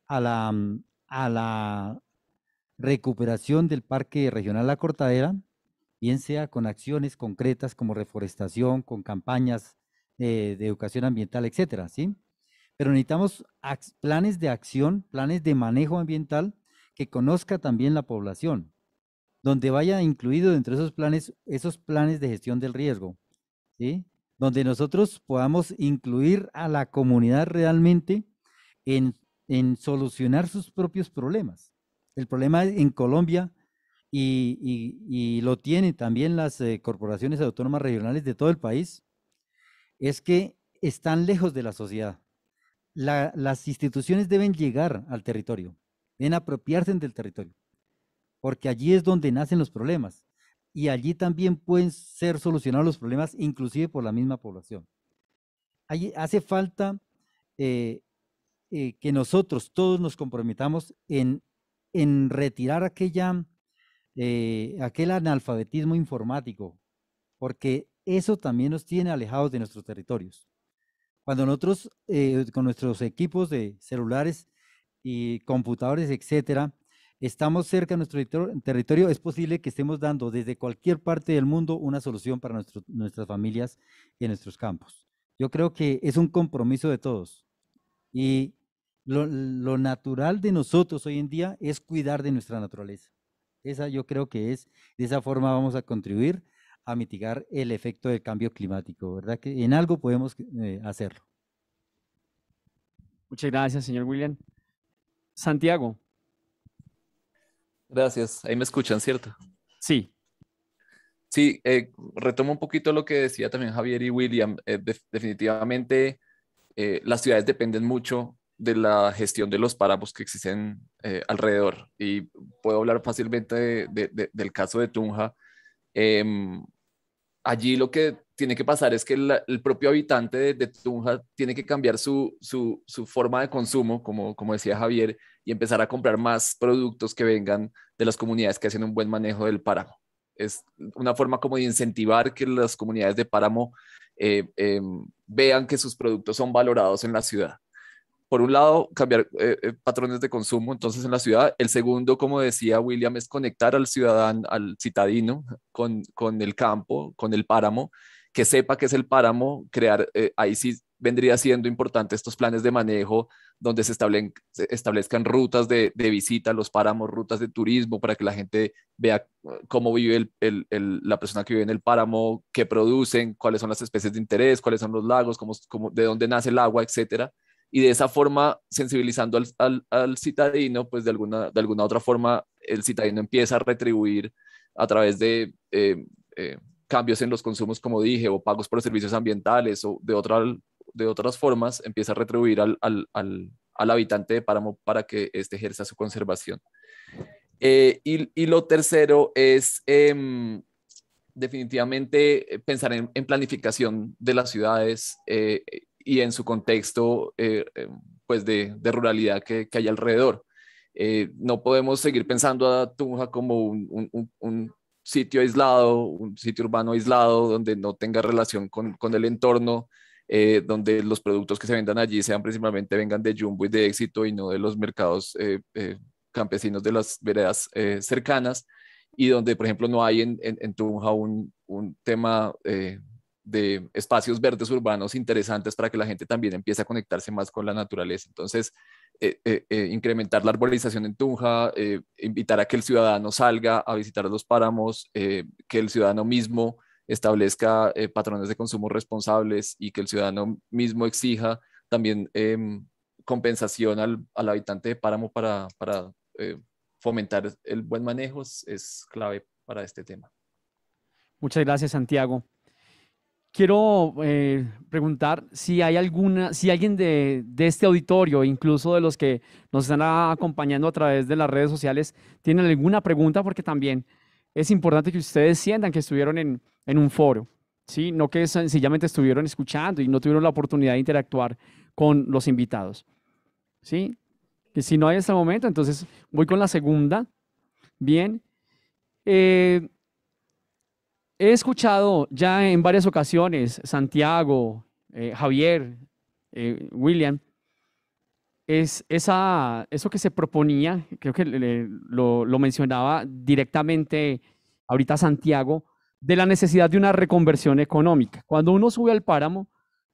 a la, mm, a la recuperación del Parque Regional La Cortadera, bien sea con acciones concretas como reforestación, con campañas eh, de, educación ambiental, etcétera, ¿sí? Pero necesitamos planes de acción, planes de manejo ambiental que conozca también la población, donde vaya incluido dentro de esos planes, esos planes de gestión del riesgo, ¿sí? Donde nosotros podamos incluir a la comunidad realmente en, en solucionar sus propios problemas. El problema en Colombia, y, lo tienen también las eh, corporaciones autónomas regionales de todo el país, es que están lejos de la sociedad. las instituciones deben llegar al territorio, deben apropiarse del territorio, porque allí es donde nacen los problemas y allí también pueden ser solucionados los problemas inclusive por la misma población. Allí hace falta eh, eh, que nosotros todos nos comprometamos en en retirar aquella, eh, aquel analfabetismo informático, porque eso también nos tiene alejados de nuestros territorios. Cuando nosotros, eh, con nuestros equipos de celulares y computadores, etcétera, estamos cerca de nuestro territorio, es posible que estemos dando desde cualquier parte del mundo una solución para nuestros nuestras familias y en nuestros campos. Yo creo que es un compromiso de todos. Y lo, natural de nosotros hoy en día es cuidar de nuestra naturaleza. Esa yo creo que es, de esa forma vamos a contribuir a mitigar el efecto del cambio climático, ¿verdad? Que en algo podemos eh, hacerlo. Muchas gracias, señor William. Santiago. Gracias. Ahí me escuchan, ¿cierto? Sí. Sí, eh, retomo un poquito lo que decía también Javier y William. Eh, definitivamente eh, las ciudades dependen mucho de la gestión de los páramos que existen eh, alrededor. Y puedo hablar fácilmente del caso de Tunja. Em, allí lo que tiene que pasar es que el, propio habitante de, Tunja tiene que cambiar su, forma de consumo, como, como decía Javier, y empezar a comprar más productos que vengan de las comunidades que hacen un buen manejo del páramo. Es una forma como de incentivar que las comunidades de páramo eh, em, vean que sus productos son valorados en la ciudad por un lado, cambiar eh, eh, patrones de consumo entonces en la ciudad. El segundo, como decía William, es conectar al ciudadano, al citadino, con, el campo, con el páramo, que sepa que es el páramo, crear, eh, ahí sí vendría siendo importante estos planes de manejo donde se, establezcan rutas de, de, visita los páramos, rutas de turismo para que la gente vea cómo vive la persona que vive en el páramo, qué producen, cuáles son las especies de interés, cuáles son los lagos, de dónde nace el agua, etcétera y de esa forma, sensibilizando al, al, citadino, pues de alguna, de alguna otra forma, el citadino empieza a retribuir a través de eh, eh, cambios en los consumos, como dije, o pagos por servicios ambientales o de, otra, de otras formas, empieza a retribuir al, habitante de páramo para que este ejerza su conservación. Eh, y, lo tercero es em, definitivamente pensar en, planificación de las ciudades y en su contexto eh, eh, pues de, ruralidad que, hay alrededor. Eh, no podemos seguir pensando a Tunja como un, sitio aislado, un sitio urbano aislado, donde no tenga relación con, el entorno, donde los productos que se vendan allí sean principalmente vengan de Jumbo y de éxito y no de los mercados campesinos de las veredas cercanas y donde, por ejemplo, no hay en, Tunja un, tema de espacios verdes urbanos interesantes para que la gente también empiece a conectarse más con la naturaleza. Entonces, eh, eh, eh, incrementar la arbolización en Tunja, invitar a que el ciudadano salga a visitar los páramos, que el ciudadano mismo establezca patrones de consumo responsables y que el ciudadano mismo exija también em, compensación al, habitante de páramo para, para fomentar el buen manejo es clave para este tema. Muchas gracias, Santiago quiero eh, preguntar si hay alguna, si alguien de, este auditorio, incluso de los que nos están acompañando a través de las redes sociales, tiene alguna pregunta, porque también es importante que ustedes sientan que estuvieron en, un foro, ¿sí? No que sencillamente estuvieron escuchando y no tuvieron la oportunidad de interactuar con los invitados, ¿sí? Que si no hay hasta momento, entonces voy con la segunda. Bien. Eh, He escuchado ya en varias ocasiones, Santiago, eh, Javier, eh, William, es esa, eso que se proponía, creo que lo, mencionaba directamente ahorita Santiago, de la necesidad de una reconversión económica. Cuando uno sube al páramo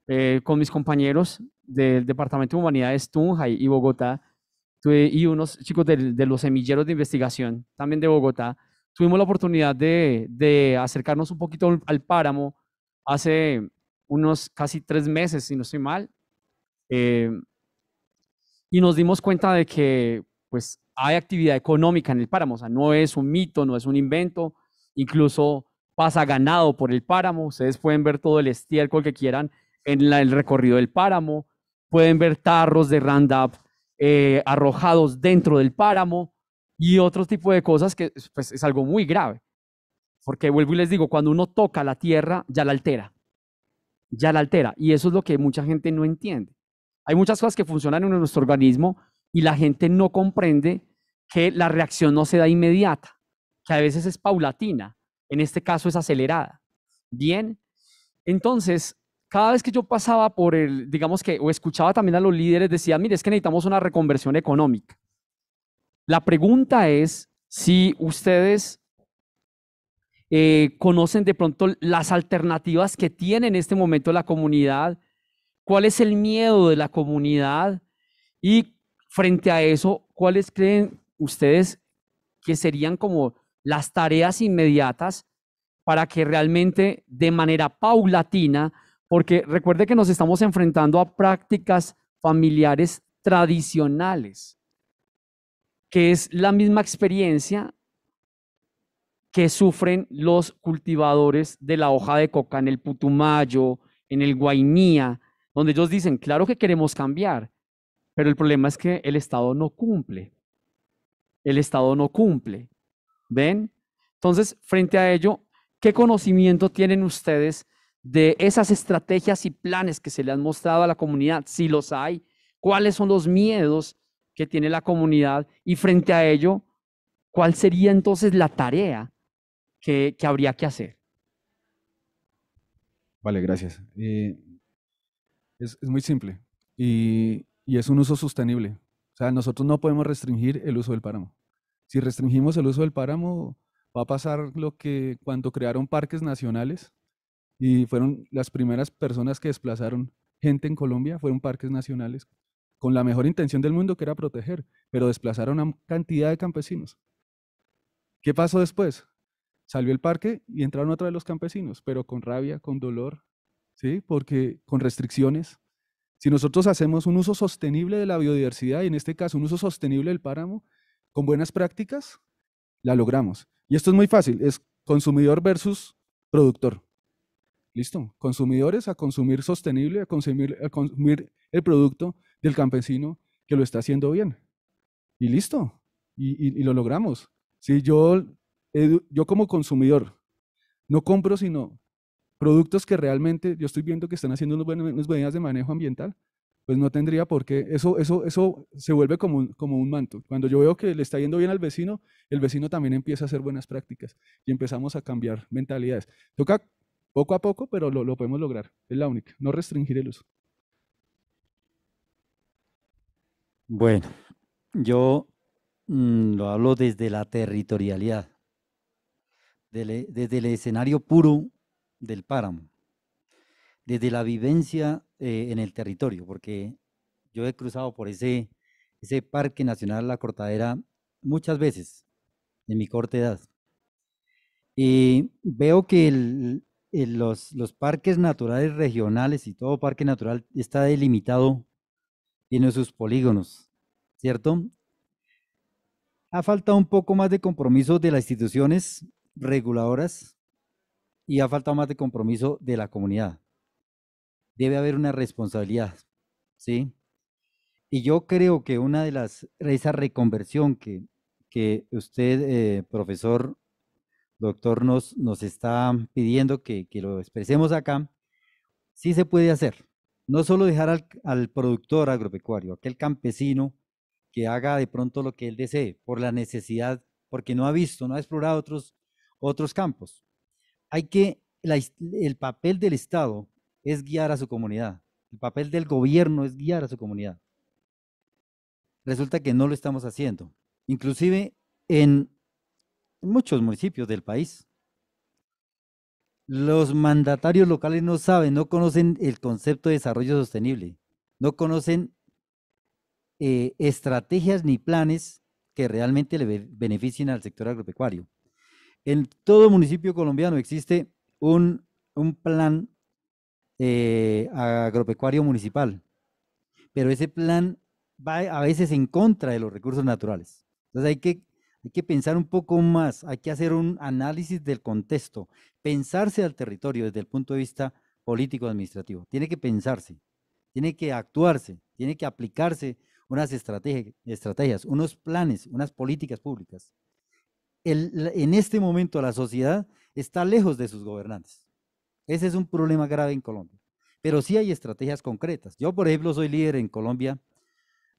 eh, con mis compañeros del Departamento de Humanidades Tunja y Bogotá, y unos chicos de los semilleros de investigación también de Bogotá, tuvimos la oportunidad de, acercarnos un poquito al, páramo hace unos casi tres meses, si no estoy mal, eh, y nos dimos cuenta de que pues hay actividad económica en el páramo, o sea, no es un mito, no es un invento, incluso pasa ganado por el páramo, ustedes pueden ver todo el estiércol que quieran en el recorrido del páramo, pueden ver tarros de Roundup eh, arrojados dentro del páramo, y otro tipo de cosas que pues, es algo muy grave. Porque vuelvo y les digo, cuando uno toca la tierra, ya la altera. Ya la altera. Y eso es lo que mucha gente no entiende. Hay muchas cosas que funcionan en nuestro organismo y la gente no comprende que la reacción no se da inmediata, que a veces es paulatina, en este caso es acelerada. Bien, entonces, cada vez que yo pasaba por el, digamos que, o escuchaba también a los líderes, decía, mire, es que necesitamos una reconversión económica. La pregunta es si ustedes eh, conocen de pronto las alternativas que tiene en este momento la comunidad, cuál es el miedo de la comunidad y frente a eso, cuáles creen ustedes que serían como las tareas inmediatas para que realmente de manera paulatina, porque recuerde que nos estamos enfrentando a prácticas familiares tradicionales que es la misma experiencia que sufren los cultivadores de la hoja de coca en el Putumayo, en el Guainía, donde ellos dicen, claro que queremos cambiar, pero el problema es que el Estado no cumple. El Estado no cumple. ¿Ven? Entonces, frente a ello, ¿qué conocimiento tienen ustedes de esas estrategias y planes que se le han mostrado a la comunidad? Si los hay, ¿cuáles son los miedos que tiene la comunidad y frente a ello, ¿cuál sería entonces la tarea que, habría que hacer? Vale, gracias. Eh, es, muy simple y, y es un uso sostenible. O sea, nosotros no podemos restringir el uso del páramo. Si restringimos el uso del páramo, va a pasar lo que cuando crearon parques nacionales y fueron las primeras personas que desplazaron gente en Colombia, fueron parques nacionales con la mejor intención del mundo, que era proteger, pero desplazaron a una cantidad de campesinos. ¿Qué pasó después? Salió el parque y entraron otra vez los campesinos, pero con rabia, con dolor, ¿sí? Porque con restricciones. Si nosotros hacemos un uso sostenible de la biodiversidad, y en este caso un uso sostenible del páramo, con buenas prácticas, la logramos. Y esto es muy fácil, es consumidor versus productor. Listo, consumidores a consumir sostenible, a consumir el producto del campesino que lo está haciendo bien. Y listo, y, lo logramos. Si yo, yo como consumidor no compro sino productos que realmente yo estoy viendo que están haciendo unas buenas medidas de manejo ambiental, pues no tendría por qué. Eso, eso, eso se vuelve como un, como un manto. Cuando yo veo que le está yendo bien al vecino, el vecino también empieza a hacer buenas prácticas y empezamos a cambiar mentalidades. Toca poco a poco, pero lo podemos lograr. Es la única, no restringir el uso. Bueno, yo mm, lo hablo desde la territorialidad, e, desde, el escenario puro del páramo, desde la vivencia eh, en el territorio, porque yo he cruzado por ese, Parque Nacional La Cortadera muchas veces en mi corta edad. Y veo que los parques naturales regionales y todo parque natural está delimitado tiene sus polígonos, ¿cierto? Ha faltado un poco más de compromiso de las instituciones reguladoras y ha faltado más de compromiso de la comunidad. Debe haber una responsabilidad, ¿sí? Y yo creo que una de las, esa reconversión que, usted, eh, profesor, doctor, nos, nos está pidiendo que, que lo expresemos acá, sí se puede hacer no solo dejar al, productor agropecuario, aquel campesino que haga de pronto lo que él desee por la necesidad, porque no ha visto, no ha explorado otros, otros campos. Hay que, el papel del Estado es guiar a su comunidad, el papel del gobierno es guiar a su comunidad. Resulta que no lo estamos haciendo, inclusive en muchos municipios del país. Los mandatarios locales no saben, no conocen el concepto de desarrollo sostenible, no conocen eh, estrategias ni planes que realmente le beneficien al sector agropecuario. En todo municipio colombiano existe un, plan eh, agropecuario municipal, pero ese plan va a veces en contra de los recursos naturales. Entonces hay que hay que pensar un poco más, hay que hacer un análisis del contexto, pensarse al territorio desde el punto de vista político-administrativo. Tiene que pensarse, tiene que actuarse, tiene que aplicarse unas estrategias, unos planes, unas políticas públicas. en este momento la sociedad está lejos de sus gobernantes. Ese es un problema grave en Colombia. Pero sí hay estrategias concretas. Yo, por ejemplo, soy líder en Colombia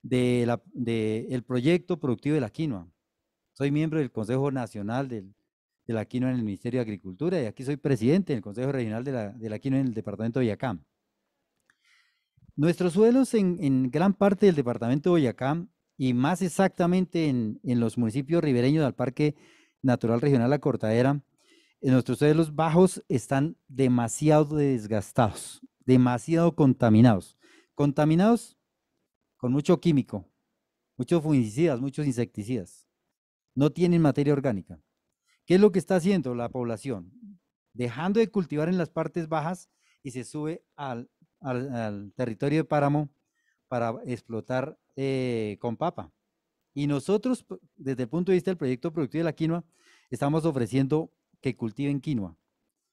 del proyecto productivo de la quinoa. Soy miembro del Consejo Nacional del, Aquino en el Ministerio de Agricultura y aquí soy presidente del Consejo Regional de del Aquino en el Departamento de Boyacá. Nuestros suelos en, gran parte del Departamento de Boyacá y más exactamente en, los municipios ribereños del Parque Natural Regional La Cortadera, en nuestros suelos bajos están demasiado desgastados, demasiado contaminados. Contaminados con mucho químico, muchos fungicidas, muchos insecticidas no tienen materia orgánica. ¿Qué es lo que está haciendo la población? Dejando de cultivar en las partes bajas y se sube al, territorio de páramo para explotar eh, con papa. Y nosotros, desde el punto de vista del proyecto productivo de la quinoa, estamos ofreciendo que cultiven quinoa,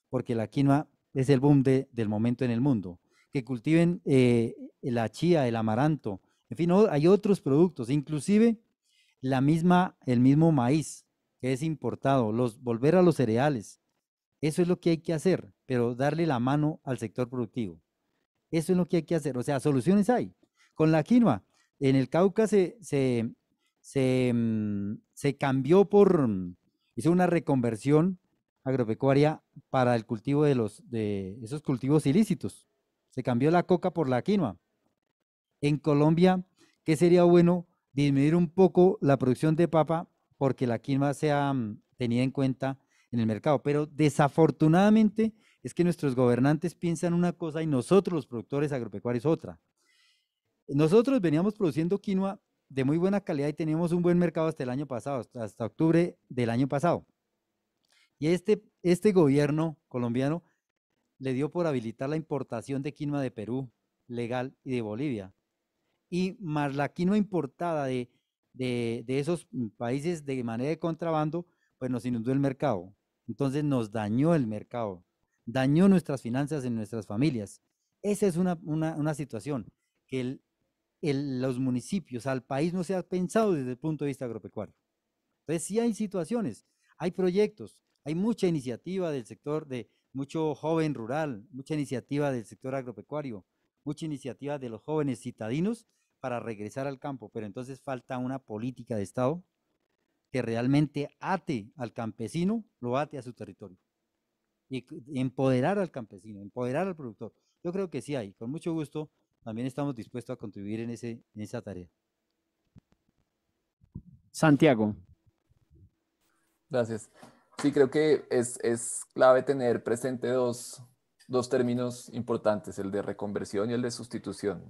porque la quinoa es el boom del momento en el mundo. Que cultiven eh, la chía, el amaranto, en fin, hay otros productos, inclusive la misma, el mismo maíz que es importado, los, volver a los cereales. Eso es lo que hay que hacer, pero darle la mano al sector productivo. Eso es lo que hay que hacer. O sea, soluciones hay. Con la quinoa, en el Cauca se, mm, cambió por, mm, hizo una reconversión agropecuaria para el cultivo de, los, de esos cultivos ilícitos. Se cambió la coca por la quinoa. En Colombia, ¿qué sería bueno disminuir un poco la producción de papa porque la quinoa ha mm, tenido en cuenta en el mercado. Pero desafortunadamente es que nuestros gobernantes piensan una cosa y nosotros los productores agropecuarios otra. Nosotros veníamos produciendo quinoa de muy buena calidad y teníamos un buen mercado hasta el año pasado, hasta, octubre del año pasado. Y este, este gobierno colombiano le dio por habilitar la importación de quinoa de Perú legal y de Bolivia y más la quinoa importada de, de, esos mm, países de manera de contrabando, pues nos inundó el mercado. Entonces nos dañó el mercado, dañó nuestras finanzas en nuestras familias. Esa es una, una, una situación que el, los municipios, al país no se ha pensado desde el punto de vista agropecuario. Entonces sí hay situaciones, hay proyectos, hay mucha iniciativa del sector de mucho joven rural, mucha iniciativa del sector agropecuario, mucha iniciativa de los jóvenes citadinos para regresar al campo, pero entonces falta una política de Estado que realmente ate al campesino, lo ate a su territorio. Y empoderar al campesino, empoderar al productor. Yo creo que sí hay, con mucho gusto, también estamos dispuestos a contribuir en, ese, en esa tarea. Santiago. Gracias. Sí, creo que es, clave tener presente dos, términos importantes, el de reconversión y el de sustitución.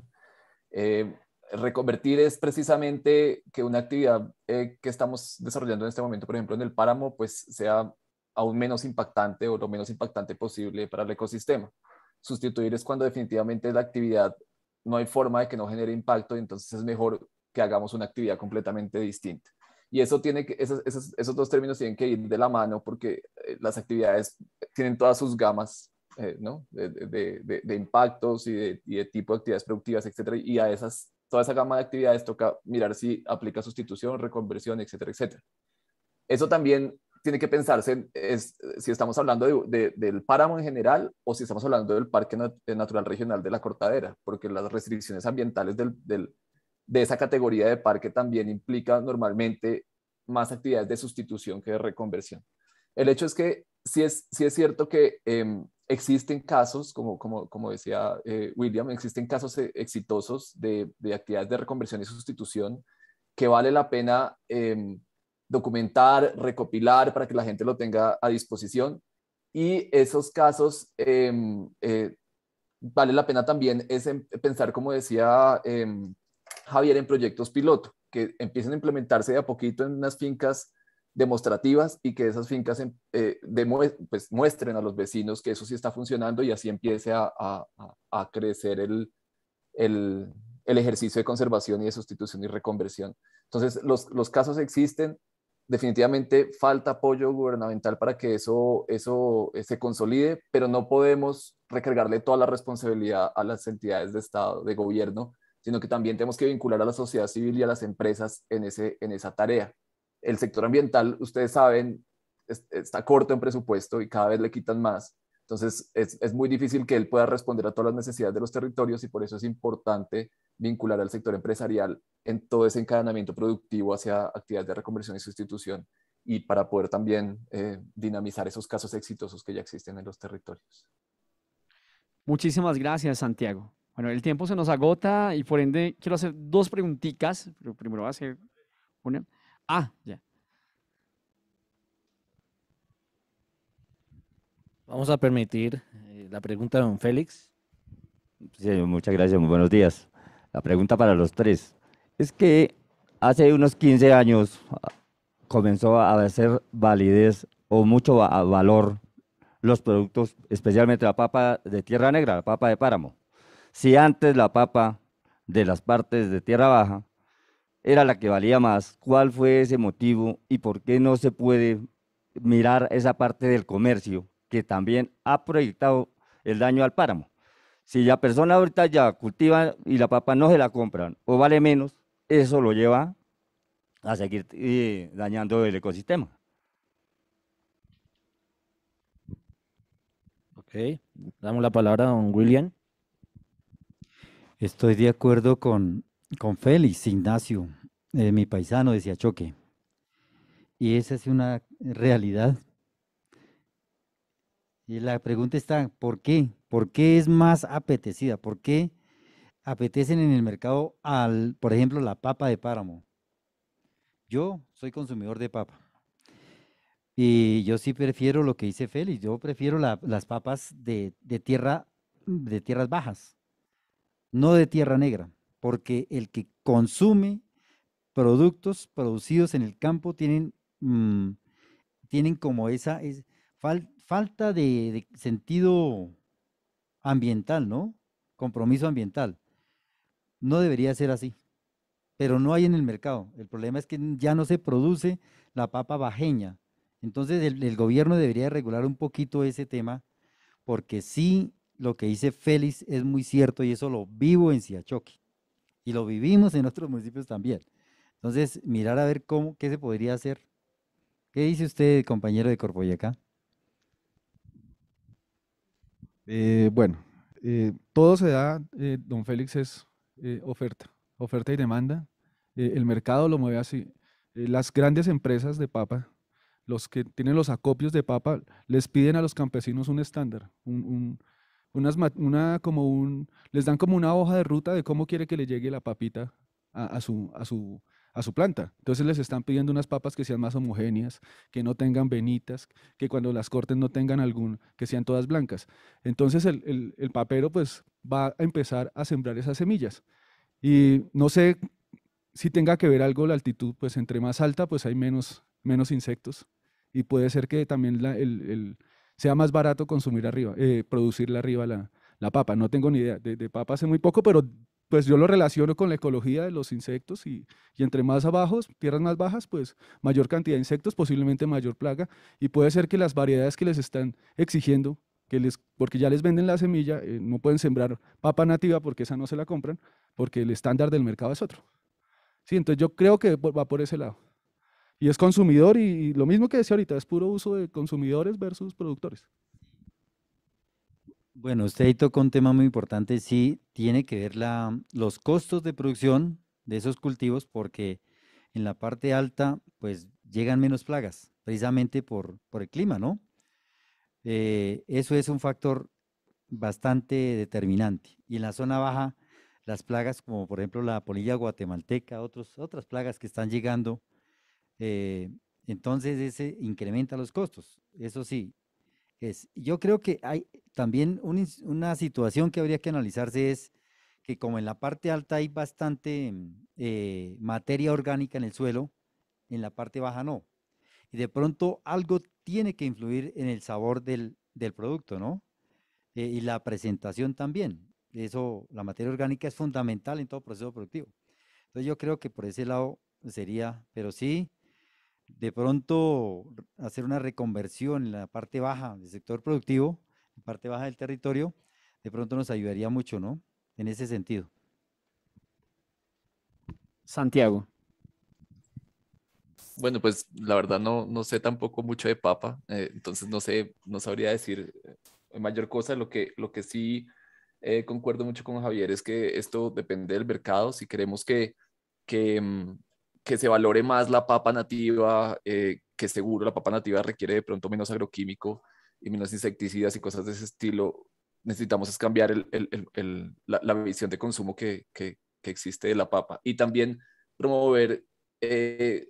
Eh, reconvertir es precisamente que una actividad eh, que estamos desarrollando en este momento, por ejemplo, en el páramo, pues sea aún menos impactante o lo menos impactante posible para el ecosistema. Sustituir es cuando definitivamente la actividad no hay forma de que no genere impacto, y entonces es mejor que hagamos una actividad completamente distinta. Y eso tiene que, esos, dos términos tienen que ir de la mano porque eh, las actividades tienen todas sus gamas eh, ¿no? de, de, de, impactos y, y de, tipo de actividades productivas, etcétera, y a esas toda esa gama de actividades toca mirar si aplica sustitución, reconversión, etcétera, etcétera. Eso también tiene que pensarse si estamos hablando del páramo en general o si estamos hablando del Parque eh, Natural Regional de la Cortadera, porque las restricciones ambientales de esa categoría de parque también implican normalmente más actividades de sustitución que de reconversión. El hecho es que si es, sí es cierto que em, existen casos, como, como, decía eh, William, existen casos eh, exitosos de, actividades de reconversión y sustitución que vale la pena em, documentar, recopilar para que la gente lo tenga a disposición. Y esos casos em, eh, vale la pena también es em, pensar, como decía Javier, en proyectos piloto, que empiecen a implementarse de a poquito en unas fincas demostrativas y que esas fincas em, eh, pues, muestren a los vecinos que eso sí está funcionando y así empiece a, crecer el, ejercicio de conservación y de sustitución y reconversión. Entonces, los, casos existen, definitivamente falta apoyo gubernamental para que eso, eso eh, se consolide, pero no podemos recargarle toda la responsabilidad a las entidades de Estado, de gobierno, sino que también tenemos que vincular a la sociedad civil y a las empresas en, en esa tarea el sector ambiental, ustedes saben, está corto en presupuesto y cada vez le quitan más. Entonces, es, muy difícil que él pueda responder a todas las necesidades de los territorios y por eso es importante vincular al sector empresarial en todo ese encadenamiento productivo hacia actividades de reconversión y sustitución y para poder también eh, dinamizar esos casos exitosos que ya existen en los territorios. Muchísimas gracias, Santiago. Bueno, el tiempo se nos agota y por ende quiero hacer dos preguntitas, primero va a ser una. Ah, ya. Vamos a permitir eh, la pregunta de don Félix. Sí, muchas gracias, muy buenos días. La pregunta para los tres. Es que hace unos 15 años ah, comenzó a hacer validez o mucho valor los productos, especialmente la papa de tierra negra, la papa de páramo. Si antes la papa de las partes de tierra baja era la que valía más. ¿Cuál fue ese motivo y por qué no se puede mirar esa parte del comercio que también ha proyectado el daño al páramo? Si la persona ahorita ya cultiva y la papa no se la compran o vale menos, eso lo lleva a seguir eh, dañando el ecosistema. Ok, damos la palabra a don William. Estoy de acuerdo con, con Félix Ignacio, eh, mi paisano de Choque. Y esa es una realidad. Y la pregunta está, ¿por qué? ¿Por qué es más apetecida? ¿Por qué apetecen en el mercado, al, por ejemplo, la papa de páramo? Yo soy consumidor de papa. Y yo sí prefiero lo que dice Félix, yo prefiero las papas de, tierra, de tierras bajas, no de tierra negra porque el que consume productos producidos en el campo tienen, mm, tienen como esa falta de, sentido ambiental, ¿no? Compromiso ambiental. No debería ser así, pero no hay en el mercado. El problema es que ya no se produce la papa bajeña. Entonces el, gobierno debería regular un poquito ese tema, porque sí, lo que dice Félix es muy cierto y eso lo vivo en Siachoque y lo vivimos en otros municipios también. Entonces, mirar a ver cómo, qué se podría hacer. ¿Qué dice usted, compañero de Corpoyacá? Eh, bueno, eh, todo se da, eh, don Félix, es oferta, oferta y demanda. el mercado lo mueve así. las grandes empresas de papa, los que tienen los acopios de papa, les piden a los campesinos un estándar, un, una, como un, les dan como una hoja de ruta de cómo quiere que le llegue la papita a, su, a, su, a su planta. Entonces les están pidiendo unas papas que sean más homogéneas, que no tengan venitas, que cuando las corten no tengan algún, que sean todas blancas. Entonces el, el, papero pues va a empezar a sembrar esas semillas. Y no sé si tenga que ver algo la altitud, pues entre más alta pues hay menos, menos insectos. Y puede ser que también la, el sea más barato consumir arriba, eh, producirle producirla arriba la, papa. No tengo ni idea. De, de, papa hace muy poco, pero pues yo lo relaciono con la ecología de los insectos y, entre más abajo, tierras más bajas, pues mayor cantidad de insectos, posiblemente mayor plaga. Y puede ser que las variedades que les están exigiendo, que les, porque ya les venden la semilla, eh, no pueden sembrar papa nativa porque esa no se la compran, porque el estándar del mercado es otro. Sí, entonces yo creo que va por ese lado y es consumidor y, lo mismo que decía ahorita, es puro uso de consumidores versus productores. Bueno, usted tocó un tema muy importante, sí, tiene que ver la, los costos de producción de esos cultivos porque en la parte alta pues llegan menos plagas, precisamente por, el clima, ¿no? Eh, eso es un factor bastante determinante. Y en la zona baja, las plagas como por ejemplo la polilla guatemalteca, otros, otras plagas que están llegando, eh, entonces, ese incrementa los costos. Eso sí, es. Yo creo que hay también una situación que habría que analizarse es que como en la parte alta hay bastante mm, eh, materia orgánica en el suelo, en la parte baja no. Y de pronto algo tiene que influir en el sabor del, del producto, ¿no? Eh, y la presentación también. Eso, la materia orgánica es fundamental en todo proceso productivo. Entonces yo creo que por ese lado sería, pero sí, de pronto hacer una reconversión en la parte baja del sector productivo, en parte baja del territorio, de pronto nos ayudaría mucho, ¿no? En ese sentido. Santiago. Bueno, pues la verdad no, no sé tampoco mucho de papa, eh, entonces no sé, no sabría decir eh, mayor cosa. Lo que, lo que sí eh, concuerdo mucho con Javier es que esto depende del mercado. Si queremos que, que mm, que se valore más la papa nativa, eh, que seguro la papa nativa requiere de pronto menos agroquímico y menos insecticidas y cosas de ese estilo, necesitamos es cambiar la, visión de consumo que, existe de la papa y también promover eh,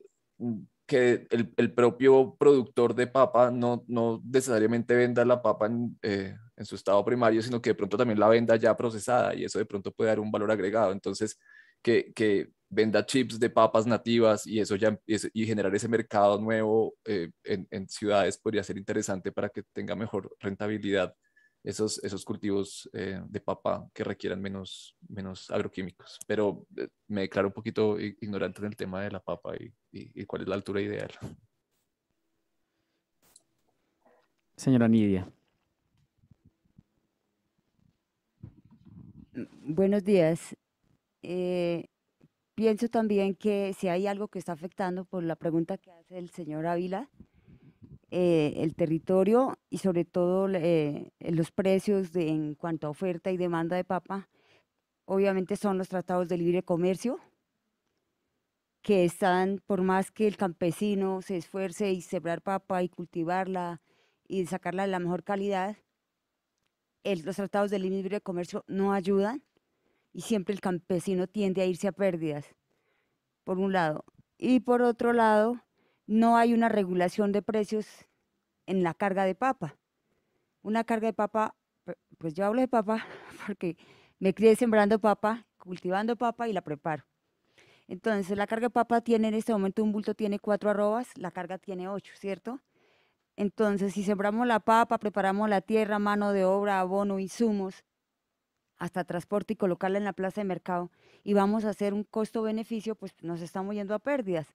que el, propio productor de papa no, necesariamente venda la papa eh, en, su estado primario, sino que de pronto también la venda ya procesada y eso de pronto puede dar un valor agregado. Entonces, que venda chips de papas nativas y eso ya y generar ese mercado nuevo eh, en, ciudades podría ser interesante para que tenga mejor rentabilidad esos, esos cultivos eh, de papa que requieran menos, menos agroquímicos. Pero eh, me declaro un poquito ignorante en el tema de la papa y, cuál es la altura ideal. Señora Nidia. Mm, buenos días. Pienso también que si hay algo que está afectando, por la pregunta que hace el señor Ávila, eh, el territorio y sobre todo eh, los precios en cuanto a oferta y demanda de papa, obviamente son los tratados de libre comercio, que están, por más que el campesino se esfuerce y sembrar papa y cultivarla y sacarla de la mejor calidad, los tratados de libre comercio no ayudan y siempre el campesino tiende a irse a pérdidas, por un lado. Y por otro lado, no hay una regulación de precios en la carga de papa. Una carga de papa, pues yo hablo de papa porque me crié sembrando papa, cultivando papa y la preparo. Entonces, la carga de papa tiene en este momento un bulto, tiene cuatro arrobas, la carga tiene ocho, ¿cierto? Entonces, si sembramos la papa, preparamos la tierra, mano de obra, abono, insumos, hasta transporte y colocarla en la plaza de mercado y vamos a hacer un costo-beneficio, pues nos estamos yendo a pérdidas.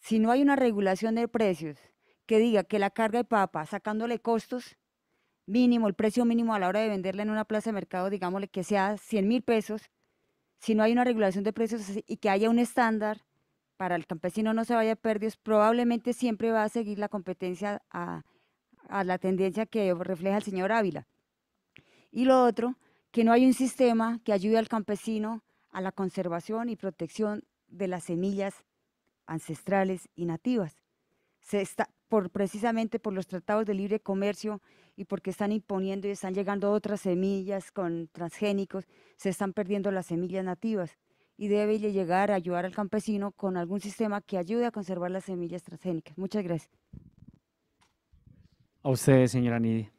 Si no hay una regulación de precios que diga que la carga de papa, sacándole costos mínimo, el precio mínimo a la hora de venderla en una plaza de mercado, digámosle que sea 100 mil pesos, si no hay una regulación de precios y que haya un estándar para el campesino no se vaya a pérdidas, probablemente siempre va a seguir la competencia a la tendencia que refleja el señor Ávila. Y lo otro que no hay un sistema que ayude al campesino a la conservación y protección de las semillas ancestrales y nativas. Se está, precisamente por los tratados de libre comercio y porque están imponiendo y están llegando otras semillas con transgénicos, se están perdiendo las semillas nativas y debe llegar a ayudar al campesino con algún sistema que ayude a conservar las semillas transgénicas. Muchas gracias. A usted, señora Nidia.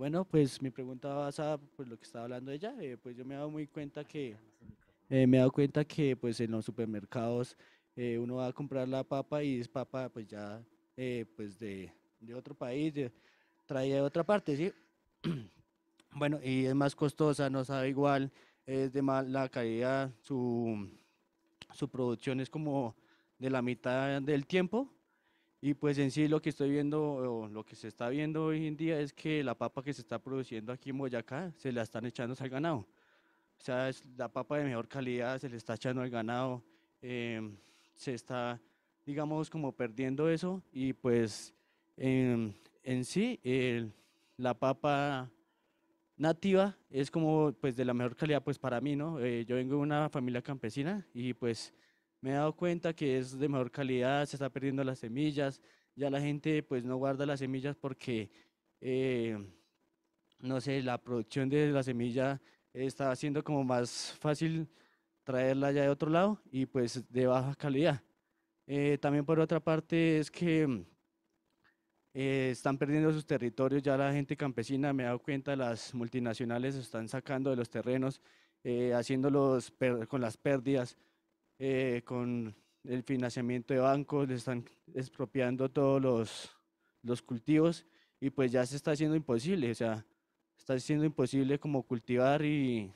bueno, pues mi pregunta basada por pues, lo que estaba hablando ella, eh, pues yo me he dado muy cuenta que eh, me he dado cuenta que pues en los supermercados eh, uno va a comprar la papa y es papa pues ya pues de, otro país, traía de otra parte, ¿sí? bueno, y es más costosa, no sabe igual, es de la calidad, su, su producción es como de la mitad del tiempo y pues en sí lo que estoy viendo, o lo que se está viendo hoy en día es que la papa que se está produciendo aquí en Boyacá se la están echando al ganado. O sea, es la papa de mejor calidad se le está echando al ganado. Em, se está, digamos, como perdiendo eso. Y pues em, en, sí, la papa nativa es como pues de la mejor calidad pues para mí, ¿no? Eh, yo vengo de una familia campesina y pues me he dado cuenta que es de mejor calidad, se está perdiendo las semillas, ya la gente pues no guarda las semillas porque, eh, no sé, la producción de la semilla está haciendo como más fácil traerla ya de otro lado y pues de baja calidad. Eh, también por otra parte es que eh, están perdiendo sus territorios, ya la gente campesina, me he dado cuenta, las multinacionales están sacando de los terrenos, haciéndolos con las pérdidas. Eh, con el financiamiento de bancos, le están expropiando todos los, los cultivos y pues ya se está haciendo imposible, o sea, está siendo imposible como cultivar y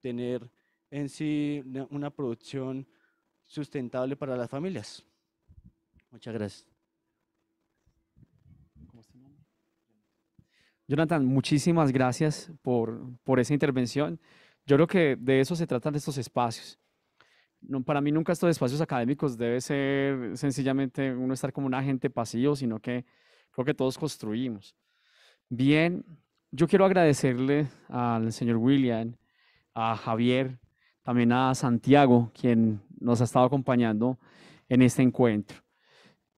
tener en sí una producción sustentable para las familias. Muchas gracias. Jonathan, muchísimas gracias por, por esa intervención. Yo creo que de eso se tratan estos espacios, para mí nunca estos espacios académicos debe ser sencillamente uno estar como un agente pasivo, sino que creo que todos construimos. Bien, yo quiero agradecerle al señor William, a Javier, también a Santiago, quien nos ha estado acompañando en este encuentro.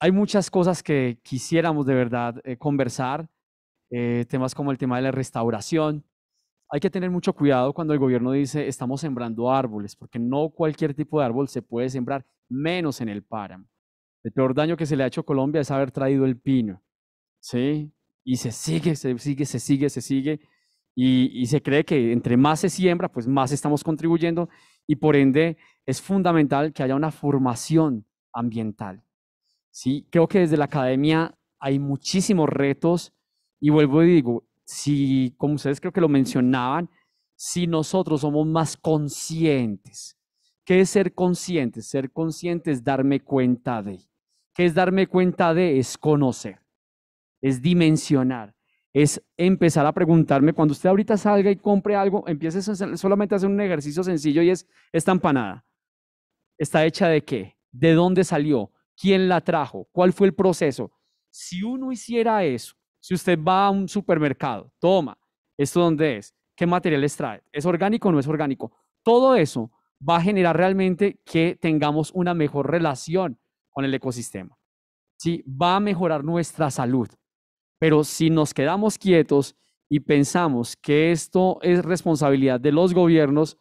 Hay muchas cosas que quisiéramos de verdad eh, conversar, eh, temas como el tema de la restauración, hay que tener mucho cuidado cuando el gobierno dice estamos sembrando árboles, porque no cualquier tipo de árbol se puede sembrar, menos en el páramo. El peor daño que se le ha hecho a Colombia es haber traído el pino, ¿sí? Y se sigue, se sigue, se sigue, se sigue, y, se cree que entre más se siembra, pues más estamos contribuyendo, y por ende es fundamental que haya una formación ambiental. ¿sí? Creo que desde la academia hay muchísimos retos, y vuelvo y digo, si, como ustedes creo que lo mencionaban, si nosotros somos más conscientes. ¿Qué es ser conscientes? Ser conscientes es darme cuenta de. ¿Qué es darme cuenta de? Es conocer, es dimensionar, es empezar a preguntarme. Cuando usted ahorita salga y compre algo, empiece solamente a hacer un ejercicio sencillo y es esta empanada. ¿Está hecha de qué? ¿De dónde salió? ¿Quién la trajo? ¿Cuál fue el proceso? Si uno hiciera eso, si usted va a un supermercado, toma, ¿esto dónde es? ¿Qué materiales trae? ¿Es orgánico o no es orgánico? Todo eso va a generar realmente que tengamos una mejor relación con el ecosistema. ¿sí? Va a mejorar nuestra salud. Pero si nos quedamos quietos y pensamos que esto es responsabilidad de los gobiernos,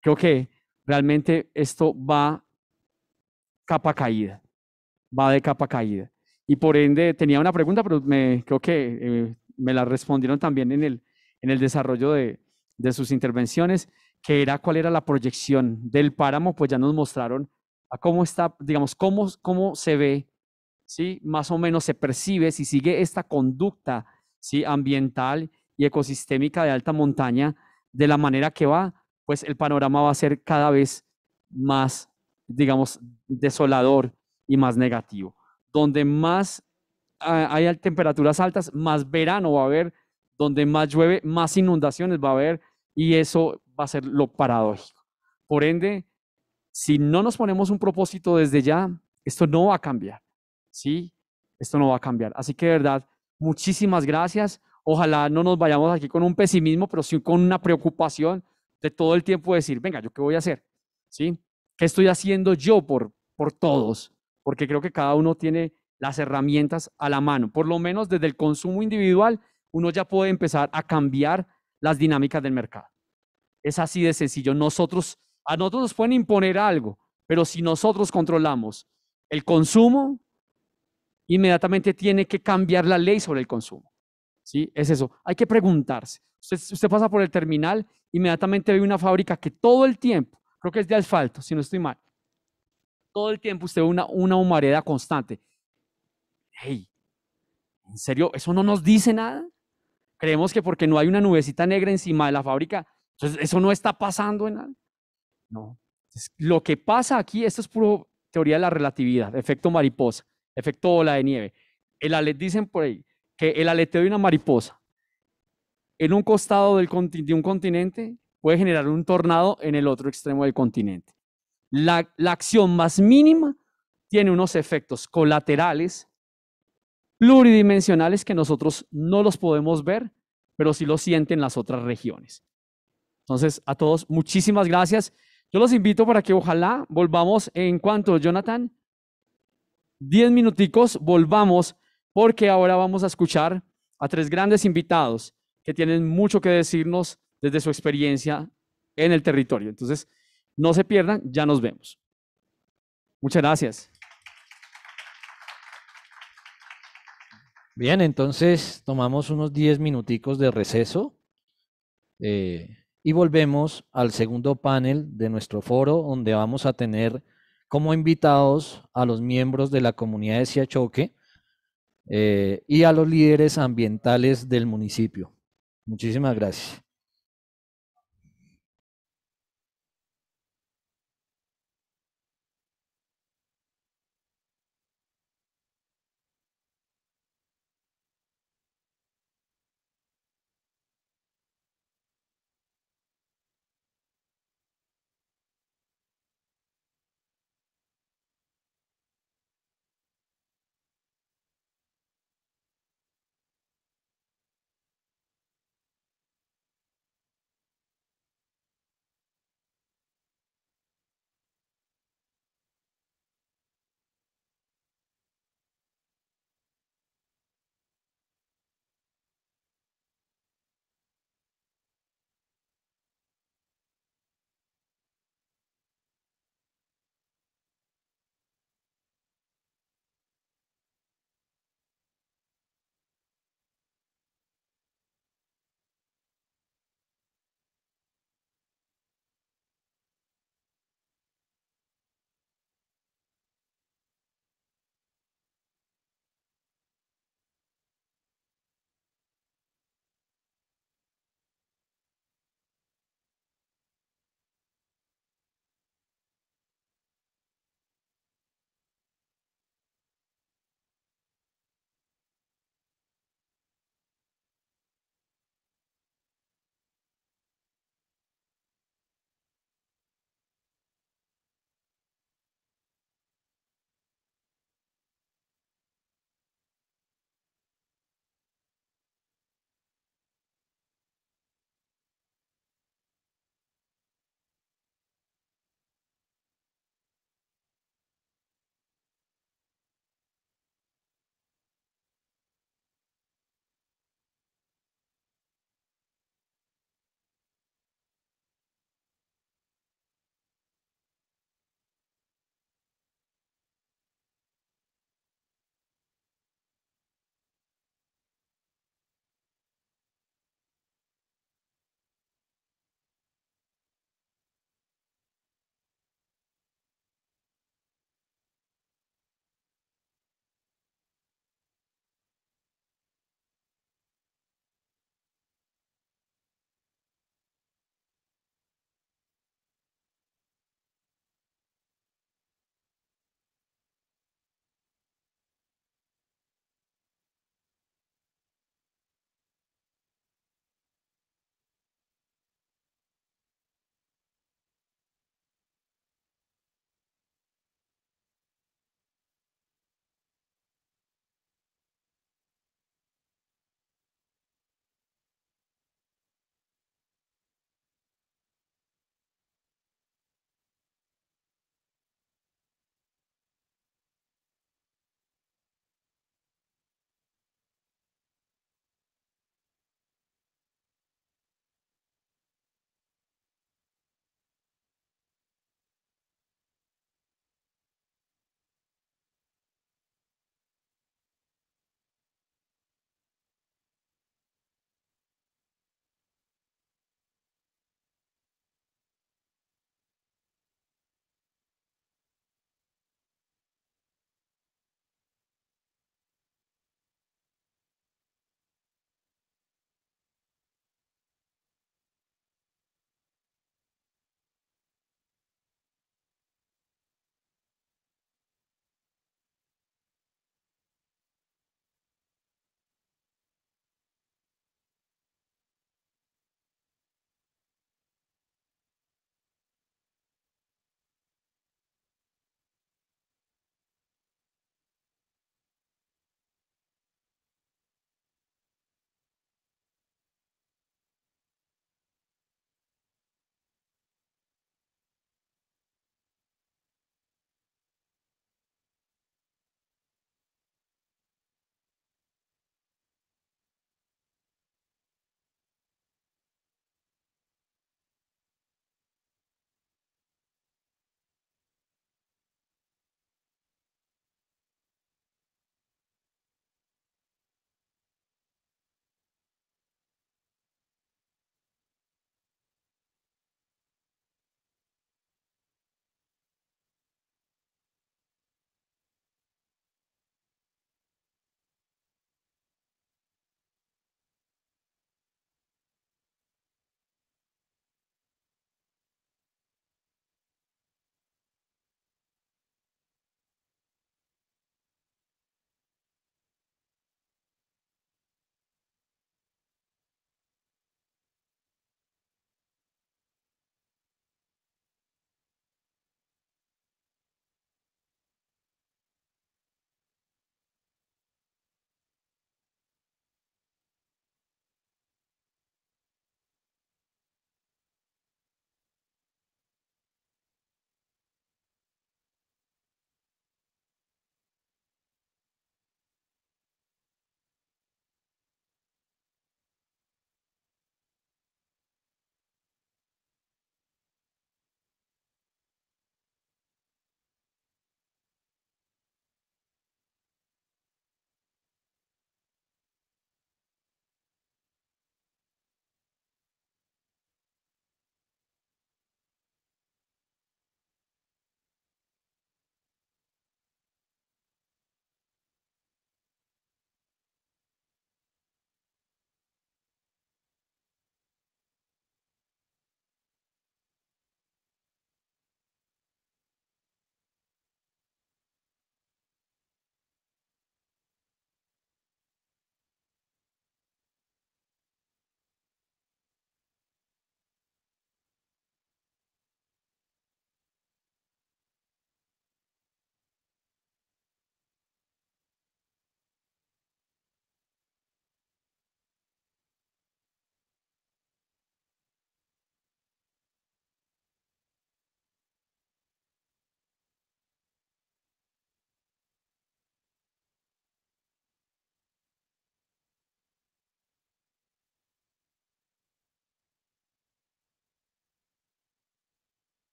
creo que realmente esto va capa caída, va de capa caída y por ende tenía una pregunta, pero creo que eh, me la respondieron también en el, en el desarrollo de, de, sus intervenciones, que era cuál era la proyección del páramo, pues ya nos mostraron a cómo está, digamos, cómo, se ve, ¿sí? más o menos se percibe si sigue esta conducta ¿sí? ambiental y ecosistémica de alta montaña, de la manera que va, pues el panorama va a ser cada vez más, digamos, desolador y más negativo donde más ah, hay temperaturas altas, más verano va a haber, donde más llueve, más inundaciones va a haber, y eso va a ser lo paradójico. Por ende, si no nos ponemos un propósito desde ya, esto no va a cambiar, ¿sí? Esto no va a cambiar. Así que de verdad, muchísimas gracias. Ojalá no nos vayamos aquí con un pesimismo, pero sí con una preocupación de todo el tiempo decir, venga, ¿yo qué voy a hacer? ¿Sí? ¿Qué estoy haciendo yo por, por todos? porque creo que cada uno tiene las herramientas a la mano. Por lo menos desde el consumo individual, uno ya puede empezar a cambiar las dinámicas del mercado. Es así de sencillo. Nosotros, a nosotros nos pueden imponer algo, pero si nosotros controlamos el consumo, inmediatamente tiene que cambiar la ley sobre el consumo. ¿Sí? Es eso. Hay que preguntarse. Usted, usted pasa por el terminal, inmediatamente ve una fábrica que todo el tiempo, creo que es de asfalto, si no estoy mal, todo el tiempo usted ve una, una humareda constante. Hey, ¿en serio? ¿Eso no nos dice nada? Creemos que porque no hay una nubecita negra encima de la fábrica, entonces eso no está pasando en nada. No. lo que pasa aquí, esto es puro teoría de la relatividad, efecto mariposa, efecto ola de nieve. El dicen por ahí que el aleteo de una mariposa en un costado del, de un continente puede generar un tornado en el otro extremo del continente. La, acción más mínima tiene unos efectos colaterales pluridimensionales que nosotros no los podemos ver, pero sí lo sienten las otras regiones. Entonces, a todos, muchísimas gracias. Yo los invito para que ojalá volvamos en cuanto, Jonathan, 10 minuticos, volvamos, porque ahora vamos a escuchar a tres grandes invitados que tienen mucho que decirnos desde su experiencia en el territorio. Entonces, no se pierdan, ya nos vemos. Muchas gracias. Bien, entonces tomamos unos 10 minuticos de receso eh, y volvemos al segundo panel de nuestro foro donde vamos a tener como invitados a los miembros de la comunidad de Siachoque eh, y a los líderes ambientales del municipio. Muchísimas gracias.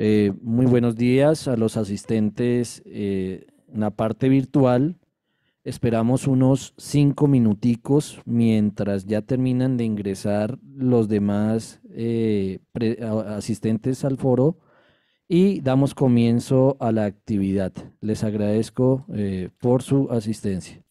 Eh, muy buenos días a los asistentes eh, en la parte virtual. Esperamos unos cinco minuticos mientras ya terminan de ingresar los demás eh, asistentes al foro y damos comienzo a la actividad. Les agradezco por su asistencia.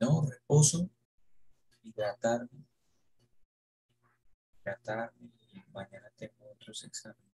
¿no? Reposo, hidratarme, hidratarme. Y mañana tengo otros exámenes.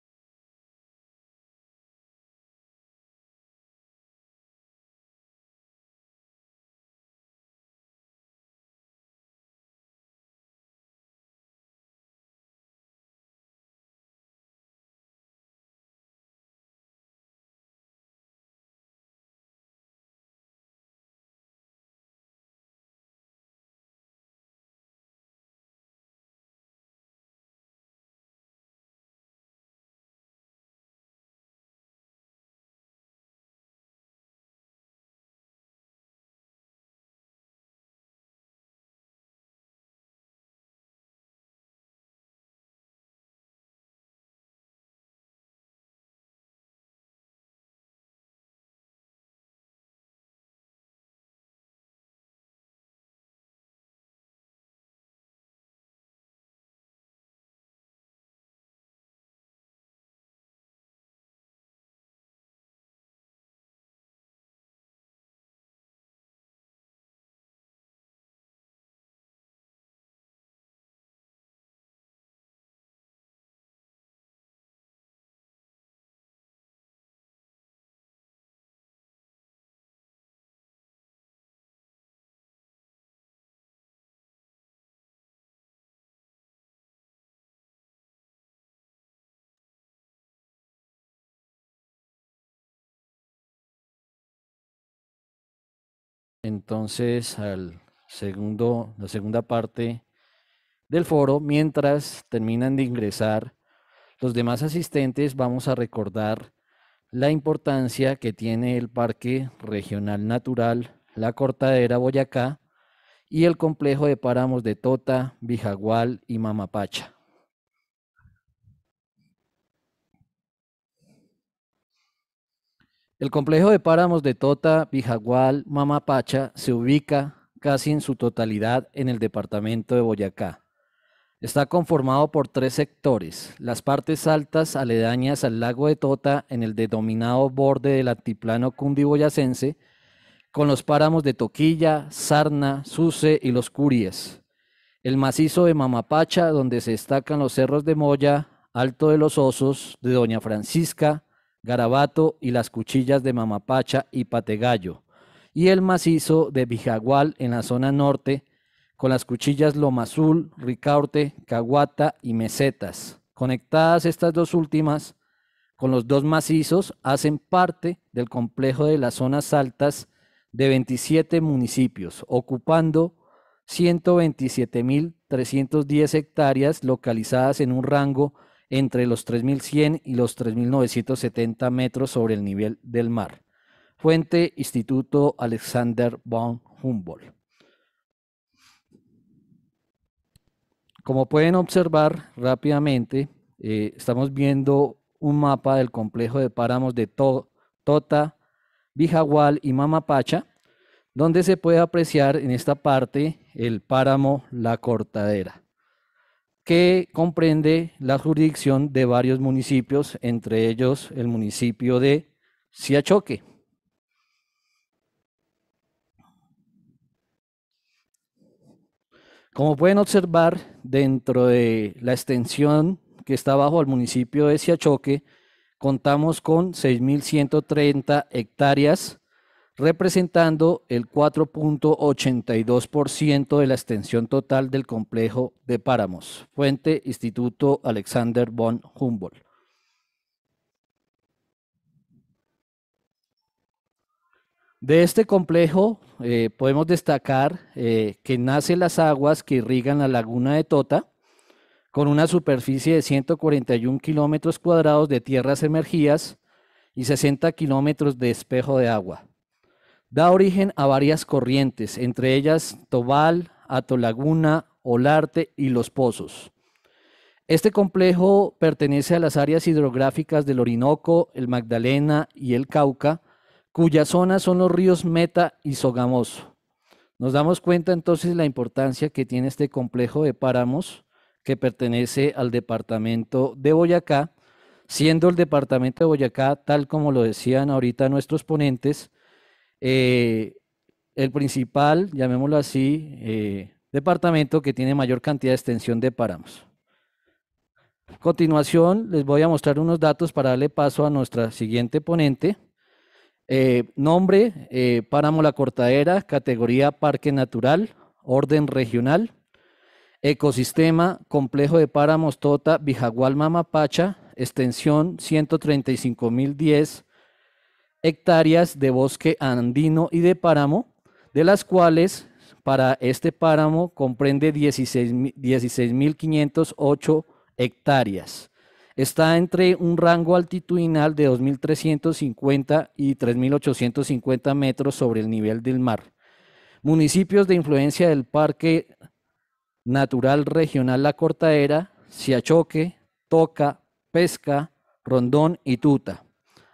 entonces al segundo, la segunda parte del foro. Mientras terminan de ingresar los demás asistentes, vamos a recordar la importancia que tiene el Parque Regional Natural La Cortadera Boyacá y el complejo de páramos de Tota, Bijagual y Mamapacha. El complejo de páramos de Tota, Bijagual, Mamapacha se ubica casi en su totalidad en el departamento de Boyacá. Está conformado por tres sectores, las partes altas aledañas al lago de Tota en el denominado borde del altiplano cundiboyacense, con los páramos de Toquilla, Sarna, Suce y Los Curies. El macizo de Mamapacha, donde se destacan los cerros de Moya, Alto de los Osos, de Doña Francisca, Garabato y las cuchillas de Mamapacha y Pategallo, y el macizo de Bijagual en la zona norte, con las cuchillas Lomazul, Azul, Ricaurte, Caguata y Mesetas. Conectadas estas dos últimas con los dos macizos, hacen parte del complejo de las zonas altas de 27 municipios, ocupando 127.310 hectáreas localizadas en un rango entre los 3.100 y los 3.970 metros sobre el nivel del mar. Fuente Instituto Alexander von Humboldt. Como pueden observar rápidamente, eh, estamos viendo un mapa del complejo de páramos de Tota, Bijagual y Mamapacha, donde se puede apreciar en esta parte el páramo La Cortadera que comprende la jurisdicción de varios municipios, entre ellos el municipio de Siachoque. Como pueden observar, dentro de la extensión que está bajo el municipio de Siachoque, contamos con 6.130 hectáreas representando el 4.82% de la extensión total del complejo de páramos. Fuente Instituto Alexander von Humboldt. De este complejo eh, podemos destacar eh, que nacen las aguas que irrigan la laguna de Tota, con una superficie de 141 kilómetros cuadrados de tierras emergidas y 60 kilómetros de espejo de agua da origen a varias corrientes, entre ellas Tobal, Atolaguna, Olarte y Los Pozos. Este complejo pertenece a las áreas hidrográficas del Orinoco, el Magdalena y el Cauca, cuyas zonas son los ríos Meta y Sogamoso. Nos damos cuenta entonces la importancia que tiene este complejo de páramos que pertenece al departamento de Boyacá, siendo el departamento de Boyacá, tal como lo decían ahorita nuestros ponentes, eh, el principal, llamémoslo así, eh, departamento que tiene mayor cantidad de extensión de páramos. A continuación, les voy a mostrar unos datos para darle paso a nuestra siguiente ponente. Eh, nombre, páramo La Cortadera, categoría Parque Natural, orden regional, ecosistema, complejo de páramos Tota, Bijagual, Mamapacha, extensión 135.010 hectáreas de bosque andino y de páramo, de las cuales para este páramo comprende 16.508 hectáreas. Está entre un rango altitudinal de 2.350 y 3.850 metros sobre el nivel del mar. Municipios de influencia del Parque Natural Regional La Cortadera, Siachoque, Toca, Pesca, Rondón y Tuta.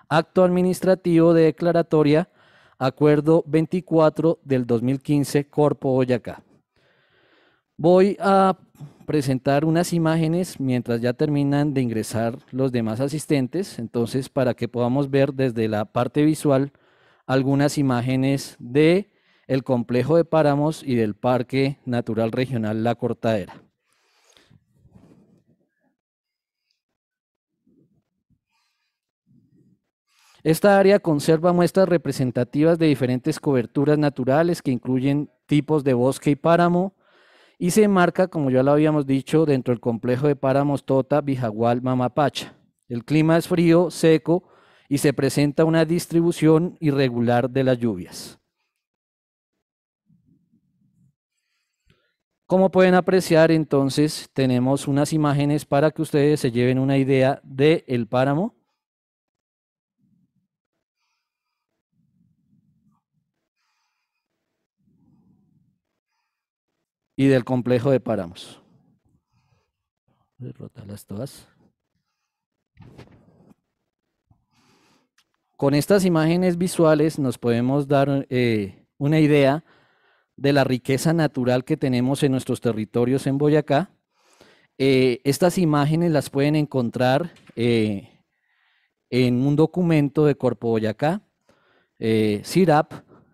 Acto Administrativo de Declaratoria, Acuerdo 24 del 2015, Corpo Boyacá. Voy a presentar unas imágenes mientras ya terminan de ingresar los demás asistentes, entonces para que podamos ver desde la parte visual algunas imágenes de el complejo de páramos y del Parque Natural Regional La Cortadera. Esta área conserva muestras representativas de diferentes coberturas naturales que incluyen tipos de bosque y páramo y se enmarca, como ya lo habíamos dicho, dentro del complejo de páramos Tota, Bijagual, Mamapacha. El clima es frío, seco y se presenta una distribución irregular de las lluvias. Como pueden apreciar, entonces tenemos unas imágenes para que ustedes se lleven una idea del páramo y del complejo de páramos. Derrotarlas todas. Con estas imágenes visuales nos podemos dar eh, una idea de la riqueza natural que tenemos en nuestros territorios en Boyacá. Eh, estas imágenes las pueden encontrar eh, en un documento de Corpo Boyacá, CIRAP,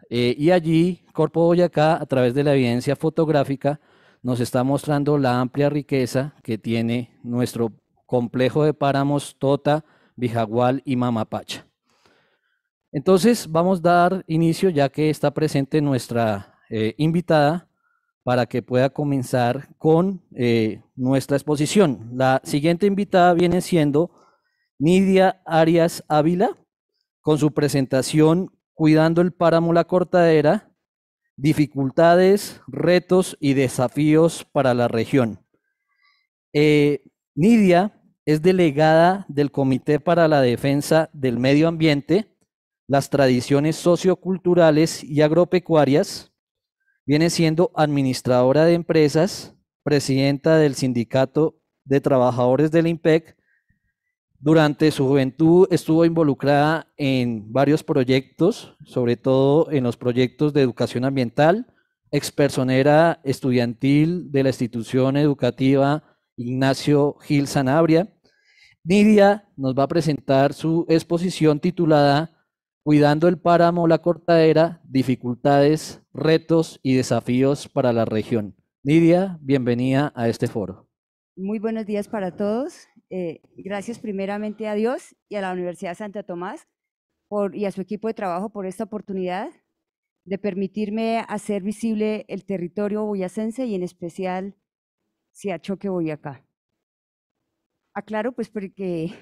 eh, y allí, Corpo Boyacá, a través de la evidencia fotográfica, nos está mostrando la amplia riqueza que tiene nuestro complejo de páramos Tota, Bijagual y Mamapacha. Entonces, vamos a dar inicio, ya que está presente nuestra eh, invitada, para que pueda comenzar con eh, nuestra exposición. La siguiente invitada viene siendo Nidia Arias Ávila, con su presentación cuidando el páramo La Cortadera, dificultades, retos y desafíos para la región. Eh, Nidia es delegada del Comité para la Defensa del Medio Ambiente, las Tradiciones Socioculturales y Agropecuarias, viene siendo administradora de empresas, presidenta del Sindicato de Trabajadores del IMPEC, durante su juventud estuvo involucrada en varios proyectos, sobre todo en los proyectos de educación ambiental, expersonera estudiantil de la institución educativa Ignacio Gil Sanabria. Nidia nos va a presentar su exposición titulada Cuidando el páramo La Cortadera, dificultades, retos y desafíos para la región. Nidia, bienvenida a este foro. Muy buenos días para todos. Eh, gracias primeramente a Dios y a la Universidad Santa Tomás por, y a su equipo de trabajo por esta oportunidad de permitirme hacer visible el territorio boyacense y en especial Siachoque Boyacá. Aclaro pues porque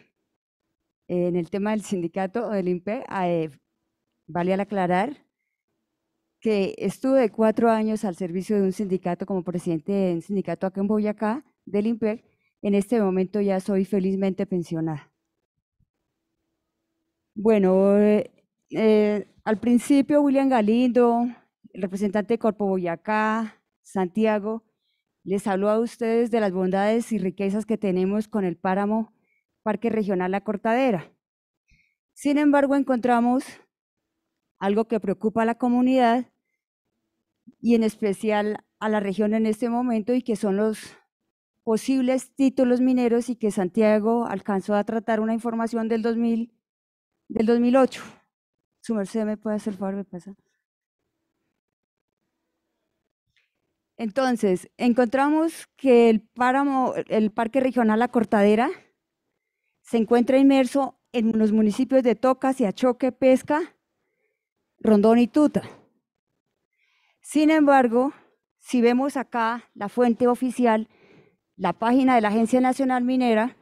en el tema del sindicato o del INPE eh, vale al aclarar que estuve cuatro años al servicio de un sindicato como presidente de un sindicato acá en Boyacá del INPEC en este momento ya soy felizmente pensionada. Bueno, eh, eh, al principio William Galindo, representante de Corpo Boyacá, Santiago, les habló a ustedes de las bondades y riquezas que tenemos con el páramo Parque Regional La Cortadera. Sin embargo, encontramos algo que preocupa a la comunidad y en especial a la región en este momento y que son los posibles títulos mineros y que Santiago alcanzó a tratar una información del, 2000, del 2008. Su merced me puede hacer favor, de pasa. Entonces, encontramos que el páramo, el Parque Regional La Cortadera, se encuentra inmerso en los municipios de Tocas y Achoque, Pesca, Rondón y Tuta. Sin embargo, si vemos acá la fuente oficial, la página de la Agencia Nacional Minera,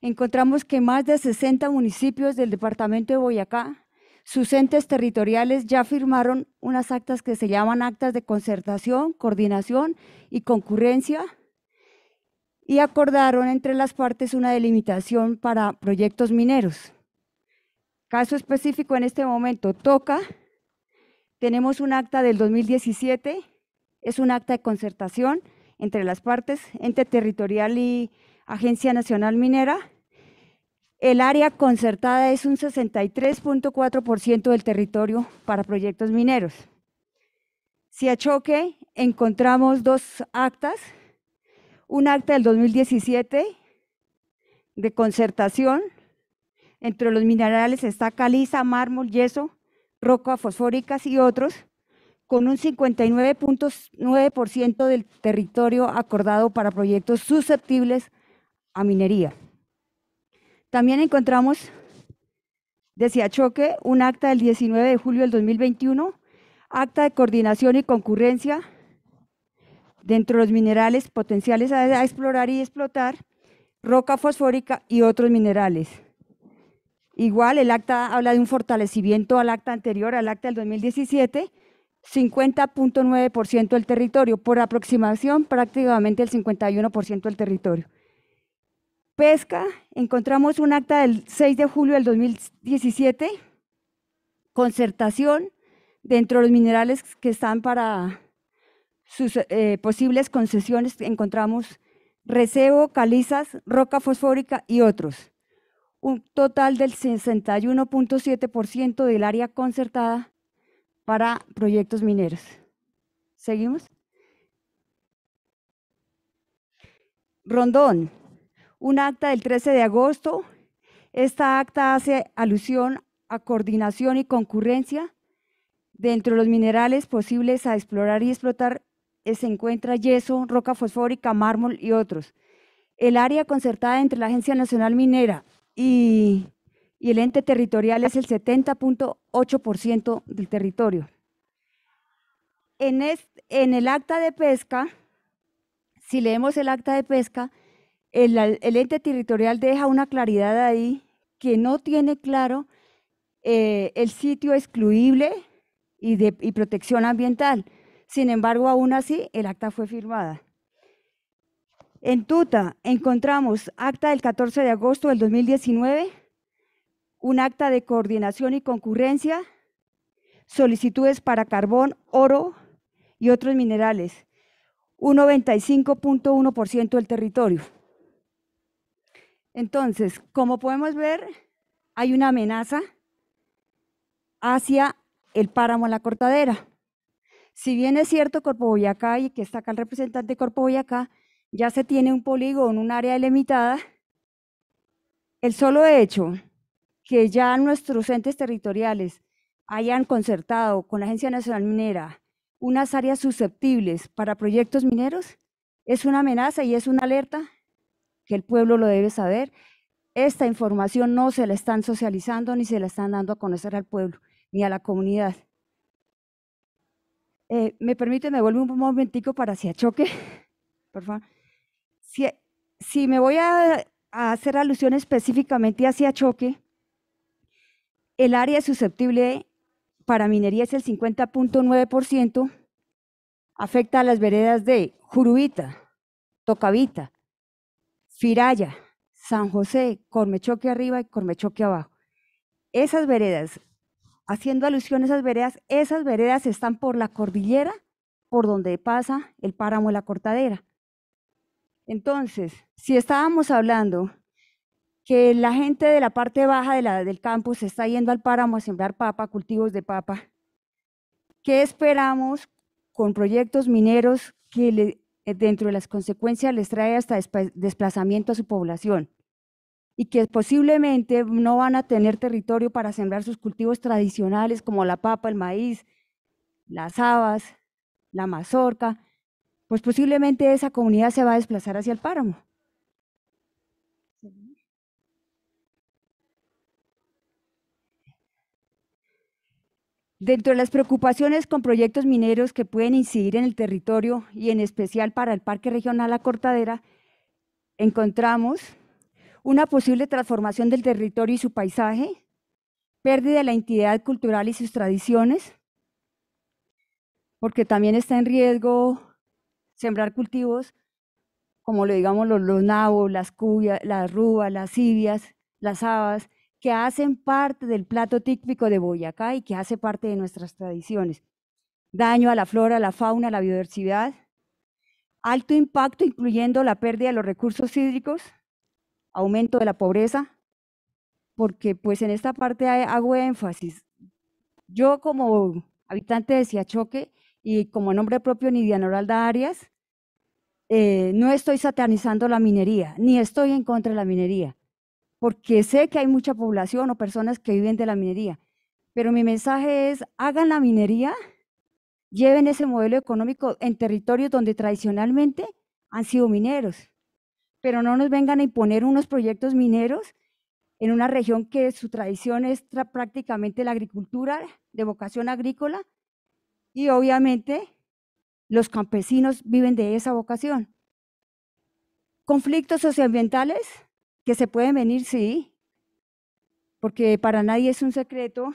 encontramos que más de 60 municipios del departamento de Boyacá, sus entes territoriales ya firmaron unas actas que se llaman actas de concertación, coordinación y concurrencia y acordaron entre las partes una delimitación para proyectos mineros. Caso específico en este momento, toca, tenemos un acta del 2017, es un acta de concertación, entre las partes, entre territorial y Agencia Nacional Minera. El área concertada es un 63.4% del territorio para proyectos mineros. Si a choque encontramos dos actas, un acta del 2017 de concertación, entre los minerales está caliza, mármol, yeso, roca fosfóricas y otros, con un 59.9% del territorio acordado para proyectos susceptibles a minería. También encontramos decía Choque, un acta del 19 de julio del 2021, acta de coordinación y concurrencia dentro de los minerales potenciales a, explorar y explotar, roca fosfórica y otros minerales. Igual, el acta habla de un fortalecimiento al acta anterior, al acta del 2017, 50.9% del territorio, por aproximación prácticamente el 51% del territorio. Pesca, encontramos un acta del 6 de julio del 2017, concertación dentro de los minerales que están para sus eh, posibles concesiones, encontramos recebo, calizas, roca fosfórica y otros. Un total del 61.7% del área concertada para proyectos mineros. ¿Seguimos? Rondón, un acta del 13 de agosto. Esta acta hace alusión a coordinación y concurrencia. Dentro de los minerales posibles a explorar y explotar se encuentra yeso, roca fosfórica, mármol y otros. El área concertada entre la Agencia Nacional Minera y y el ente territorial es el 70.8% del territorio. En, el acta de pesca, si leemos el acta de pesca, el, ente territorial deja una claridad ahí que no tiene claro eh, el sitio excluible y, de, y protección ambiental. Sin embargo, aún así, el acta fue firmada. En Tuta encontramos acta del 14 de agosto del 2019 un acta de coordinación y concurrencia, solicitudes para carbón, oro y otros minerales, un 95.1% del territorio. Entonces, como podemos ver, hay una amenaza hacia el páramo en la cortadera. Si bien es cierto Corpo Boyacá y que está acá el representante de Corpo Boyacá, ya se tiene un polígono, un área delimitada, el solo hecho que ya nuestros entes territoriales hayan concertado con la Agencia Nacional Minera unas áreas susceptibles para proyectos mineros es una amenaza y es una alerta que el pueblo lo debe saber. Esta información no se la están socializando ni se la están dando a conocer al pueblo ni a la comunidad. Eh, me permite, me vuelvo un momentico para hacia choque, por favor. Si, me voy a hacer alusión específicamente hacia choque, el área susceptible para minería es el 50.9%. Afecta a las veredas de Jurubita, Tocavita, Firaya, San José, Cormechoque arriba y Cormechoque abajo. Esas veredas, haciendo alusión a esas veredas, esas veredas están por la cordillera, por donde pasa el páramo de la cortadera. Entonces, si estábamos hablando que la gente de la parte baja de la, del campo se está yendo al páramo a sembrar papa, cultivos de papa. ¿Qué esperamos con proyectos mineros que eh, dentro de las consecuencias les trae hasta desplazamiento a su población? Y que posiblemente no van a tener territorio para sembrar sus cultivos tradicionales como la papa, el maíz, las habas, la mazorca, pues posiblemente esa comunidad se va a desplazar hacia el páramo. Dentro de las preocupaciones con proyectos mineros que pueden incidir en el territorio y en especial para el Parque Regional La Cortadera, encontramos una posible transformación del territorio y su paisaje, pérdida de la entidad cultural y sus tradiciones, porque también está en riesgo sembrar cultivos como lo digamos los, nabos, las cubias, las rubas, las sivias, las habas, que hacen parte del plato típico de Boyacá y que hace parte de nuestras tradiciones. Daño a la flora, a la fauna, a la biodiversidad. Alto impacto, incluyendo la pérdida de los recursos hídricos, aumento de la pobreza, porque pues en esta parte hago énfasis. Yo como habitante de Siachoque y como nombre propio Nidia Noralda Arias, eh, no estoy satanizando la minería, ni estoy en contra de la minería porque sé que hay mucha población o personas que viven de la minería, pero mi mensaje es, hagan la minería, lleven ese modelo económico en territorios donde tradicionalmente han sido mineros, pero no nos vengan a imponer unos proyectos mineros en una región que su tradición es prácticamente la agricultura de vocación agrícola y obviamente los campesinos viven de esa vocación. Conflictos socioambientales, que se pueden venir, sí, porque para nadie es un secreto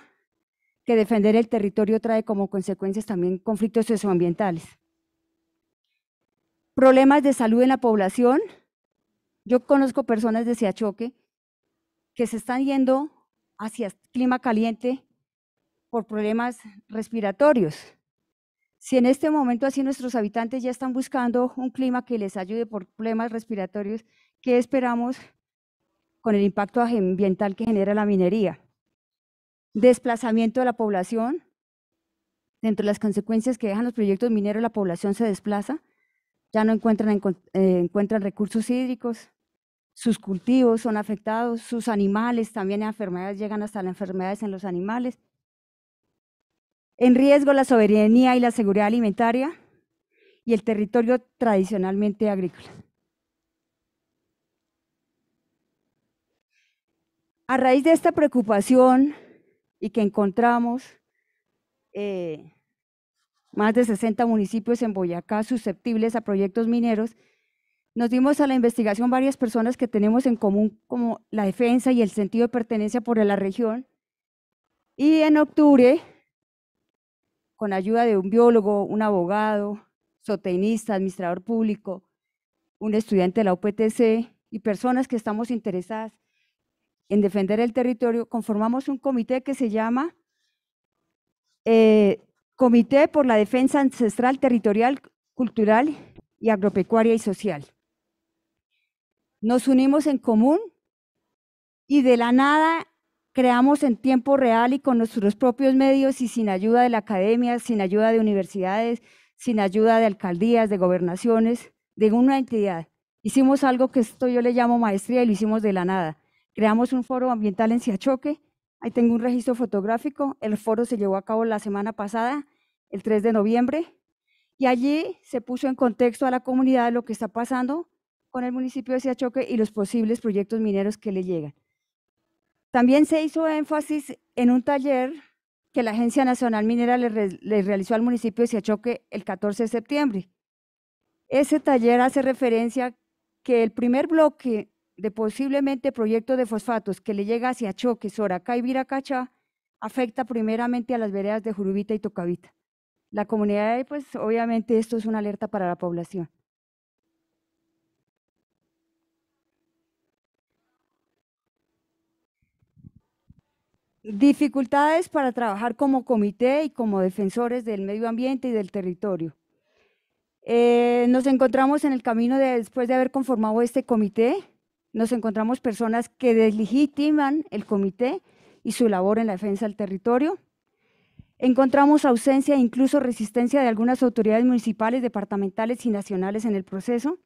que defender el territorio trae como consecuencias también conflictos socioambientales. Problemas de salud en la población. Yo conozco personas de Siachoque que se están yendo hacia clima caliente por problemas respiratorios. Si en este momento así nuestros habitantes ya están buscando un clima que les ayude por problemas respiratorios, ¿qué esperamos con el impacto ambiental que genera la minería. Desplazamiento de la población. Dentro de las consecuencias que dejan los proyectos mineros, la población se desplaza, ya no encuentran, eh, encuentran recursos hídricos, sus cultivos son afectados, sus animales también enfermedades, llegan hasta las enfermedades en los animales. En riesgo la soberanía y la seguridad alimentaria y el territorio tradicionalmente agrícola. A raíz de esta preocupación y que encontramos eh, más de 60 municipios en Boyacá susceptibles a proyectos mineros, nos dimos a la investigación varias personas que tenemos en común como la defensa y el sentido de pertenencia por la región. Y en octubre, con ayuda de un biólogo, un abogado, sotenista, administrador público, un estudiante de la UPTC y personas que estamos interesadas en defender el territorio, conformamos un comité que se llama eh, Comité por la Defensa Ancestral Territorial, Cultural y Agropecuaria y Social. Nos unimos en común y de la nada creamos en tiempo real y con nuestros propios medios y sin ayuda de la academia, sin ayuda de universidades, sin ayuda de alcaldías, de gobernaciones, de una entidad. Hicimos algo que esto yo le llamo maestría y lo hicimos de la nada. Creamos un foro ambiental en Siachoque. Ahí tengo un registro fotográfico. El foro se llevó a cabo la semana pasada, el 3 de noviembre. Y allí se puso en contexto a la comunidad lo que está pasando con el municipio de Siachoque y los posibles proyectos mineros que le llegan. También se hizo énfasis en un taller que la Agencia Nacional Minera le, realizó al municipio de Siachoque el 14 de septiembre. Ese taller hace referencia que el primer bloque de posiblemente proyecto de fosfatos que le llega hacia Choque, Soracá y Viracacha afecta primeramente a las veredas de Jurubita y Tocavita. La comunidad, pues obviamente esto es una alerta para la población. Dificultades para trabajar como comité y como defensores del medio ambiente y del territorio. Eh, nos encontramos en el camino de, después de haber conformado este comité nos encontramos personas que deslegitiman el comité y su labor en la defensa del territorio. Encontramos ausencia e incluso resistencia de algunas autoridades municipales, departamentales y nacionales en el proceso.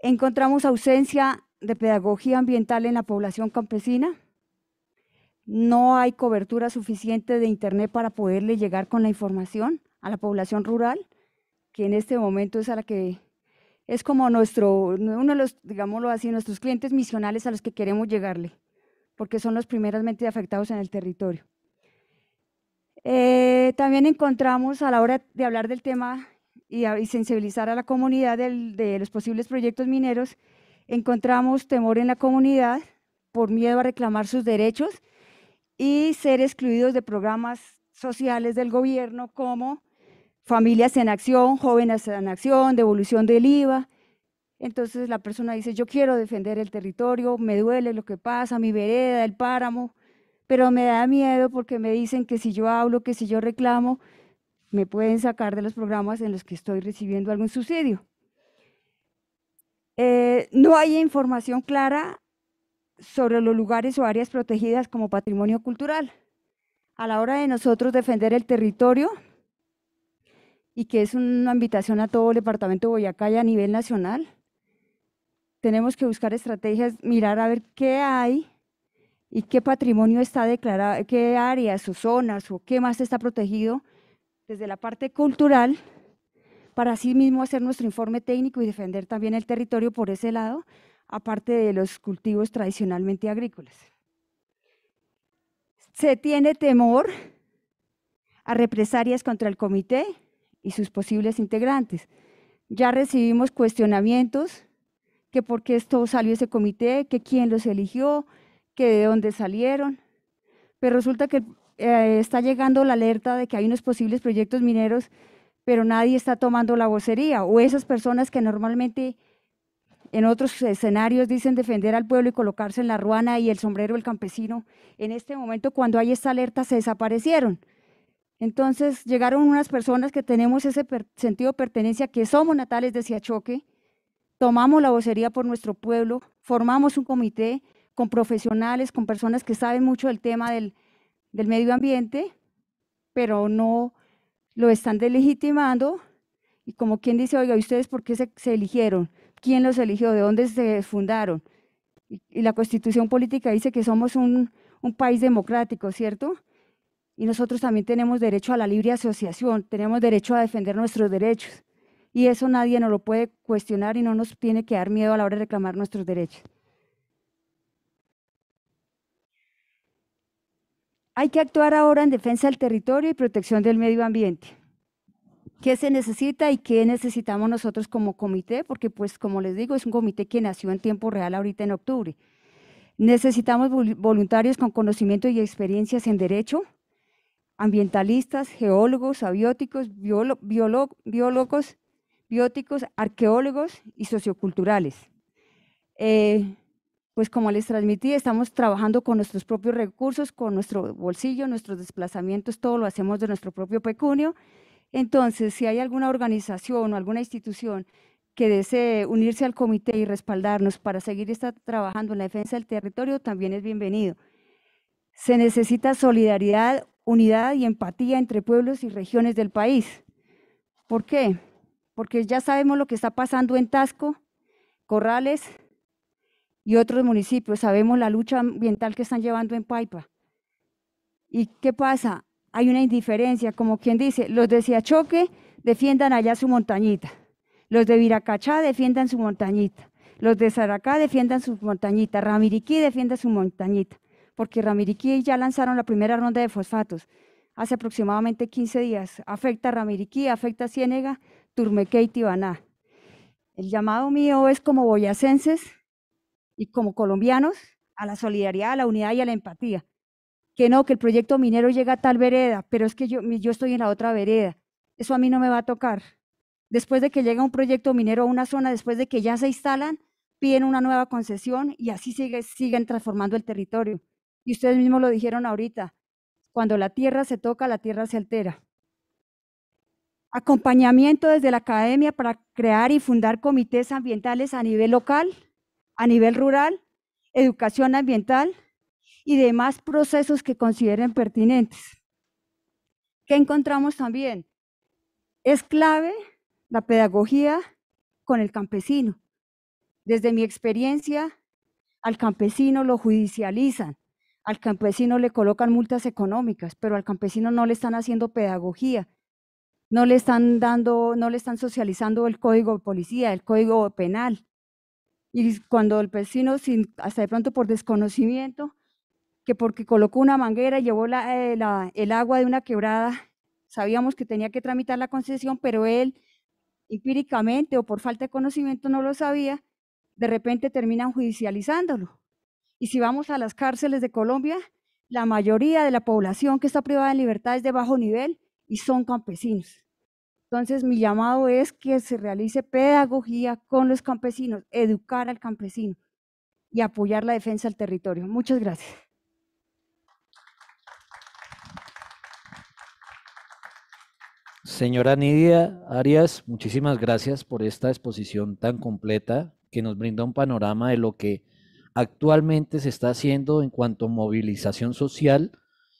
Encontramos ausencia de pedagogía ambiental en la población campesina. No hay cobertura suficiente de Internet para poderle llegar con la información a la población rural, que en este momento es a la que es como nuestro, uno de los, digámoslo así, nuestros clientes misionales a los que queremos llegarle, porque son los primeramente afectados en el territorio. Eh, también encontramos a la hora de hablar del tema y, sensibilizar a la comunidad de los posibles proyectos mineros, encontramos temor en la comunidad por miedo a reclamar sus derechos y ser excluidos de programas sociales del gobierno como Familias en acción, jóvenes en acción, devolución del IVA. Entonces la persona dice, yo quiero defender el territorio, me duele lo que pasa, mi vereda, el páramo, pero me da miedo porque me dicen que si yo hablo, que si yo reclamo, me pueden sacar de los programas en los que estoy recibiendo algún subsidio. Eh, no hay información clara sobre los lugares o áreas protegidas como patrimonio cultural. A la hora de nosotros defender el territorio, y que es una invitación a todo el departamento de Boyacá y a nivel nacional. Tenemos que buscar estrategias, mirar a ver qué hay y qué patrimonio está declarado, qué áreas o zonas o qué más está protegido desde la parte cultural para así mismo hacer nuestro informe técnico y defender también el territorio por ese lado, aparte de los cultivos tradicionalmente agrícolas. Se tiene temor a represalias contra el comité, y sus posibles integrantes. Ya recibimos cuestionamientos que por qué esto salió ese comité, que quién los eligió, que de dónde salieron. Pero resulta que eh, está llegando la alerta de que hay unos posibles proyectos mineros, pero nadie está tomando la vocería. O esas personas que normalmente en otros escenarios dicen defender al pueblo y colocarse en la ruana y el sombrero del campesino, en este momento cuando hay esta alerta se desaparecieron. Entonces llegaron unas personas que tenemos ese sentido de pertenencia, que somos natales de Siachoque, tomamos la vocería por nuestro pueblo, formamos un comité con profesionales, con personas que saben mucho del tema del, medio ambiente, pero no lo están delegitimando. Y como quien dice, oiga, ¿y ustedes por qué se, eligieron? ¿Quién los eligió? ¿De dónde se fundaron? Y, la constitución política dice que somos un país democrático, ¿cierto? y nosotros también tenemos derecho a la libre asociación, tenemos derecho a defender nuestros derechos y eso nadie nos lo puede cuestionar y no nos tiene que dar miedo a la hora de reclamar nuestros derechos. Hay que actuar ahora en defensa del territorio y protección del medio ambiente. ¿Qué se necesita y qué necesitamos nosotros como comité? Porque pues como les digo, es un comité que nació en tiempo real ahorita en octubre. Necesitamos voluntarios con conocimiento y experiencias en derecho, ambientalistas, geólogos, abióticos, biólogos, bióticos, arqueólogos y socioculturales. Eh, pues como les transmití, estamos trabajando con nuestros propios recursos, con nuestro bolsillo, nuestros desplazamientos, todo lo hacemos de nuestro propio pecunio. Entonces, si hay alguna organización o alguna institución que desee unirse al comité y respaldarnos para seguir trabajando en la defensa del territorio, también es bienvenido. Se necesita solidaridad, unidad y empatía entre pueblos y regiones del país. ¿Por qué? Porque ya sabemos lo que está pasando en Tasco, Corrales y otros municipios. Sabemos la lucha ambiental que están llevando en Paipa. ¿Y qué pasa? Hay una indiferencia, como quien dice, los de Siachoque defiendan allá su montañita, los de Viracachá defiendan su montañita, los de Saracá defiendan su montañita, Ramiriquí defiende su montañita porque Ramiriquí ya lanzaron la primera ronda de fosfatos hace aproximadamente 15 días. Afecta a Ramiriquí, afecta Ciénega, Turmeque y Tibaná. El llamado mío es como boyacenses y como colombianos a la solidaridad, a la unidad y a la empatía. Que no, que el proyecto minero llega a tal vereda, pero es que yo, estoy en la otra vereda. Eso a mí no me va a tocar. Después de que llega un proyecto minero a una zona, después de que ya se instalan, piden una nueva concesión y así siguen transformando el territorio. Y ustedes mismos lo dijeron ahorita, cuando la tierra se toca, la tierra se altera. Acompañamiento desde la academia para crear y fundar comités ambientales a nivel local, a nivel rural, educación ambiental y demás procesos que consideren pertinentes. ¿Qué encontramos también? Es clave la pedagogía con el campesino. Desde mi experiencia, al campesino lo judicializan al campesino le colocan multas económicas, pero al campesino no le están haciendo pedagogía, no le están dando, no le están socializando el código de policía, el código penal. Y cuando el campesino, sin, hasta de pronto por desconocimiento, que porque colocó una manguera y llevó eh, el agua de una quebrada, sabíamos que tenía que tramitar la concesión, pero él empíricamente o por falta de conocimiento no lo sabía, de repente terminan judicializándolo. Y si vamos a las cárceles de Colombia, la mayoría de la población que está privada de libertad es de bajo nivel y son campesinos. Entonces, mi llamado es que se realice pedagogía con los campesinos, educar al campesino y apoyar la defensa del territorio. Muchas gracias. Señora Nidia Arias, muchísimas gracias por esta exposición tan completa que nos brinda un panorama de lo que actualmente se está haciendo en cuanto a movilización social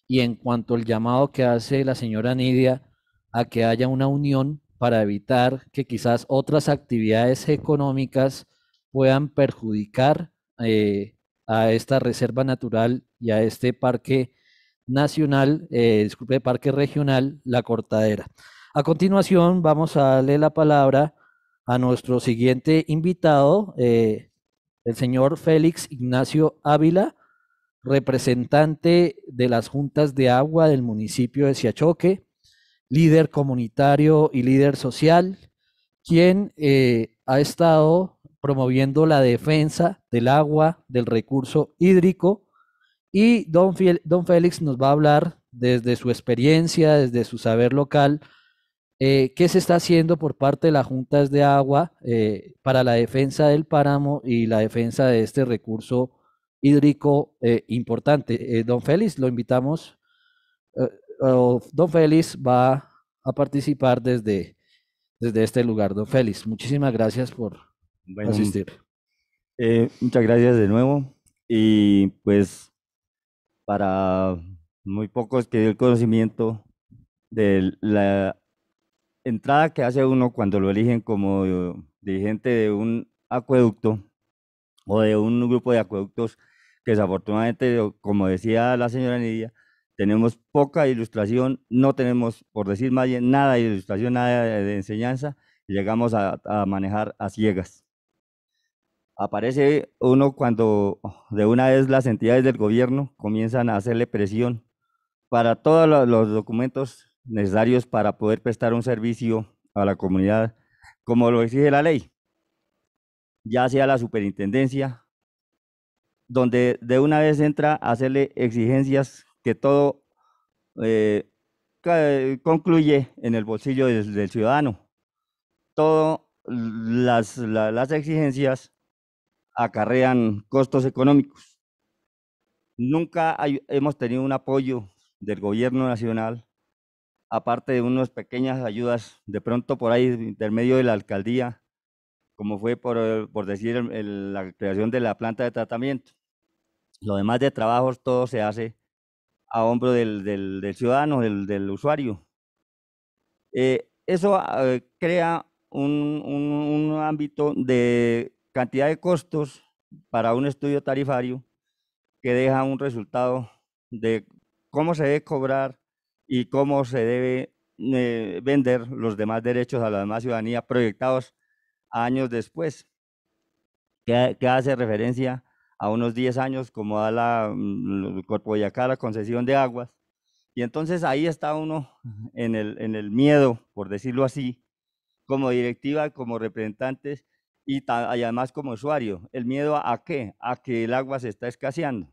y en cuanto al llamado que hace la señora Nidia a que haya una unión para evitar que quizás otras actividades económicas puedan perjudicar eh, a esta reserva natural y a este parque nacional, eh, disculpe, parque regional, La Cortadera. A continuación vamos a darle la palabra a nuestro siguiente invitado, eh, el señor Félix Ignacio Ávila, representante de las juntas de agua del municipio de Siachoque, líder comunitario y líder social, quien eh, ha estado promoviendo la defensa del agua, del recurso hídrico. Y don Félix nos va a hablar desde su experiencia, desde su saber local, eh, ¿Qué se está haciendo por parte de las juntas de agua eh, para la defensa del páramo y la defensa de este recurso hídrico eh, importante? don Félix, lo invitamos. don Félix va a participar desde, desde este lugar. Don Félix, muchísimas gracias por asistir. muchas gracias de nuevo. Y pues para muy pocos que dio el conocimiento de la entrada que hace uno cuando lo eligen como eh, dirigente de un acueducto o de un grupo de acueductos que desafortunadamente, como decía la señora Nidia, tenemos poca ilustración, no tenemos, por decir más bien, nada de ilustración, nada de enseñanza, y llegamos a, a manejar a ciegas. Aparece uno cuando oh, de una vez las entidades del gobierno comienzan a hacerle presión para todos los documentos necesarios para poder prestar un servicio a la comunidad como lo exige la ley, ya sea la superintendencia, donde de una vez entra a hacerle exigencias que todo eh, concluye en el bolsillo del, ciudadano. Todas las, exigencias acarrean costos económicos. Nunca hemos tenido un apoyo del gobierno nacional aparte de unas pequeñas ayudas, de pronto por ahí, intermedio de la alcaldía, como fue por, eh, decir la creación de la planta de tratamiento. Lo demás de trabajos, todo se hace a hombro del, ciudadano, del, usuario. Eh, eso eh, crea un ámbito de cantidad de costos para un estudio tarifario que deja un resultado de cómo se debe cobrar y cómo se debe eh, vender los demás derechos a la demás ciudadanía proyectados años después, que, hace referencia a unos 10 años como da la, mm, la concesión de aguas. Y entonces ahí está uno en el, en el miedo, por decirlo así, como directiva, como representantes y, además como usuario. ¿El miedo a qué? A que el agua se está escaseando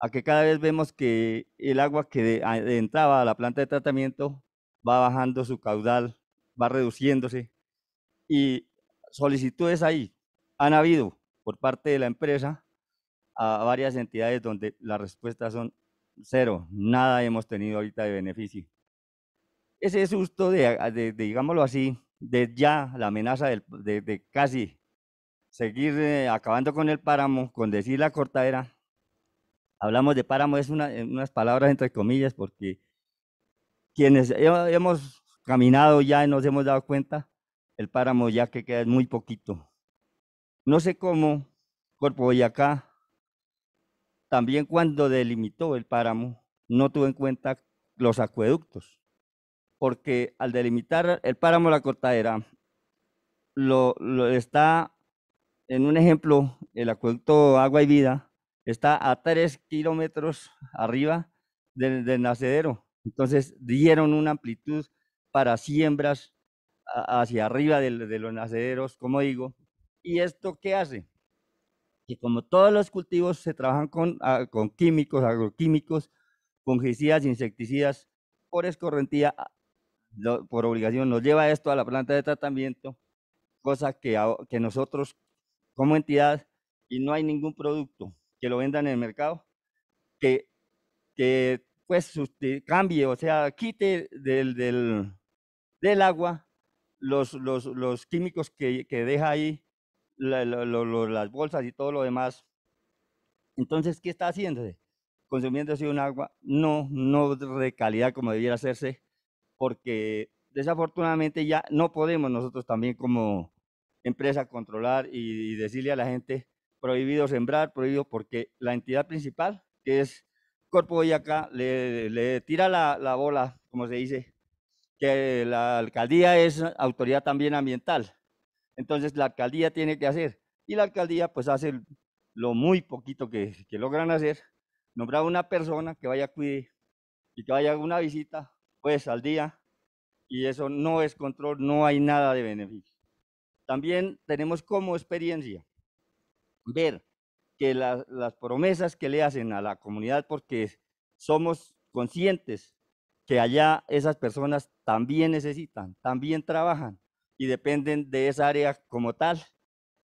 a que cada vez vemos que el agua que entraba a la planta de tratamiento va bajando su caudal, va reduciéndose y solicitudes ahí han habido por parte de la empresa a varias entidades donde las respuestas son cero, nada hemos tenido ahorita de beneficio. Ese susto de, digámoslo así, de ya la amenaza de, casi seguir eh, acabando con el páramo, con decir la cortadera, hablamos de páramo, es unas palabras entre comillas, porque quienes hemos caminado ya y nos hemos dado cuenta, el páramo ya que queda es muy poquito. No sé cómo Corpo Boyacá, también cuando delimitó el páramo, no tuvo en cuenta los acueductos, porque al delimitar el páramo la cortadera, lo está en un ejemplo, el acueducto Agua y Vida, está a tres kilómetros arriba del, nacedero. Entonces dieron una amplitud para siembras hacia arriba de, los nacederos, como digo. ¿Y esto qué hace? Que como todos los cultivos se trabajan con, ah, químicos, agroquímicos, fungicidas, insecticidas, por escorrentía, ah, por obligación, nos lleva esto a la planta de tratamiento, cosa que, que nosotros como entidad y no hay ningún producto que lo vendan en el mercado, que, que pues cambie, o sea, quite del, agua los, los, químicos que, deja ahí, las bolsas y todo lo demás. Entonces, ¿qué está haciendo? Consumiendo así un agua no, no de calidad como debiera hacerse, porque desafortunadamente ya no podemos nosotros también como empresa controlar y decirle a la gente prohibido sembrar, prohibido porque la entidad principal, que es Corpo Boyacá, le, tira la, bola, como se dice, que la alcaldía es autoridad también ambiental. Entonces la alcaldía tiene que hacer. Y la alcaldía pues hace lo muy poquito que, logran hacer, nombrar una persona que vaya a cuide y que vaya a una visita, pues al día, y eso no es control, no hay nada de beneficio. También tenemos como experiencia ver que las promesas que le hacen a la comunidad, porque somos conscientes que allá esas personas también necesitan, también trabajan y dependen de esa área como tal,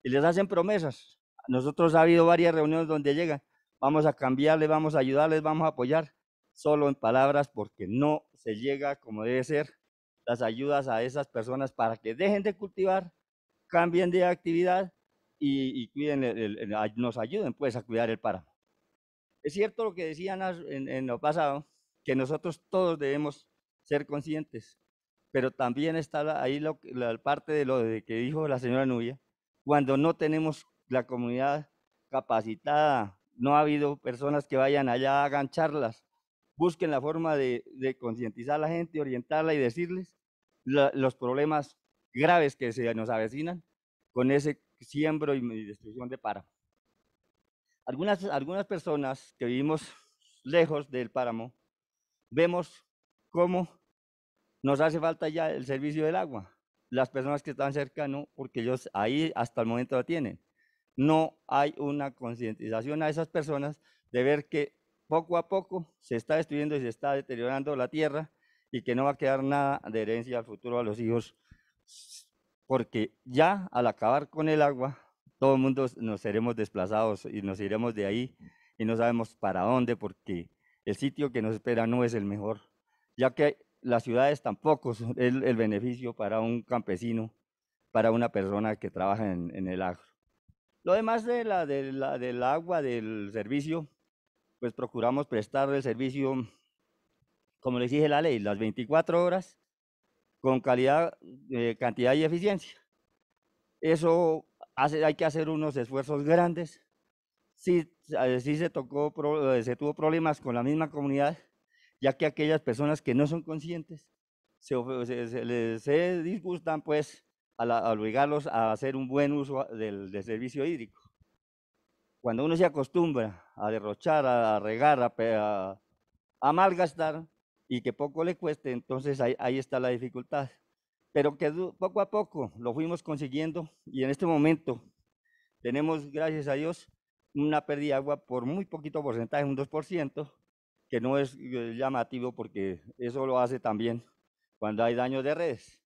y les hacen promesas. Nosotros ha habido varias reuniones donde llegan, vamos a cambiarles, vamos a ayudarles, vamos a apoyar, solo en palabras porque no se llega como debe ser las ayudas a esas personas para que dejen de cultivar, cambien de actividad y, cuiden nos ayuden pues a cuidar el páramo. Es cierto lo que decían en, en lo pasado, que nosotros todos debemos ser conscientes, pero también está ahí la parte de lo que dijo la señora Nubia, cuando no tenemos la comunidad capacitada, no ha habido personas que vayan allá, a agancharlas, busquen la forma de, concientizar a la gente, orientarla y decirles los problemas graves que se nos avecinan con ese siembro y mi destrucción de páramo. Algunas, algunas personas que vivimos lejos del páramo, vemos cómo nos hace falta ya el servicio del agua. Las personas que están cerca no, porque ellos ahí hasta el momento la tienen. No hay una concientización a esas personas de ver que poco a poco se está destruyendo y se está deteriorando la tierra y que no va a quedar nada de herencia al futuro a los hijos porque ya al acabar con el agua, todo el mundo nos seremos desplazados y nos iremos de ahí y no sabemos para dónde porque el sitio que nos espera no es el mejor, ya que las ciudades tampoco son el, beneficio para un campesino, para una persona que trabaja en, el agro. Lo demás de la, del agua, del servicio, pues procuramos prestar el servicio como le dije la ley, las 24 horas con calidad, eh, cantidad y eficiencia. Eso hace, hay que hacer unos esfuerzos grandes. Sí, eh, se, tocó, eh, se tuvo problemas con la misma comunidad, ya que aquellas personas que no son conscientes se, disgustan pues al obligarlos a hacer un buen uso del, servicio hídrico. Cuando uno se acostumbra a derrochar, a regar, a, a, a malgastar, y que poco le cueste, entonces ahí, está la dificultad. Pero que poco a poco lo fuimos consiguiendo y en este momento tenemos, gracias a Dios, una pérdida de agua por muy poquito porcentaje, un 2%, que no es eh, llamativo porque eso lo hace también cuando hay daño de redes.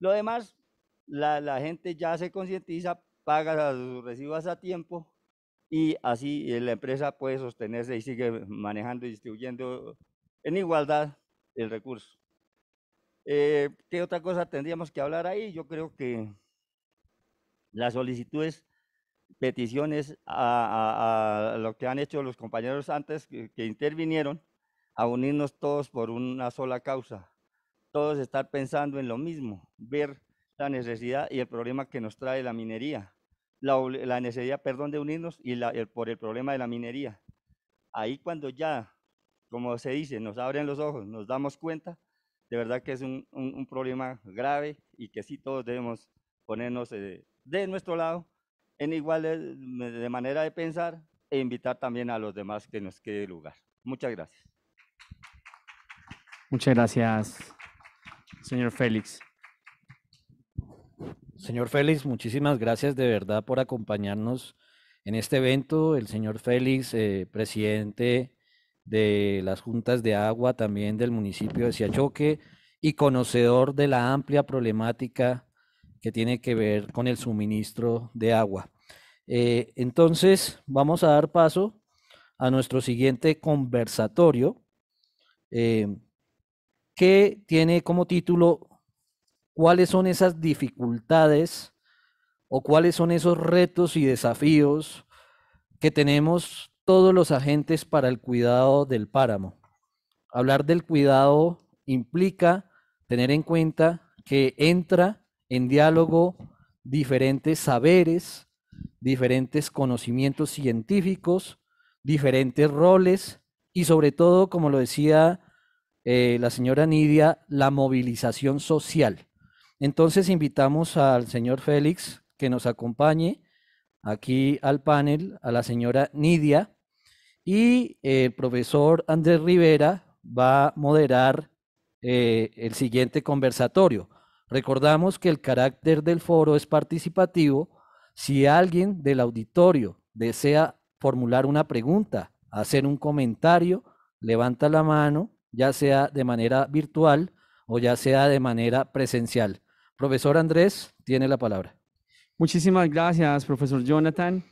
Lo demás, la, gente ya se concientiza, paga sus recibos a tiempo y así eh, la empresa puede sostenerse y sigue manejando y distribuyendo en igualdad el recurso. Eh, ¿Qué otra cosa tendríamos que hablar ahí? Yo creo que las solicitudes, peticiones a, lo que han hecho los compañeros antes que, intervinieron, a unirnos todos por una sola causa, todos estar pensando en lo mismo, ver la necesidad y el problema que nos trae la minería, la, necesidad, perdón, de unirnos y por el problema de la minería. Ahí cuando ya como se dice, nos abren los ojos, nos damos cuenta, de verdad que es un, problema grave y que sí todos debemos ponernos eh, de nuestro lado en igual de, manera de pensar e invitar también a los demás que nos quede lugar. Muchas gracias. Muchas gracias, señor Félix. Señor Félix, muchísimas gracias de verdad por acompañarnos en este evento. El señor Félix, eh, presidente de las juntas de agua también del municipio de Siachoque y conocedor de la amplia problemática que tiene que ver con el suministro de agua. Eh, entonces, vamos a dar paso a nuestro siguiente conversatorio, eh, que tiene como título cuáles son esas dificultades o cuáles son esos retos y desafíos que tenemos todos los agentes para el cuidado del páramo. Hablar del cuidado implica tener en cuenta que entra en diálogo diferentes saberes, diferentes conocimientos científicos, diferentes roles y sobre todo, como lo decía eh, la señora Nidia, la movilización social. Entonces invitamos al señor Félix que nos acompañe aquí al panel, a la señora Nidia, y el profesor Andrés Rivera va a moderar eh, el siguiente conversatorio. Recordamos que el carácter del foro es participativo. Si alguien del auditorio desea formular una pregunta, hacer un comentario, levanta la mano, ya sea de manera virtual o ya sea de manera presencial. Profesor Andrés, tiene la palabra. Muchísimas gracias, profesor Jonathan.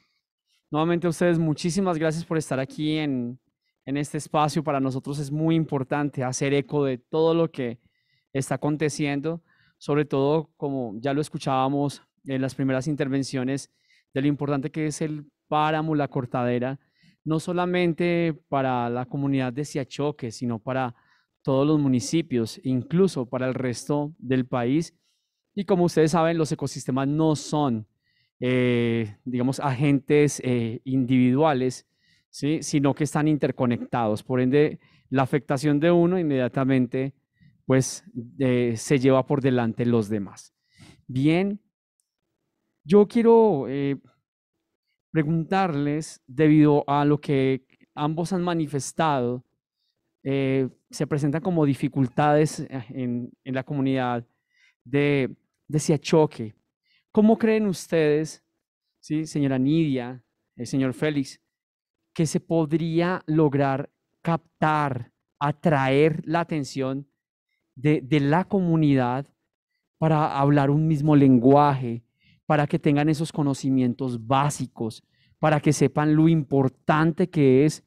Nuevamente a ustedes muchísimas gracias por estar aquí en, en este espacio. Para nosotros es muy importante hacer eco de todo lo que está aconteciendo, sobre todo como ya lo escuchábamos en las primeras intervenciones, de lo importante que es el páramo, la cortadera, no solamente para la comunidad de Siachoque, sino para todos los municipios, incluso para el resto del país. Y como ustedes saben, los ecosistemas no son eh, digamos, agentes eh, individuales, sino que están interconectados. Por ende, la afectación de uno inmediatamente pues eh, se lleva por delante los demás. Bien, yo quiero preguntarles, debido a lo que ambos han manifestado, se presentan como dificultades en, la comunidad de, de choque ¿Cómo creen ustedes, ¿sí? señora Nidia, el señor Félix, que se podría lograr captar, atraer la atención de, la comunidad para hablar un mismo lenguaje, para que tengan esos conocimientos básicos, para que sepan lo importante que es,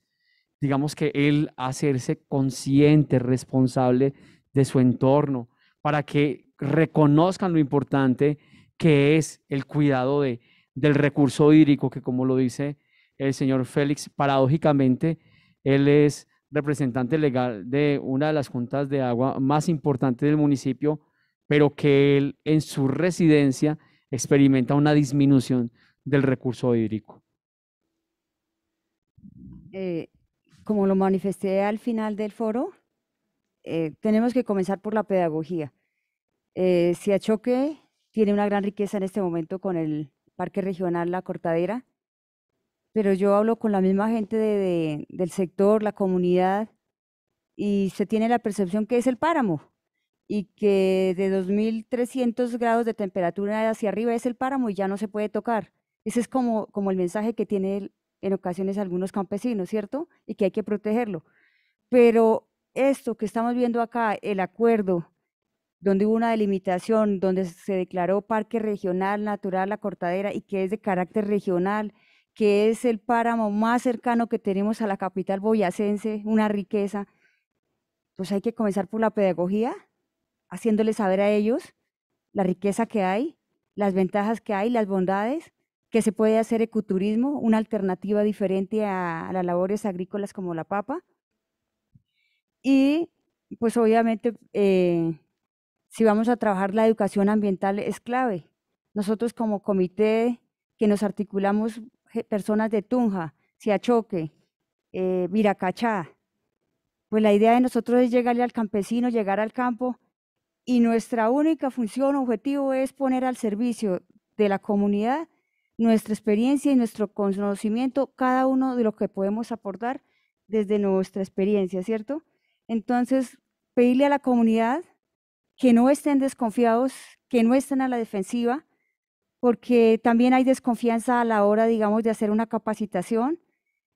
digamos que el hacerse consciente, responsable de su entorno, para que reconozcan lo importante que es el cuidado de, del recurso hídrico, que como lo dice el señor Félix, paradójicamente, él es representante legal de una de las juntas de agua más importantes del municipio, pero que él en su residencia experimenta una disminución del recurso hídrico. Eh, como lo manifesté al final del foro, eh, tenemos que comenzar por la pedagogía. Eh, a choque tiene una gran riqueza en este momento con el Parque Regional La Cortadera, pero yo hablo con la misma gente del sector, la comunidad, y se tiene la percepción que es el páramo y que de 2.300 grados de temperatura hacia arriba es el páramo y ya no se puede tocar. Ese es como, como el mensaje que tienen en ocasiones algunos campesinos, ¿cierto? Y que hay que protegerlo. Pero esto que estamos viendo acá, el acuerdo donde hubo una delimitación, donde se declaró parque regional natural la cortadera y que es de carácter regional, que es el páramo más cercano que tenemos a la capital boyacense, una riqueza, pues hay que comenzar por la pedagogía, haciéndoles saber a ellos la riqueza que hay, las ventajas que hay, las bondades, que se puede hacer ecoturismo, una alternativa diferente a, las labores agrícolas como la papa. Y pues obviamente eh, si vamos a trabajar la educación ambiental es clave. Nosotros como comité que nos articulamos personas de Tunja, Siachoque, eh, Viracachá, pues la idea de nosotros es llegarle al campesino, llegar al campo y nuestra única función, objetivo es poner al servicio de la comunidad nuestra experiencia y nuestro conocimiento, cada uno de lo que podemos aportar desde nuestra experiencia, ¿cierto? Entonces, pedirle a la comunidad que no estén desconfiados, que no estén a la defensiva, porque también hay desconfianza a la hora, digamos, de hacer una capacitación.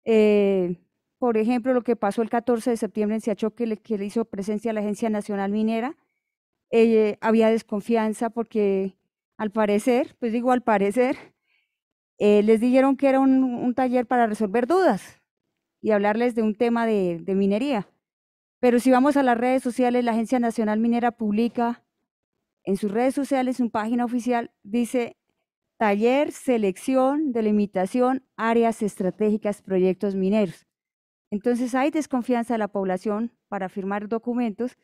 Eh, por ejemplo, lo que pasó el 14 de septiembre en Siacho, que le, hizo presencia a la Agencia Nacional Minera, eh, había desconfianza porque al parecer, pues digo al parecer, eh, les dijeron que era un, taller para resolver dudas y hablarles de un tema de minería. Pero si vamos a las redes sociales, la Agencia Nacional Minera publica en sus redes sociales, en su página oficial, dice taller, selección, delimitación, áreas estratégicas, proyectos mineros. Entonces hay desconfianza de la población para firmar documentos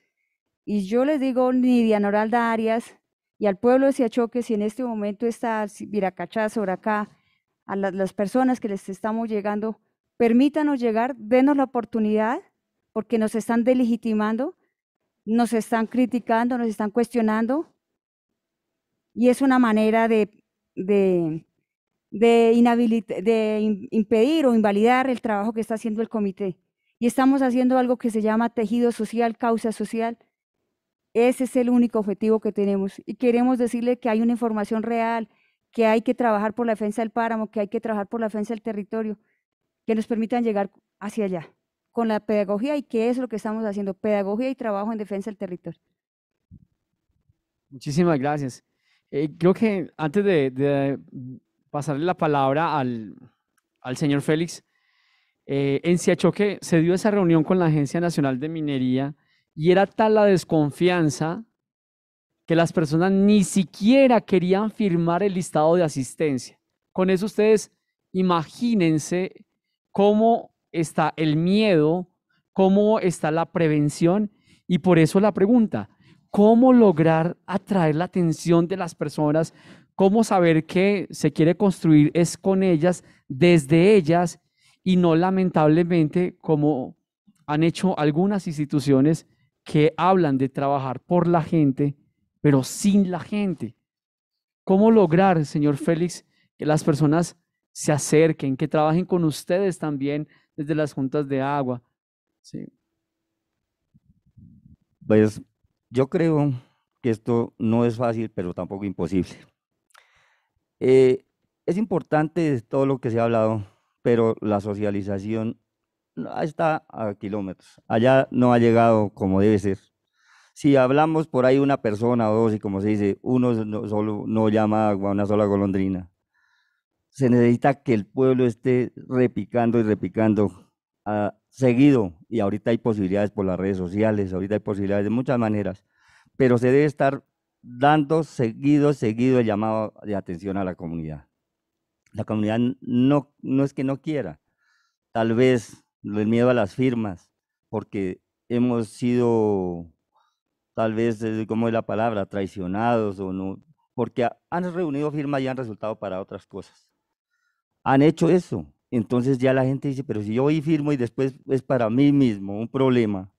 y yo les digo, Nidia Noralda Arias y al pueblo de Siachoque, si en este momento está Viracachá, acá, a las personas que les estamos llegando, permítanos llegar, denos la oportunidad porque nos están delegitimando, nos están criticando, nos están cuestionando. Y es una manera de, impedir o invalidar el trabajo que está haciendo el comité. Y estamos haciendo algo que se llama tejido social, causa social. Ese es el único objetivo que tenemos. Y queremos decirle que hay una información real, que hay que trabajar por la defensa del páramo, que hay que trabajar por la defensa del territorio, que nos permitan llegar hacia allá con la pedagogía y qué es lo que estamos haciendo, pedagogía y trabajo en defensa del territorio. Muchísimas gracias. Eh, creo que antes de, pasarle la palabra al, señor Félix, eh, en Siachoque se dio esa reunión con la Agencia Nacional de Minería y era tal la desconfianza que las personas ni siquiera querían firmar el listado de asistencia. Con eso ustedes imagínense cómo está el miedo, cómo está la prevención y por eso la pregunta, ¿cómo lograr atraer la atención de las personas? ¿Cómo saber que se quiere construir es con ellas, desde ellas y no lamentablemente como han hecho algunas instituciones que hablan de trabajar por la gente, pero sin la gente? ¿Cómo lograr, señor Félix, que las personas se acerquen, que trabajen con ustedes también desde las juntas de agua. Sí. Pues yo creo que esto no es fácil, pero tampoco imposible. Eh, es importante todo lo que se ha hablado, pero la socialización está a kilómetros. Allá no ha llegado como debe ser. Si hablamos por ahí una persona o dos, y como se dice, uno solo no llama agua, una sola golondrina se necesita que el pueblo esté repicando y repicando ah, seguido. Y ahorita hay posibilidades por las redes sociales, ahorita hay posibilidades de muchas maneras, pero se debe estar dando seguido, seguido el llamado de atención a la comunidad. La comunidad no, no es que no quiera, tal vez el miedo a las firmas, porque hemos sido, tal vez, como es la palabra, traicionados o no, porque han reunido firmas y han resultado para otras cosas han hecho eso. Entonces ya la gente dice, pero si yo hoy firmo y después es para mí mismo un problema,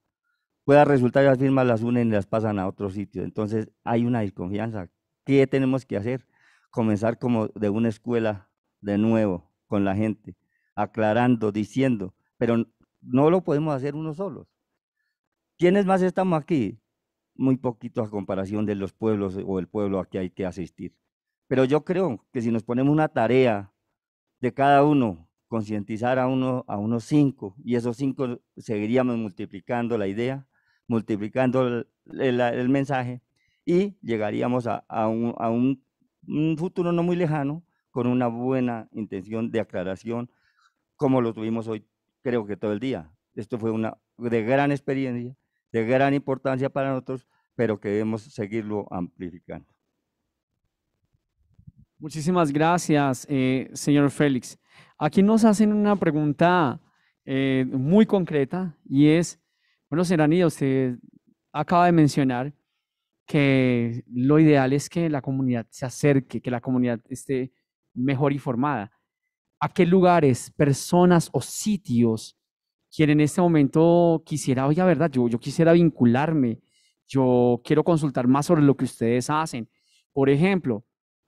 pueda resultar que las firmas las unen y las pasan a otro sitio. Entonces hay una desconfianza. ¿Qué tenemos que hacer? Comenzar como de una escuela de nuevo con la gente, aclarando, diciendo, pero no lo podemos hacer uno solos. ¿Quiénes más estamos aquí? Muy poquito a comparación de los pueblos o el pueblo a que hay que asistir. Pero yo creo que si nos ponemos una tarea de cada uno, concientizar a, uno, a unos cinco, y esos cinco seguiríamos multiplicando la idea, multiplicando el, mensaje, y llegaríamos a, un, futuro no muy lejano con una buena intención de aclaración, como lo tuvimos hoy, creo que todo el día. Esto fue una de gran experiencia, de gran importancia para nosotros, pero que debemos seguirlo amplificando. Muchísimas gracias, eh, señor Félix. Aquí nos hacen una pregunta eh, muy concreta y es, bueno, Serani, usted acaba de mencionar que lo ideal es que la comunidad se acerque, que la comunidad esté mejor informada. ¿A qué lugares, personas o sitios quien en este momento quisiera, oye, ¿verdad? Yo, yo quisiera vincularme, yo quiero consultar más sobre lo que ustedes hacen. Por ejemplo,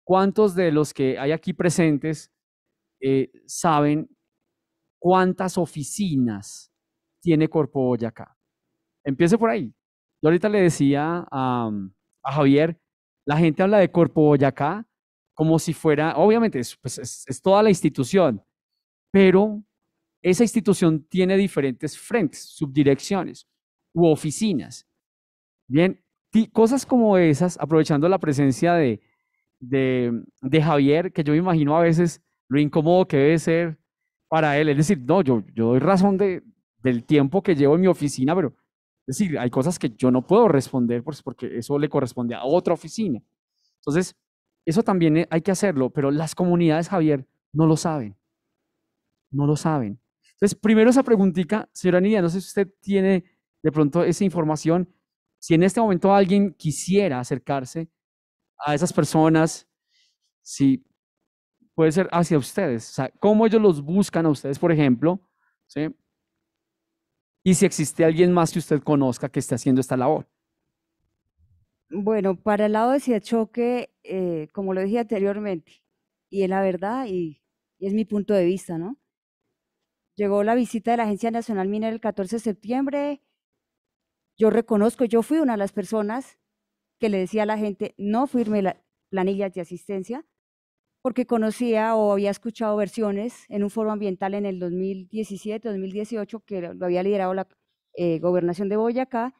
¿Cuántos de los que hay aquí presentes eh, saben cuántas oficinas tiene Corpo Boyacá? Empiece por ahí. Yo ahorita le decía a, mm, Javier, la gente habla de Corpo Boyacá como si fuera, obviamente, pues, es, es toda la institución, pero esa institución tiene diferentes frentes, subdirecciones u oficinas. Bien, cosas como esas, aprovechando la presencia de de, de, Javier, que yo me imagino a veces lo incómodo que debe ser para él. Es decir, no, yo, yo doy razón de, del tiempo que llevo en mi oficina, pero es decir, hay cosas que yo no puedo responder pues, porque eso le corresponde a otra oficina. Entonces, eso también eh, hay que hacerlo, pero las comunidades, Javier, no lo saben. No lo saben. Entonces, primero esa preguntita, señora Nidia, no sé si usted tiene de pronto esa información. Si en este momento alguien quisiera acercarse a esas personas, si puede ser hacia ustedes, o sea, cómo ellos los buscan a ustedes, por ejemplo, ¿sí? Y si existe alguien más que usted conozca que esté haciendo esta labor. Bueno, para el lado de choque eh, como lo dije anteriormente, y es la verdad y, es mi punto de vista, ¿no? Llegó la visita de la Agencia Nacional Minera el 14 de septiembre. Yo reconozco, yo fui una de las personas que le decía a la gente, no firme la, planillas de asistencia, porque conocía o había escuchado versiones en un foro ambiental en el 2017-2018 que lo había liderado la eh, gobernación de Boyacá,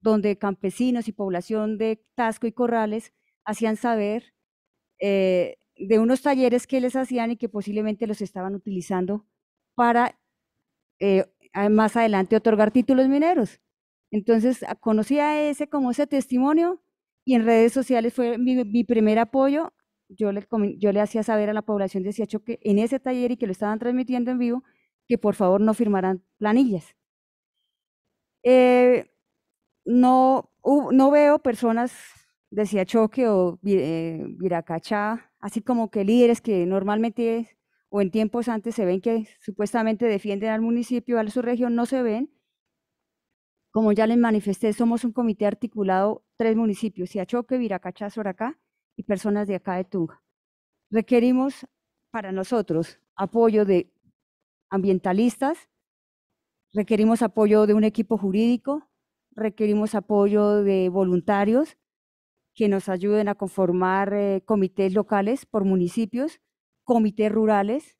donde campesinos y población de Tasco y Corrales hacían saber eh, de unos talleres que les hacían y que posiblemente los estaban utilizando para eh, más adelante otorgar títulos mineros. Entonces conocía ese como ese testimonio y en redes sociales fue mi, primer apoyo. Yo le, hacía saber a la población de Siachoque en ese taller y que lo estaban transmitiendo en vivo, que por favor no firmaran planillas. Eh, no, veo personas de Siachoque o eh, viracacha Viracachá, así como que líderes que normalmente o en tiempos antes se ven que supuestamente defienden al municipio, a su región, no se ven. Como ya les manifesté, somos un comité articulado, tres municipios, Siachoque, Viracachá, Soracá y personas de acá de Tunja. Requerimos para nosotros apoyo de ambientalistas, requerimos apoyo de un equipo jurídico, requerimos apoyo de voluntarios que nos ayuden a conformar eh, comités locales por municipios, comités rurales,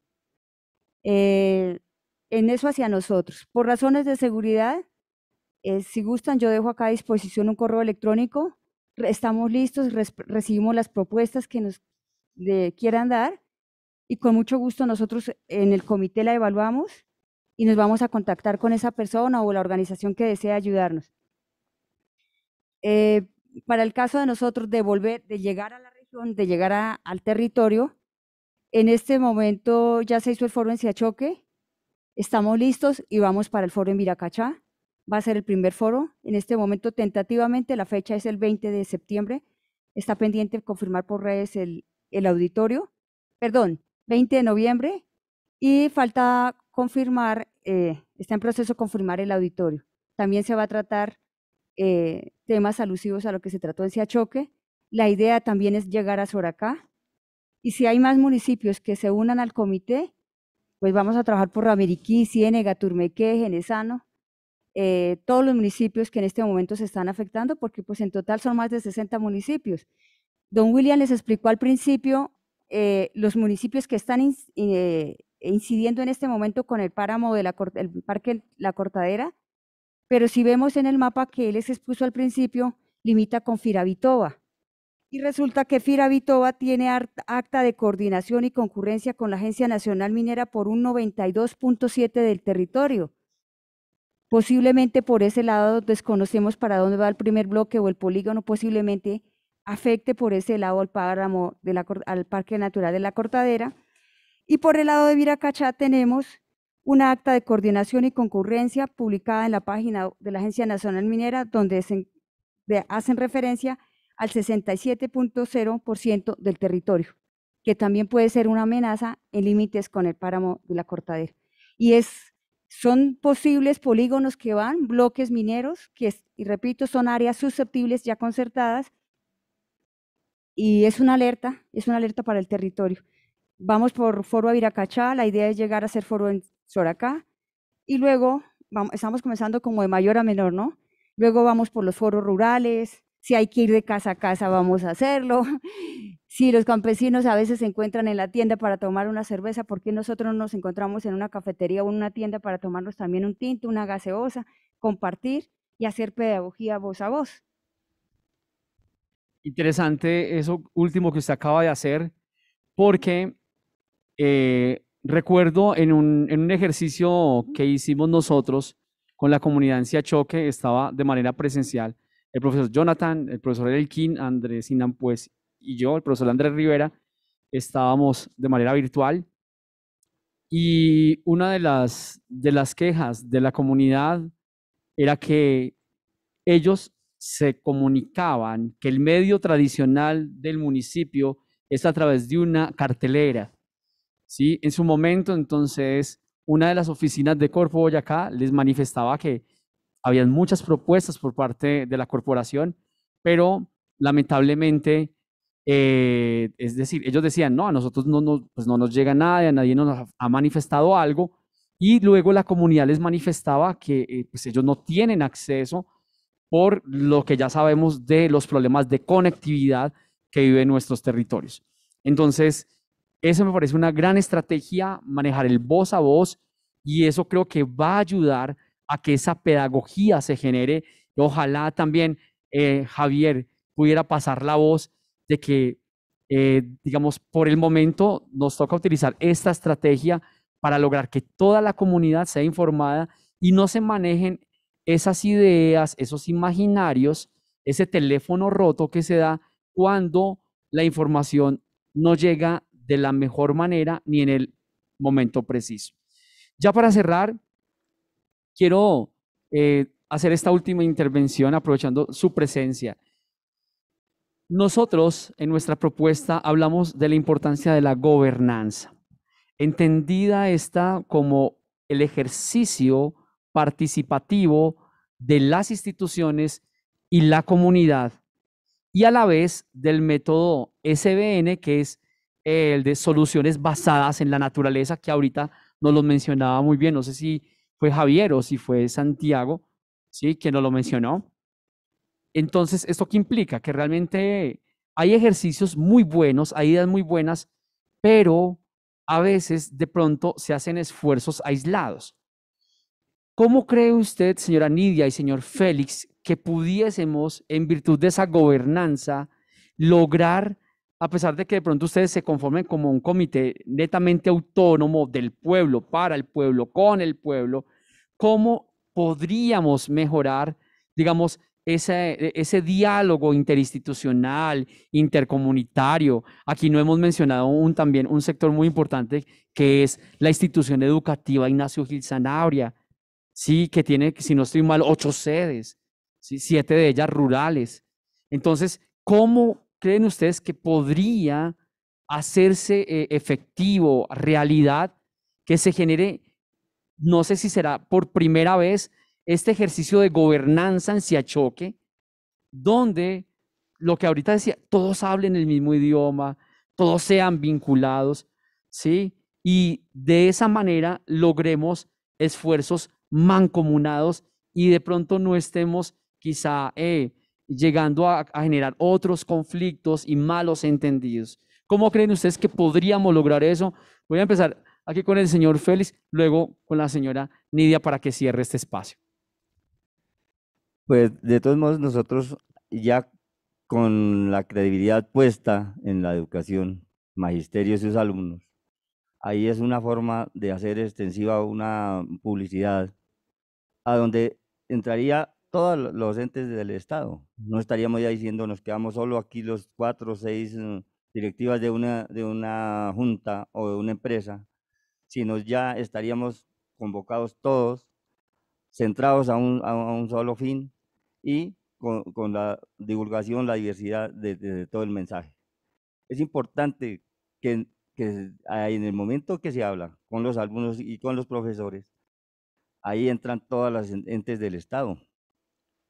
eh, en eso hacia nosotros. Por razones de seguridad, eh, si gustan, yo dejo acá a disposición un correo electrónico. Estamos listos, recibimos las propuestas que nos quieran dar y con mucho gusto nosotros en el comité la evaluamos y nos vamos a contactar con esa persona o la organización que desea ayudarnos. Eh, para el caso de nosotros de volver, de llegar a la región, de llegar al territorio, en este momento ya se hizo el foro en Siachoque, estamos listos y vamos para el foro en Viracachá va a ser el primer foro. En este momento, tentativamente, la fecha es el 20 de septiembre. Está pendiente confirmar por redes el, auditorio. Perdón, 20 de noviembre. Y falta confirmar, eh, está en proceso confirmar el auditorio. También se va a tratar eh, temas alusivos a lo que se trató en Siachoque. La idea también es llegar a Soracá. Y si hay más municipios que se unan al comité, pues vamos a trabajar por Ramiriquí, Ciénega, Turmeque, Genesano, eh, todos los municipios que en este momento se están afectando, porque pues en total son más de 60 municipios. Don William les explicó al principio eh, los municipios que están eh, incidiendo en este momento con el páramo del parque La Cortadera, pero si vemos en el mapa que él les expuso al principio, limita con Firavitoba. Y resulta que Firavitoba tiene acta de coordinación y concurrencia con la Agencia Nacional Minera por un 92.7 del territorio. Posiblemente por ese lado desconocemos para dónde va el primer bloque o el polígono, posiblemente afecte por ese lado al páramo, de Parque Natural de la Cortadera. Y por el lado de Viracachá tenemos un acta de coordinación y concurrencia publicada en la página de la Agencia Nacional Minera, donde se, hacen referencia al 67.0% del territorio, que también puede ser una amenaza en límites con el páramo de la Cortadera. Y es son posibles polígonos que van, bloques mineros, que, y repito, son áreas susceptibles ya concertadas. Y es una alerta, es una alerta para el territorio. Vamos por Foro Aviracachá, la idea es llegar a hacer Foro en Soracá. Y luego vamos, estamos comenzando como de mayor a menor, ¿no? Luego vamos por los foros rurales, si hay que ir de casa a casa, vamos a hacerlo. Si los campesinos a veces se encuentran en la tienda para tomar una cerveza, ¿por qué nosotros nos encontramos en una cafetería o en una tienda para tomarnos también un tinto, una gaseosa, compartir y hacer pedagogía voz a voz? Interesante eso último que usted acaba de hacer, porque eh, recuerdo en un, en un ejercicio que hicimos nosotros con la comunidad en Siachoque, estaba de manera presencial, el profesor Jonathan, el profesor Elkin, Andrés Inam pues, y yo, el profesor Andrés Rivera, estábamos de manera virtual. Y una de las, de las quejas de la comunidad era que ellos se comunicaban que el medio tradicional del municipio es a través de una cartelera. ¿sí? En su momento, entonces, una de las oficinas de Corpo Boyacá les manifestaba que habían muchas propuestas por parte de la corporación, pero lamentablemente, eh, es decir, ellos decían, no, a nosotros no nos, pues no nos llega nada, nadie nos ha manifestado algo, y luego la comunidad les manifestaba que eh, pues ellos no tienen acceso por lo que ya sabemos de los problemas de conectividad que viven nuestros territorios. Entonces, eso me parece una gran estrategia, manejar el voz a voz, y eso creo que va a ayudar a que esa pedagogía se genere. Ojalá también, eh, Javier, pudiera pasar la voz de que, eh, digamos, por el momento nos toca utilizar esta estrategia para lograr que toda la comunidad sea informada y no se manejen esas ideas, esos imaginarios, ese teléfono roto que se da cuando la información no llega de la mejor manera ni en el momento preciso. Ya para cerrar, Quiero eh, hacer esta última intervención aprovechando su presencia. Nosotros en nuestra propuesta hablamos de la importancia de la gobernanza, entendida esta como el ejercicio participativo de las instituciones y la comunidad y a la vez del método SBN, que es el de soluciones basadas en la naturaleza, que ahorita nos lo mencionaba muy bien. No sé si fue Javier o si fue Santiago, ¿sí? que nos lo mencionó. Entonces, ¿esto qué implica? Que realmente hay ejercicios muy buenos, hay ideas muy buenas, pero a veces de pronto se hacen esfuerzos aislados. ¿Cómo cree usted, señora Nidia y señor Félix, que pudiésemos, en virtud de esa gobernanza, lograr a pesar de que de pronto ustedes se conformen como un comité netamente autónomo del pueblo, para el pueblo, con el pueblo, ¿cómo podríamos mejorar, digamos, ese, ese diálogo interinstitucional, intercomunitario? Aquí no hemos mencionado también un sector muy importante que es la institución educativa Ignacio Gil Sanabria, sí, que tiene, si no estoy mal, ocho sedes, siete de ellas rurales. Entonces, ¿cómo creen ustedes que podría hacerse eh, efectivo, realidad, que se genere, no sé si será por primera vez, este ejercicio de gobernanza en Siachoque, donde lo que ahorita decía, todos hablen el mismo idioma, todos sean vinculados, ¿sí? Y de esa manera logremos esfuerzos mancomunados y de pronto no estemos quizá eh, llegando a, generar otros conflictos y malos entendidos. ¿Cómo creen ustedes que podríamos lograr eso? Voy a empezar aquí con el señor Félix, luego con la señora Nidia para que cierre este espacio. Pues de todos modos nosotros ya con la credibilidad puesta en la educación, magisterio y sus alumnos, ahí es una forma de hacer extensiva una publicidad a donde entraría todos los entes del Estado. No estaríamos ya diciendo nos quedamos solo aquí los cuatro o seis mm, directivas de una, de una junta o de una empresa, sino ya estaríamos convocados todos, centrados a un, a solo fin y con, la divulgación, la diversidad de, todo el mensaje. Es importante que, que en el momento que se habla con los alumnos y con los profesores, ahí entran todas las entes del Estado,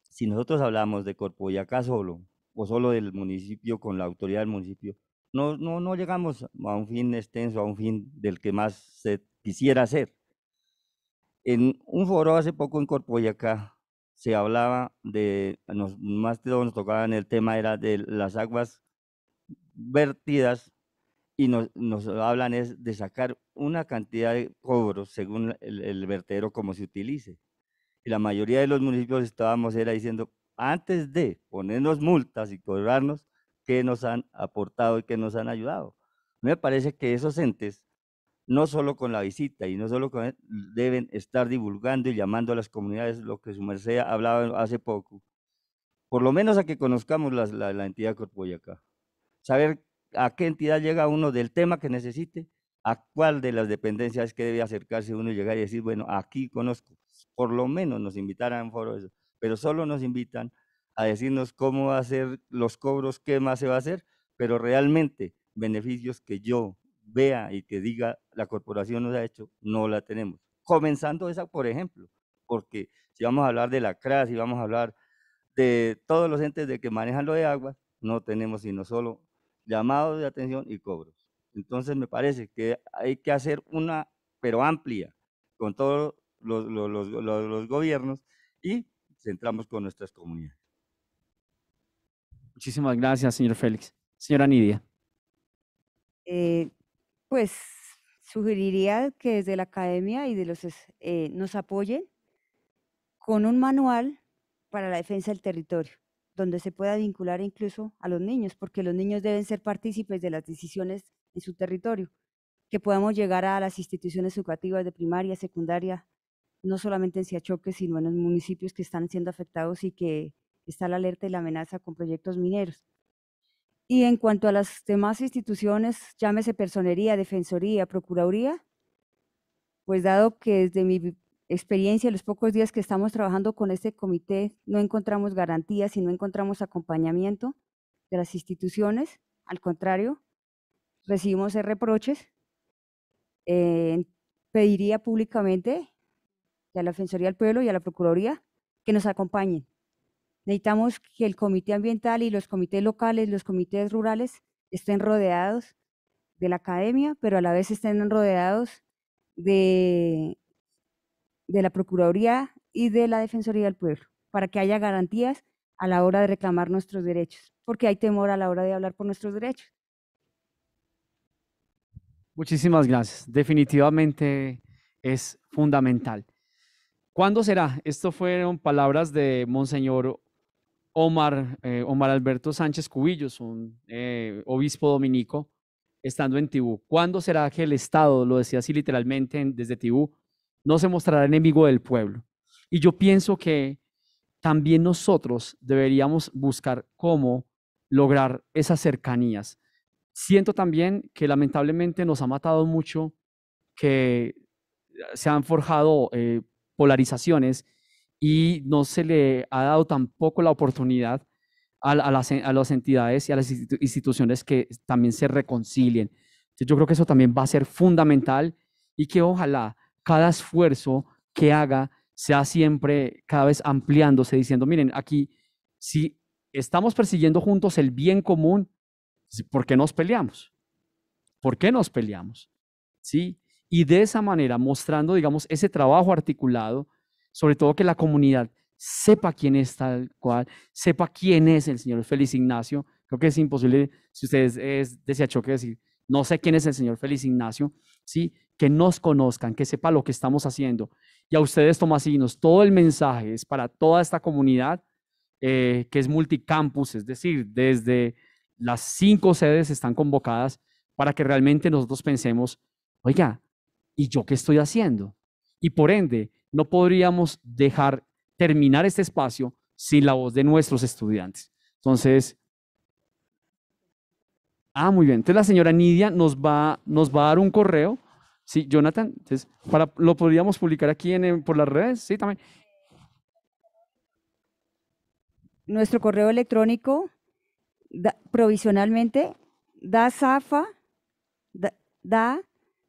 si nosotros hablamos de Corpoyacá solo, o solo del municipio con la autoridad del municipio, no, no, no llegamos a un fin extenso, a un fin del que más se quisiera hacer. En un foro hace poco en Corpoyacá se hablaba de, más de todo nos tocaban el tema era de las aguas vertidas y nos, hablan es de sacar una cantidad de cobros según el vertedero como se utilice y la mayoría de los municipios estábamos era diciendo, antes de ponernos multas y cobrarnos, ¿qué nos han aportado y qué nos han ayudado? Me parece que esos entes, no solo con la visita y no solo con deben estar divulgando y llamando a las comunidades, lo que su merced hablaba hace poco, por lo menos a que conozcamos la, la, entidad Corpoyacá, saber a qué entidad llega uno del tema que necesite, a cuál de las dependencias que debe acercarse uno y llegar y decir, bueno, aquí conozco por lo menos nos invitaran a un foro de eso, pero solo nos invitan a decirnos cómo va a ser los cobros, qué más se va a hacer, pero realmente beneficios que yo vea y que diga la corporación nos ha hecho, no la tenemos. Comenzando esa, por ejemplo, porque si vamos a hablar de la CRAS, si vamos a hablar de todos los entes de que manejan lo de agua, no tenemos sino solo llamados de atención y cobros. Entonces me parece que hay que hacer una, pero amplia, con todo los, gobiernos y centramos con nuestras comunidades. Muchísimas gracias, señor Félix. Señora Nidia. Eh, pues sugeriría que desde la academia y de los eh, nos apoyen con un manual para la defensa del territorio, donde se pueda vincular incluso a los niños, porque los niños deben ser partícipes de las decisiones en su territorio, que podamos llegar a las instituciones educativas de primaria, secundaria, no solamente en Siachoque, sino en los municipios que están siendo afectados y que está la alerta y la amenaza con proyectos mineros. Y en cuanto a las demás instituciones, llámese personería, defensoría, procuraduría, pues dado que desde mi experiencia, los pocos días que estamos trabajando con este comité, no encontramos garantías y no encontramos acompañamiento de las instituciones, al contrario, recibimos reproches. Eh, pediría públicamente a la Defensoría del Pueblo y a la Procuraduría que nos acompañen. Necesitamos que el Comité Ambiental y los comités locales, los comités rurales estén rodeados de la academia, pero a la vez estén rodeados de, de la Procuraduría y de la Defensoría del Pueblo, para que haya garantías a la hora de reclamar nuestros derechos, porque hay temor a la hora de hablar por nuestros derechos. Muchísimas gracias. Definitivamente es fundamental. ¿Cuándo será? Esto fueron palabras de Monseñor Omar, eh, Omar Alberto Sánchez Cubillos, un eh, obispo dominico, estando en Tibú. ¿Cuándo será que el Estado, lo decía así literalmente desde Tibú, no se mostrará enemigo del pueblo? Y yo pienso que también nosotros deberíamos buscar cómo lograr esas cercanías. Siento también que lamentablemente nos ha matado mucho que se han forjado eh, polarizaciones y no se le ha dado tampoco la oportunidad a, las, entidades y a las instituciones que también se reconcilien. yo creo que eso también va a ser fundamental y que ojalá cada esfuerzo que haga sea siempre cada vez ampliándose, diciendo, miren, aquí si estamos persiguiendo juntos el bien común, ¿por qué nos peleamos? ¿Por qué nos peleamos? ¿Sí? y de esa manera mostrando, digamos, ese trabajo articulado, sobre todo que la comunidad sepa quién es tal cual, sepa quién es el señor Félix Ignacio. Creo que es imposible, si ustedes es, que decir, no sé quién es el señor Félix Ignacio, ¿sí? que nos conozcan, que sepa lo que estamos haciendo. Y a ustedes, Tomasinos, todo el mensaje es para toda esta comunidad eh, que es multicampus, es decir, desde las cinco sedes están convocadas para que realmente nosotros pensemos, oiga, ¿y yo qué estoy haciendo? Y por ende, no podríamos dejar terminar este espacio sin la voz de nuestros estudiantes. Entonces, ah, muy bien. Entonces la señora Nidia nos va, nos va a dar un correo. Sí, Jonathan, entonces, para, lo podríamos publicar aquí en, por las redes, sí, también. Nuestro correo electrónico, provisionalmente, da zafa, da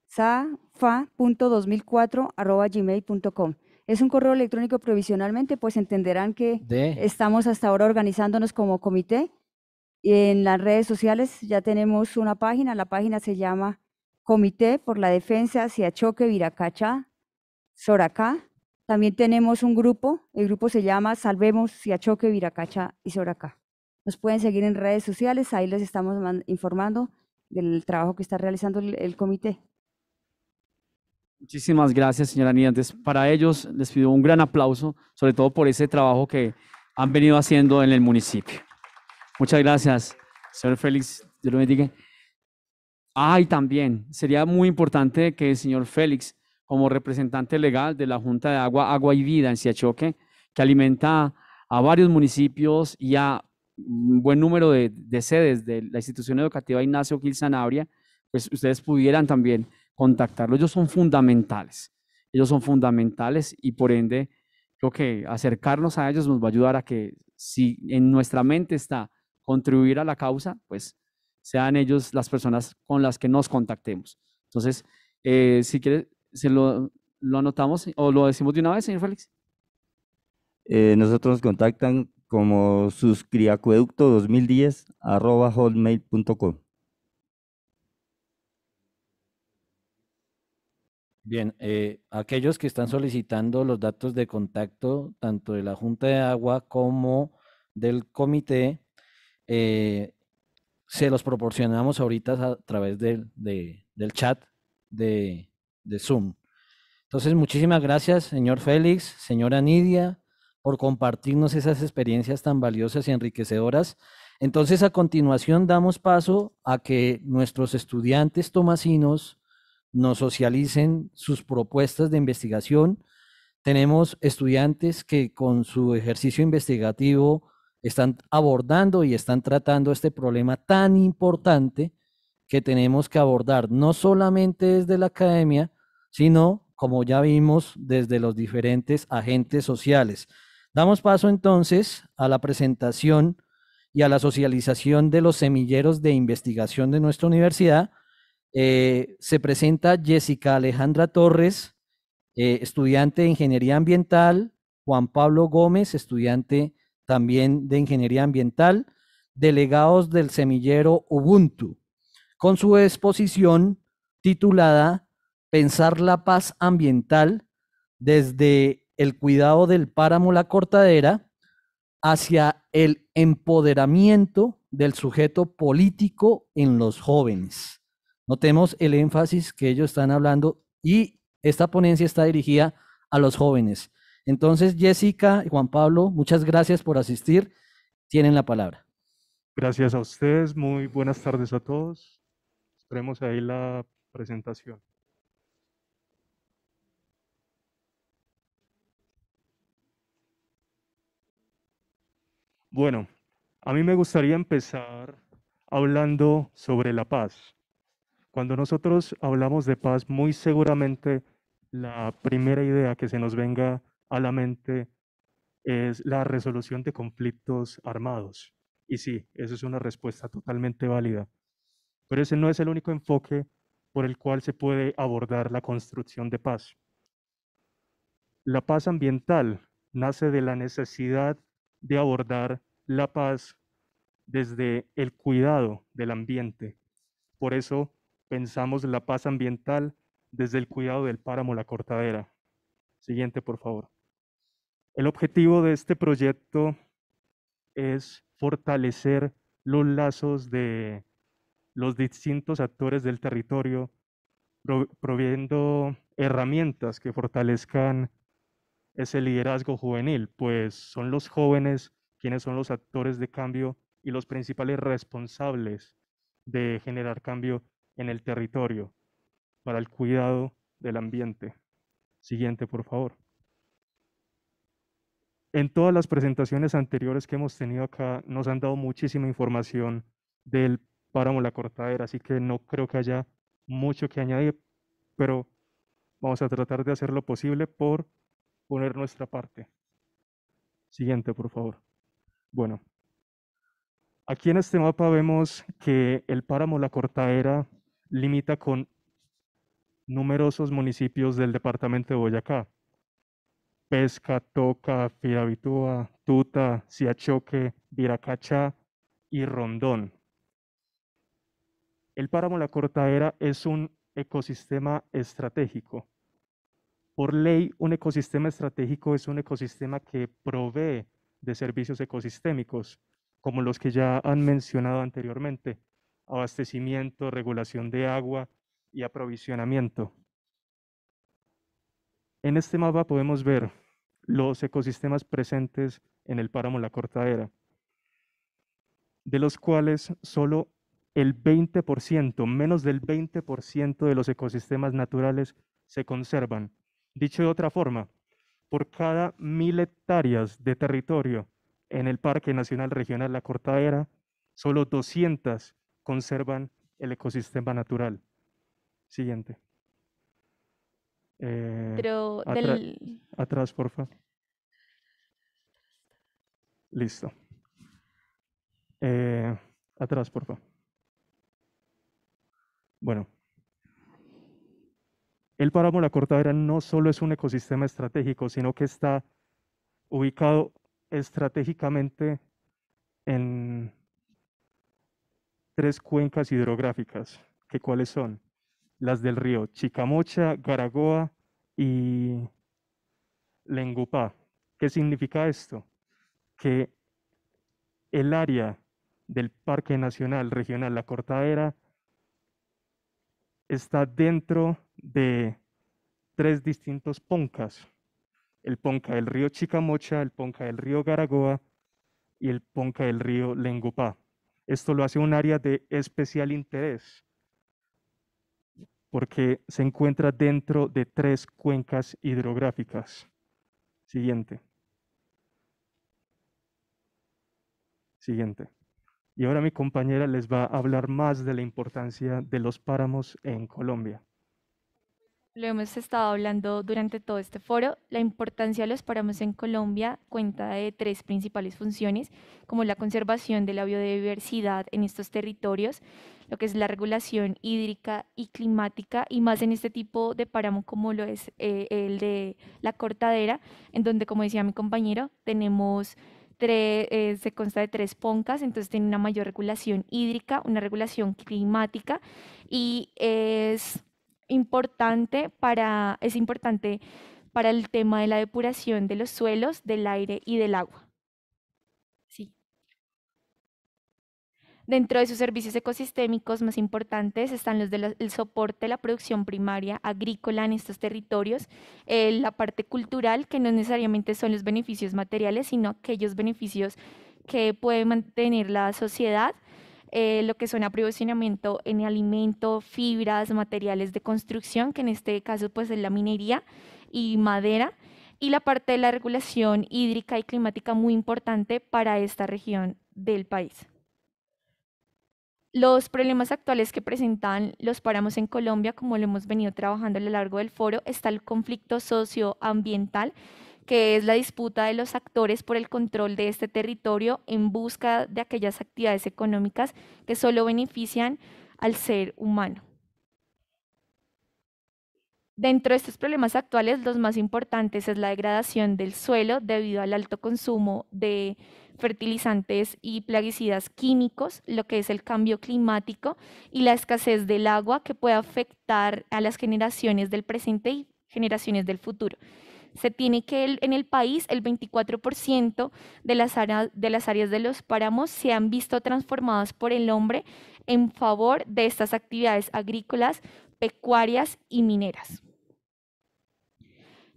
safa.2004.gmail.com. Es un correo electrónico provisionalmente, pues entenderán que estamos hasta ahora organizándonos como comité. En las redes sociales ya tenemos una página, la página se llama Comité por la Defensa Siachoque, Viracacha, Soraca También tenemos un grupo, el grupo se llama Salvemos Siachoque, Viracacha y Soracá. Nos pueden seguir en redes sociales, ahí les estamos informando del trabajo que está realizando el comité. Muchísimas gracias, señora Niantes. Para ellos les pido un gran aplauso, sobre todo por ese trabajo que han venido haciendo en el municipio. Muchas gracias, señor Félix. Yo lo bendiga. Ah, también sería muy importante que el señor Félix, como representante legal de la Junta de Agua, Agua y Vida en Siachoque, que alimenta a varios municipios y a un buen número de, sedes de la institución educativa Ignacio Gil pues ustedes pudieran también contactarlo. Ellos son fundamentales. Ellos son fundamentales y por ende creo que acercarnos a ellos nos va a ayudar a que si en nuestra mente está contribuir a la causa, pues sean ellos las personas con las que nos contactemos. Entonces, eh, si quieres, se lo, anotamos o lo decimos de una vez, señor Félix? Eh, nosotros nos contactan como suscriacueducto2010 Bien, eh, aquellos que están solicitando los datos de contacto, tanto de la Junta de Agua como del comité, eh, se los proporcionamos ahorita a través del chat de, de Zoom. Entonces, muchísimas gracias, señor Félix, señora Nidia, por compartirnos esas experiencias tan valiosas y enriquecedoras. Entonces, a continuación, damos paso a que nuestros estudiantes tomasinos nos socialicen sus propuestas de investigación. Tenemos estudiantes que con su ejercicio investigativo están abordando y están tratando este problema tan importante que tenemos que abordar no solamente desde la academia, sino, como ya vimos, desde los diferentes agentes sociales. Damos paso entonces a la presentación y a la socialización de los semilleros de investigación de nuestra universidad eh, se presenta Jessica Alejandra Torres, eh, estudiante de Ingeniería Ambiental, Juan Pablo Gómez, estudiante también de Ingeniería Ambiental, delegados del semillero Ubuntu, con su exposición titulada Pensar la paz ambiental desde el cuidado del páramo La Cortadera hacia el empoderamiento del sujeto político en los jóvenes. Notemos el énfasis que ellos están hablando y esta ponencia está dirigida a los jóvenes. Entonces, Jessica y Juan Pablo, muchas gracias por asistir. Tienen la palabra. Gracias a ustedes. Muy buenas tardes a todos. Esperemos ahí la presentación. Bueno, a mí me gustaría empezar hablando sobre la paz. Cuando nosotros hablamos de paz, muy seguramente la primera idea que se nos venga a la mente es la resolución de conflictos armados. Y sí, eso es una respuesta totalmente válida. Pero ese no es el único enfoque por el cual se puede abordar la construcción de paz. La paz ambiental nace de la necesidad de abordar la paz desde el cuidado del ambiente. Por eso pensamos la paz ambiental desde el cuidado del páramo La Cortadera. Siguiente, por favor. El objetivo de este proyecto es fortalecer los lazos de los distintos actores del territorio, proviendo herramientas que fortalezcan ese liderazgo juvenil, pues son los jóvenes quienes son los actores de cambio y los principales responsables de generar cambio en el territorio para el cuidado del ambiente. Siguiente, por favor. En todas las presentaciones anteriores que hemos tenido acá nos han dado muchísima información del páramo La Cortadera, así que no creo que haya mucho que añadir, pero vamos a tratar de hacer lo posible por poner nuestra parte. Siguiente, por favor. Bueno, aquí en este mapa vemos que el páramo La Cortadera limita con numerosos municipios del departamento de Boyacá. Pesca, Toca, Firavitúa, Tuta, Siachoque, Viracacha y Rondón. El páramo La Cortadera es un ecosistema estratégico. Por ley, un ecosistema estratégico es un ecosistema que provee de servicios ecosistémicos, como los que ya han mencionado anteriormente, abastecimiento, regulación de agua y aprovisionamiento. En este mapa podemos ver los ecosistemas presentes en el páramo La Cortadera, de los cuales solo el 20%, menos del 20% de los ecosistemas naturales se conservan. Dicho de otra forma, por cada mil hectáreas de territorio en el Parque Nacional Regional La Cortadera, solo 200 conservan el ecosistema natural. Siguiente. Eh, Pero del... Atrás, porfa. Listo. Eh, atrás, porfa. Bueno. El páramo La Cortadera no solo es un ecosistema estratégico, sino que está ubicado estratégicamente en tres cuencas hidrográficas, que cuáles son las del río Chicamocha, Garagoa y Lengupá. ¿Qué significa esto? Que el área del Parque Nacional Regional La Cortadera está dentro de tres distintos poncas. El ponca del río Chicamocha, el ponca del río Garagoa y el ponca del río Lengupá. Esto lo hace un área de especial interés porque se encuentra dentro de tres cuencas hidrográficas. Siguiente. Siguiente. Y ahora mi compañera les va a hablar más de la importancia de los páramos en Colombia lo hemos estado hablando durante todo este foro, la importancia de los páramos en Colombia cuenta de tres principales funciones, como la conservación de la biodiversidad en estos territorios, lo que es la regulación hídrica y climática, y más en este tipo de páramo como lo es eh, el de la cortadera, en donde, como decía mi compañero, tenemos... Tres, eh, se consta de tres poncas, entonces tiene una mayor regulación hídrica, una regulación climática y es importante para, es importante para el tema de la depuración de los suelos, del aire y del agua. Sí. Dentro de sus servicios ecosistémicos más importantes están los del soporte a la producción primaria agrícola en estos territorios, eh, la parte cultural, que no necesariamente son los beneficios materiales, sino aquellos beneficios que puede mantener la sociedad eh, lo que son aprovisionamiento en alimento, fibras, materiales de construcción, que en este caso pues es la minería y madera, y la parte de la regulación hídrica y climática muy importante para esta región del país. Los problemas actuales que presentan los páramos en Colombia, como lo hemos venido trabajando a lo largo del foro, está el conflicto socioambiental que es la disputa de los actores por el control de este territorio en busca de aquellas actividades económicas que solo benefician al ser humano. Dentro de estos problemas actuales, los más importantes es la degradación del suelo debido al alto consumo de fertilizantes y plaguicidas químicos, lo que es el cambio climático y la escasez del agua que puede afectar a las generaciones del presente y generaciones del futuro. Se tiene que en el país el 24% de las áreas de los páramos se han visto transformadas por el hombre en favor de estas actividades agrícolas, pecuarias y mineras.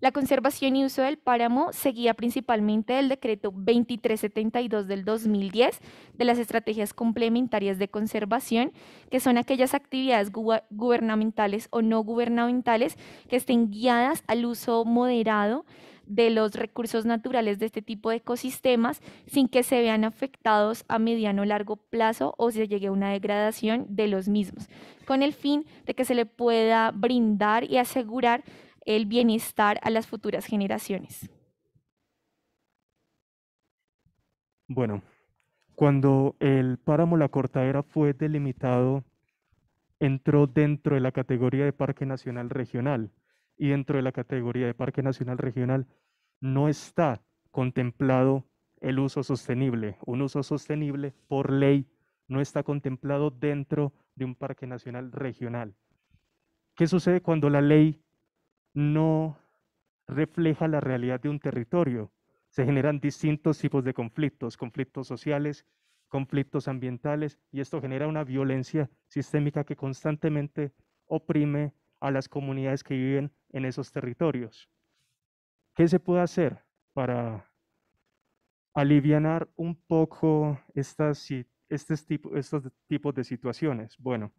La conservación y uso del páramo seguía principalmente el decreto 2372 del 2010 de las estrategias complementarias de conservación, que son aquellas actividades gubernamentales o no gubernamentales que estén guiadas al uso moderado de los recursos naturales de este tipo de ecosistemas sin que se vean afectados a mediano o largo plazo o se llegue a una degradación de los mismos, con el fin de que se le pueda brindar y asegurar el bienestar a las futuras generaciones. Bueno, cuando el páramo La Cortadera fue delimitado, entró dentro de la categoría de Parque Nacional Regional y dentro de la categoría de Parque Nacional Regional no está contemplado el uso sostenible. Un uso sostenible por ley no está contemplado dentro de un Parque Nacional Regional. ¿Qué sucede cuando la ley no refleja la realidad de un territorio. Se generan distintos tipos de conflictos, conflictos sociales, conflictos ambientales, y esto genera una violencia sistémica que constantemente oprime a las comunidades que viven en esos territorios. ¿Qué se puede hacer para aliviar un poco estas, estos, tipo, estos tipos de situaciones? Bueno,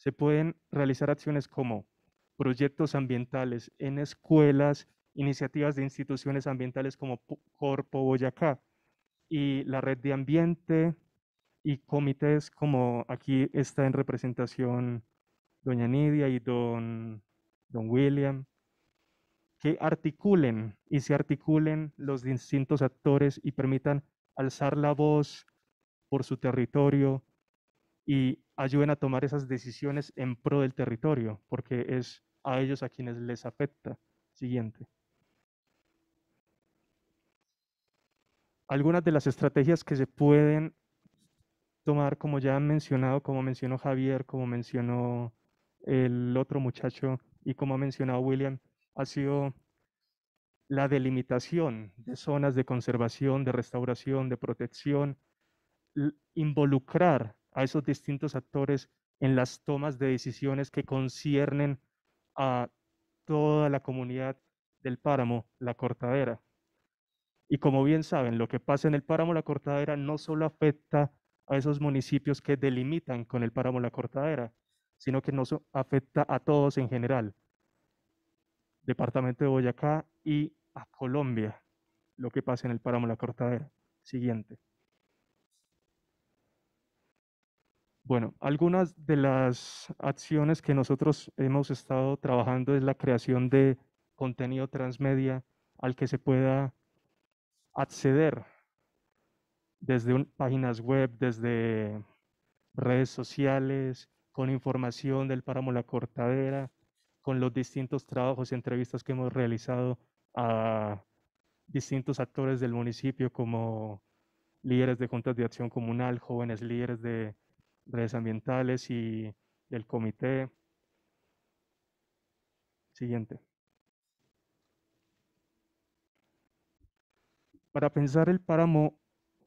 se pueden realizar acciones como proyectos ambientales en escuelas, iniciativas de instituciones ambientales como Corpo Boyacá y la red de ambiente y comités como aquí está en representación doña Nidia y don, don William, que articulen y se articulen los distintos actores y permitan alzar la voz por su territorio y ayuden a tomar esas decisiones en pro del territorio, porque es a ellos a quienes les afecta. Siguiente. Algunas de las estrategias que se pueden tomar, como ya han mencionado, como mencionó Javier, como mencionó el otro muchacho y como ha mencionado William, ha sido la delimitación de zonas de conservación, de restauración, de protección, involucrar a esos distintos actores en las tomas de decisiones que conciernen a toda la comunidad del páramo, la cortadera. Y como bien saben, lo que pasa en el páramo, la cortadera, no solo afecta a esos municipios que delimitan con el páramo, la cortadera, sino que nos afecta a todos en general. Departamento de Boyacá y a Colombia, lo que pasa en el páramo, la cortadera. Siguiente. Bueno, algunas de las acciones que nosotros hemos estado trabajando es la creación de contenido transmedia al que se pueda acceder desde páginas web, desde redes sociales, con información del páramo La Cortadera, con los distintos trabajos y entrevistas que hemos realizado a distintos actores del municipio como líderes de juntas de acción comunal, jóvenes líderes de redes ambientales y del comité. Siguiente. Para pensar el páramo,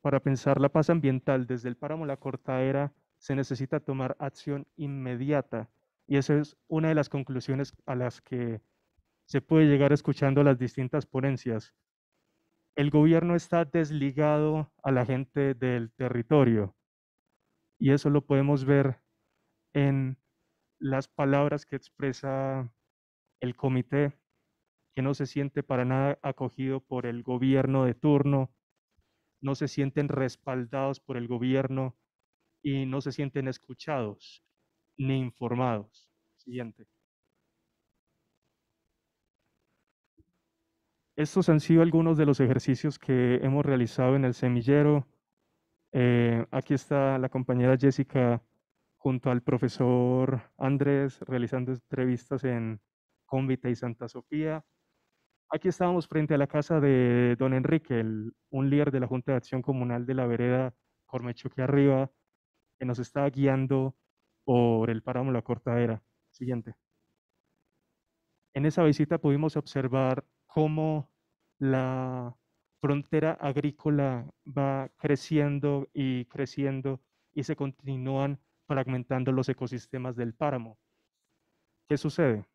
para pensar la paz ambiental desde el páramo La Cortadera, se necesita tomar acción inmediata. Y esa es una de las conclusiones a las que se puede llegar escuchando las distintas ponencias. El gobierno está desligado a la gente del territorio. Y eso lo podemos ver en las palabras que expresa el comité, que no se siente para nada acogido por el gobierno de turno, no se sienten respaldados por el gobierno y no se sienten escuchados ni informados. Siguiente. Estos han sido algunos de los ejercicios que hemos realizado en el semillero eh, aquí está la compañera Jessica junto al profesor Andrés realizando entrevistas en Cómbita y Santa Sofía. Aquí estábamos frente a la casa de don Enrique, un líder de la Junta de Acción Comunal de la Vereda Cormechoque Arriba, que nos está guiando por el páramo La Cortadera. Siguiente. En esa visita pudimos observar cómo la frontera agrícola va creciendo y creciendo y se continúan fragmentando los ecosistemas del páramo. ¿Qué sucede?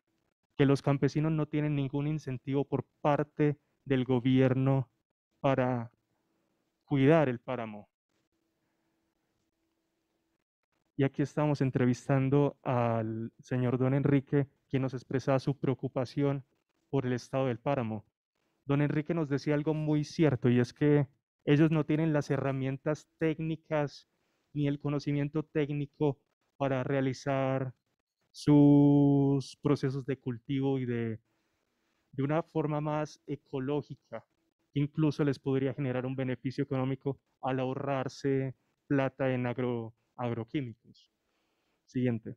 Que los campesinos no tienen ningún incentivo por parte del gobierno para cuidar el páramo. Y aquí estamos entrevistando al señor don Enrique, quien nos expresaba su preocupación por el estado del páramo don Enrique nos decía algo muy cierto y es que ellos no tienen las herramientas técnicas ni el conocimiento técnico para realizar sus procesos de cultivo y de, de una forma más ecológica. Incluso les podría generar un beneficio económico al ahorrarse plata en agro, agroquímicos. Siguiente.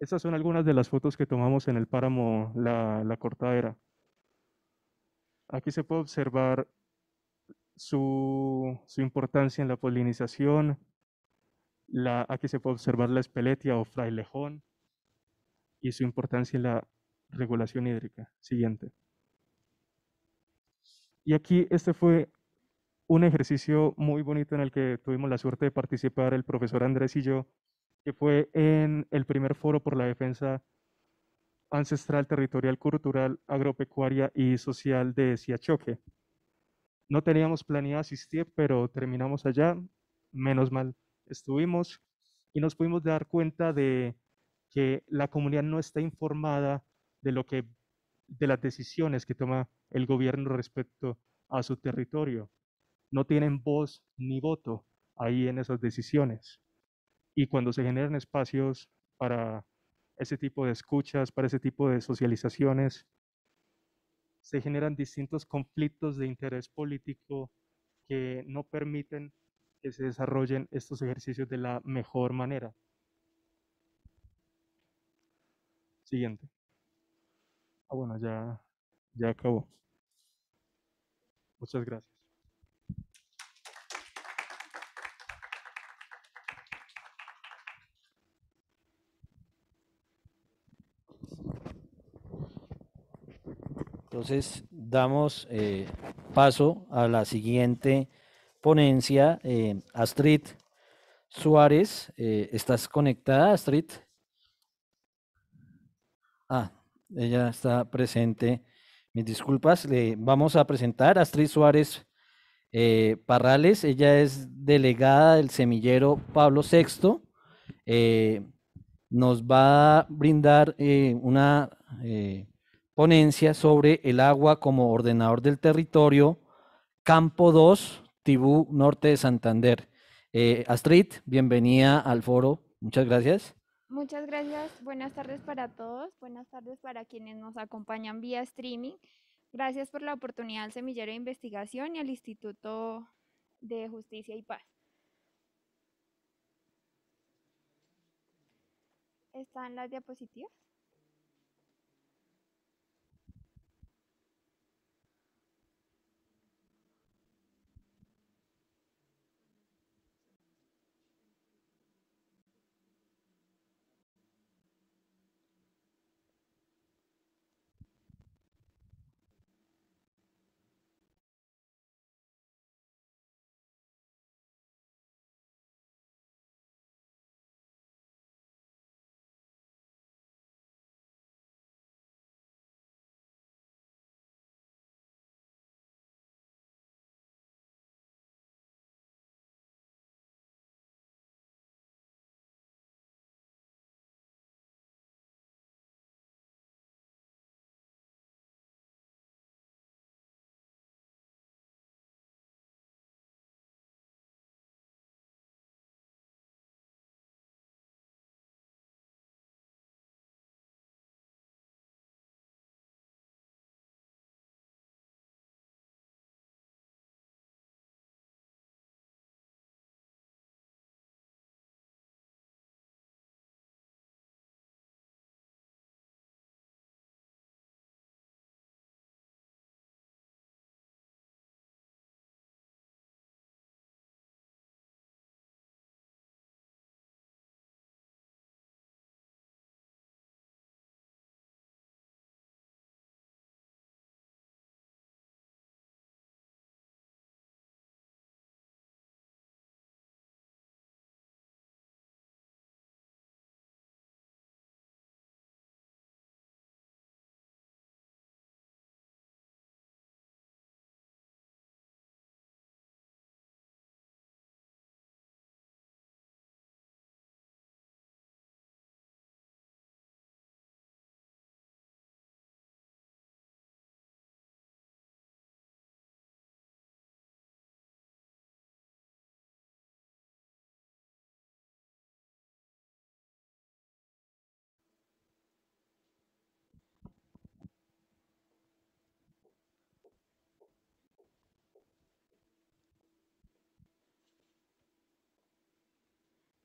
Estas son algunas de las fotos que tomamos en el páramo La, Cortadera. Aquí se puede observar su, importancia en la polinización. aquí se puede observar la espeletia o frailejón y su importancia en la regulación hídrica. Siguiente. Y aquí este fue un ejercicio muy bonito en el que tuvimos la suerte de participar el profesor Andrés y yo que fue en el primer foro por la defensa ancestral, territorial, cultural, agropecuaria y social de Siachoque. No teníamos planeado asistir, pero terminamos allá, menos mal estuvimos y nos pudimos dar cuenta de que la comunidad no está informada de lo que de las decisiones que toma el gobierno respecto a su territorio. No tienen voz ni voto ahí en esas decisiones y cuando se generan espacios para ese tipo de escuchas, para ese tipo de socializaciones, se generan distintos conflictos de interés político que no permiten que se desarrollen estos ejercicios de la mejor manera. Siguiente. Ah, bueno, ya, ya acabó. Muchas gracias. Entonces, damos eh, paso a la siguiente ponencia. Eh, Astrid Suárez, eh, ¿estás conectada, Astrid? Ah, ella está presente. Mis disculpas, le vamos a presentar a Astrid Suárez Parrales. Ella es delegada del semillero Pablo VI. nos va a brindar una ponencia sobre el agua como ordenador del territorio, Campo 2, Tibú Norte de Santander. Eh, Astrid, bienvenida al foro. Muchas gracias. Muchas gracias. Buenas tardes para todos. Buenas tardes para quienes nos acompañan vía streaming. Gracias por la oportunidad al Semillero de Investigación y al Instituto de Justicia y Paz. ¿Están las diapositivas?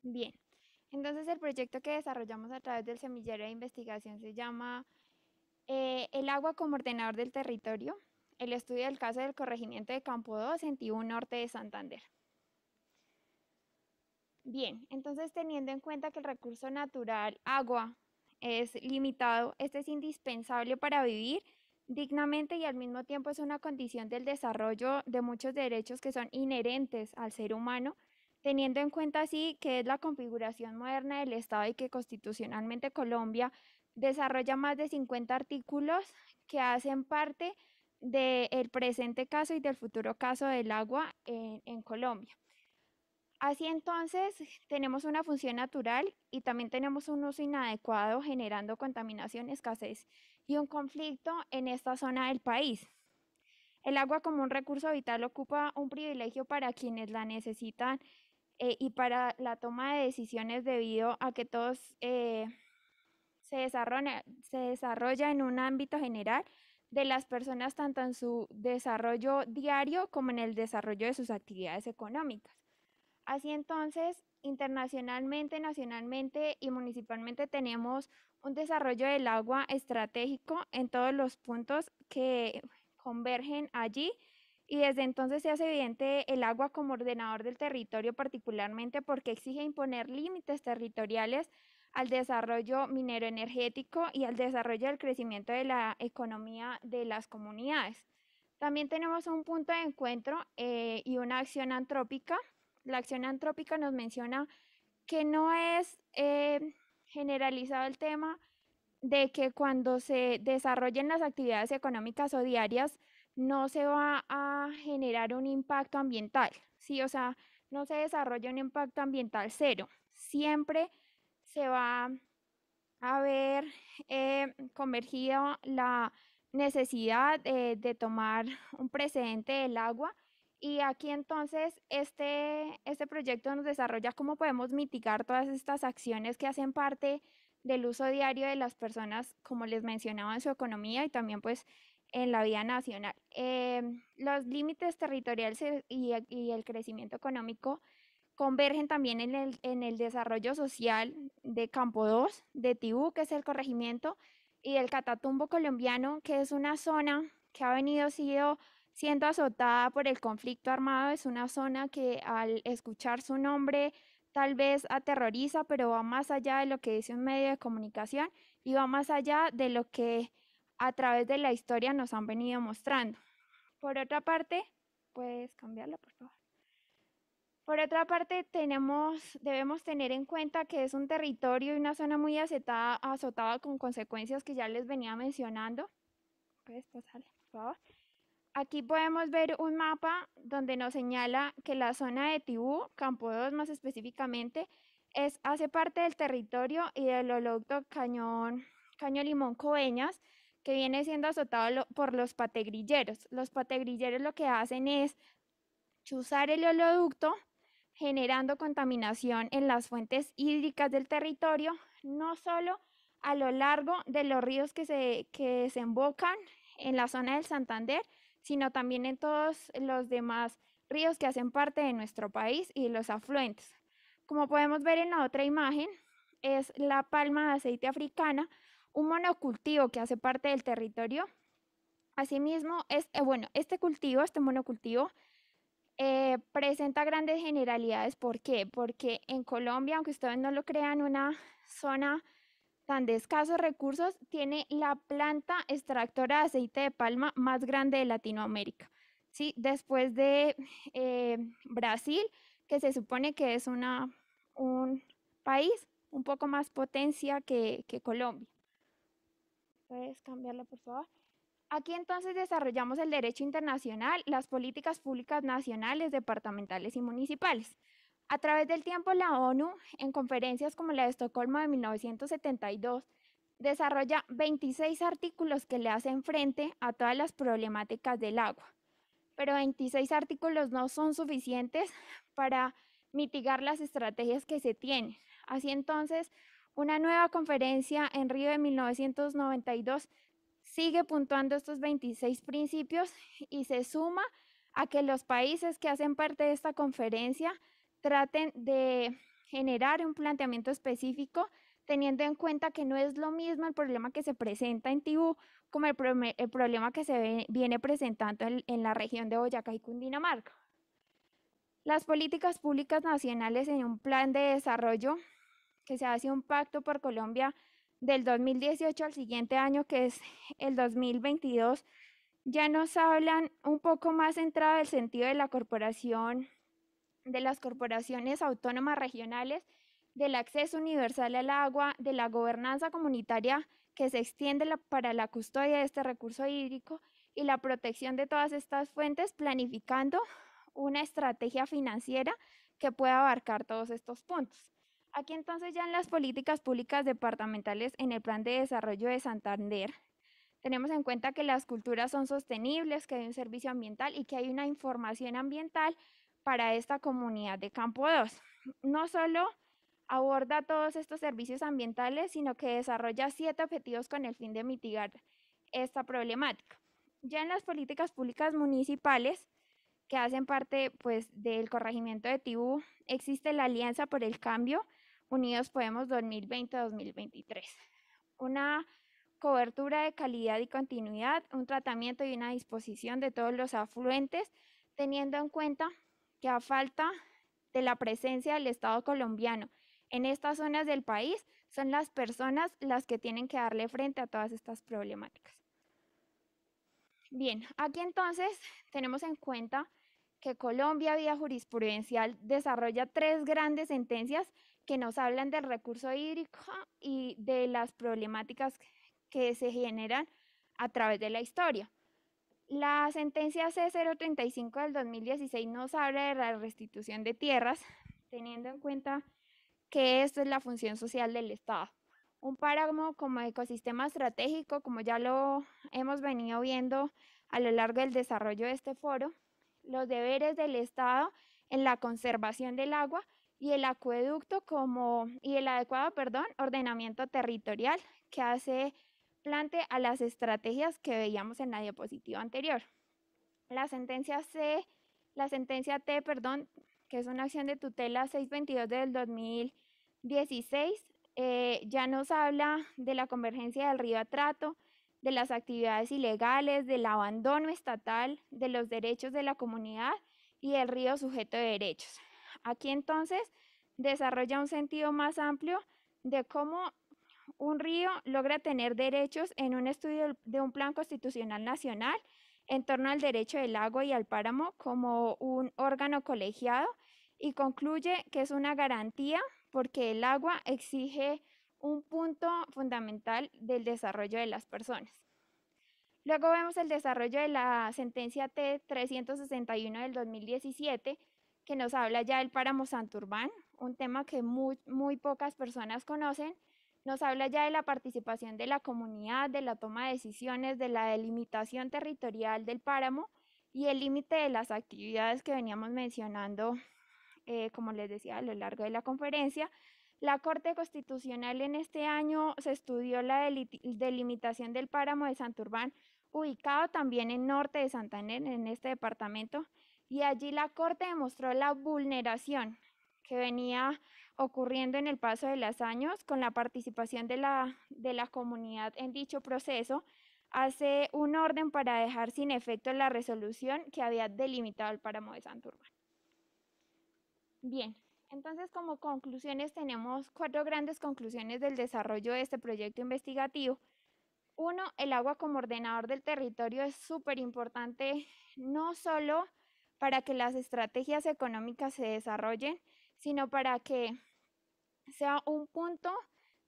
Bien, entonces el proyecto que desarrollamos a través del semillero de investigación se llama eh, El agua como ordenador del territorio, el estudio del caso del corregimiento de Campo 2 en Norte de Santander. Bien, entonces teniendo en cuenta que el recurso natural agua es limitado, este es indispensable para vivir dignamente y al mismo tiempo es una condición del desarrollo de muchos derechos que son inherentes al ser humano Teniendo en cuenta así que es la configuración moderna del Estado y que constitucionalmente Colombia desarrolla más de 50 artículos que hacen parte del presente caso y del futuro caso del agua en, en Colombia. Así entonces tenemos una función natural y también tenemos un uso inadecuado generando contaminación, escasez y un conflicto en esta zona del país. El agua como un recurso vital ocupa un privilegio para quienes la necesitan eh, y para la toma de decisiones debido a que todos eh, se, desarrolla, se desarrolla en un ámbito general de las personas tanto en su desarrollo diario como en el desarrollo de sus actividades económicas. Así entonces, internacionalmente, nacionalmente y municipalmente tenemos un desarrollo del agua estratégico en todos los puntos que convergen allí y desde entonces se hace evidente el agua como ordenador del territorio, particularmente porque exige imponer límites territoriales al desarrollo minero energético y al desarrollo del crecimiento de la economía de las comunidades. También tenemos un punto de encuentro eh, y una acción antrópica. La acción antrópica nos menciona que no es eh, generalizado el tema de que cuando se desarrollen las actividades económicas o diarias, no se va a generar un impacto ambiental, ¿sí? O sea, no se desarrolla un impacto ambiental cero. Siempre se va a haber eh, convergido la necesidad eh, de tomar un precedente del agua y aquí entonces este, este proyecto nos desarrolla cómo podemos mitigar todas estas acciones que hacen parte del uso diario de las personas, como les mencionaba en su economía y también pues en la vía nacional. Em, los límites territoriales e, y, el crecimiento económico convergen también en el, en el desarrollo social de Campo 2, de Tibú, que es el corregimiento, y el Catatumbo colombiano, que es una zona que ha venido sido, siendo azotada por el conflicto armado. Es una zona que al escuchar su nombre tal vez aterroriza, pero va más allá de lo que dice un medio de comunicación y va más allá de lo que a través de la historia nos han venido mostrando. Por otra parte, puedes cambiarla, por favor. Por otra parte, tenemos, debemos tener en cuenta que es un territorio y una zona muy azotada, azotada con consecuencias que ya les venía mencionando. Aquí podemos ver un mapa donde nos señala que la zona de Tibú, Campo 2 más específicamente, es, hace parte del territorio y del holocto Cañón, Caño Limón Coveñas, que viene siendo azotado por los pategrilleros. Los pategrilleros lo que hacen es chuzar el oleoducto, generando contaminación en las fuentes hídricas del territorio, no solo a lo largo de los ríos que, se, que desembocan en la zona del Santander, sino también en todos los demás ríos que hacen parte de nuestro país y los afluentes. Como podemos ver en la otra imagen, es la palma de aceite africana, un monocultivo que hace parte del territorio. Asimismo, es, eh, bueno, este cultivo, este monocultivo, eh, presenta grandes generalidades. ¿Por qué? Porque en Colombia, aunque ustedes no lo crean, una zona tan de escasos recursos, tiene la planta extractora de aceite de palma más grande de Latinoamérica. ¿sí? Después de eh, Brasil, que se supone que es una, un país un poco más potencia que Colombia puedes cambiarla, por favor. Aquí entonces desarrollamos el derecho internacional, las políticas públicas nacionales, departamentales y municipales. A través del tiempo, la ONU, en conferencias como la de Estocolmo de 1972, desarrolla 26 artículos que le hacen frente a todas las problemáticas del agua. Pero 26 artículos no son suficientes para mitigar las estrategias que se tienen. Así entonces, una nueva conferencia en Río de 1992 sigue puntuando estos 26 principios y se suma a que los países que hacen parte de esta conferencia traten de generar un planteamiento específico teniendo en cuenta que no es lo mismo el problema que se presenta en Tibú como el, problema que se viene presentando en, en, la región de Boyacá y Cundinamarca. Las políticas públicas nacionales en un plan de desarrollo que se hace un pacto por Colombia del 2018 al siguiente año, que es el 2022, ya nos hablan un poco más centrado del sentido de la corporación, de las corporaciones autónomas regionales, del acceso universal al agua, de la gobernanza comunitaria que se extiende para la custodia de este recurso hídrico y la protección de todas estas fuentes, planificando una estrategia financiera que pueda abarcar todos estos puntos. Aquí entonces ya en las políticas públicas departamentales en el Plan de Desarrollo de Santander, tenemos en cuenta que las culturas son sostenibles, que hay un servicio ambiental y que hay una información ambiental para esta comunidad de Campo 2. No solo aborda todos estos servicios ambientales, sino que desarrolla siete objetivos con el fin de mitigar esta problemática. Ya en las políticas públicas municipales, que hacen parte pues, del corregimiento de Tibú, existe la Alianza por el Cambio, Unidos Podemos 2020-2023. Una cobertura de calidad y continuidad, un tratamiento y una disposición de todos los afluentes, teniendo en cuenta que a falta de la presencia del Estado colombiano en estas zonas del país, son las personas las que tienen que darle frente a todas estas problemáticas. Bien, aquí entonces tenemos en cuenta que Colombia, vía jurisprudencial, desarrolla tres grandes sentencias que nos hablan del recurso hídrico y de las problemáticas que se generan a través de la historia. La sentencia C035 del 2016 nos habla de la restitución de tierras, teniendo en cuenta que esto es la función social del Estado. Un páramo como ecosistema estratégico, como ya lo hemos venido viendo a lo largo del desarrollo de este foro, los deberes del Estado en la conservación del agua y el acueducto como y el adecuado, perdón, ordenamiento territorial que hace plante a las estrategias que veíamos en la diapositiva anterior. La sentencia C, la sentencia T, perdón, que es una acción de tutela 622 del 2016, eh, ya nos habla de la convergencia del río Atrato, de las actividades ilegales, del abandono estatal, de los derechos de la comunidad y el río sujeto de derechos. Aquí entonces desarrolla un sentido más amplio de cómo un río logra tener derechos en un estudio de un plan constitucional nacional en torno al derecho del agua y al páramo como un órgano colegiado y concluye que es una garantía porque el agua exige un punto fundamental del desarrollo de las personas. Luego vemos el desarrollo de la sentencia T361 del 2017 que nos habla ya del páramo Santurbán, un tema que muy, pocas personas conocen. Nos habla ya de la participación de la comunidad, de la toma de decisiones, de la delimitación territorial del páramo y el límite de las actividades que veníamos mencionando, eh, como les decía, a lo largo de la conferencia. La Corte Constitucional en este año se estudió la delimitación del páramo de Santurbán, ubicado también en norte de Santander, en este departamento, y allí la Corte demostró la vulneración que venía ocurriendo en el paso de los años con la participación de la, comunidad en dicho proceso, hace un orden para dejar sin efecto la resolución que había delimitado el páramo de Santurbán. Bien, entonces como conclusiones tenemos cuatro grandes conclusiones del desarrollo de este proyecto investigativo. Uno, el agua como ordenador del territorio es súper importante, no solo para que las estrategias económicas se desarrollen, sino para que sea un punto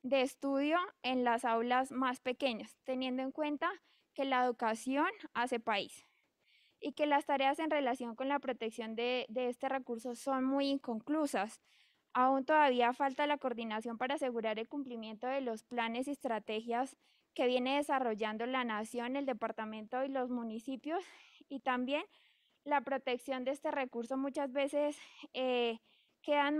de estudio en las aulas más pequeñas, teniendo en cuenta que la educación hace país y que las tareas en relación con la protección de, este recurso son muy inconclusas. Aún todavía falta la coordinación para asegurar el cumplimiento de los planes y estrategias que viene desarrollando la nación, el departamento y los municipios y también la protección de este recurso muchas veces eh, queda en,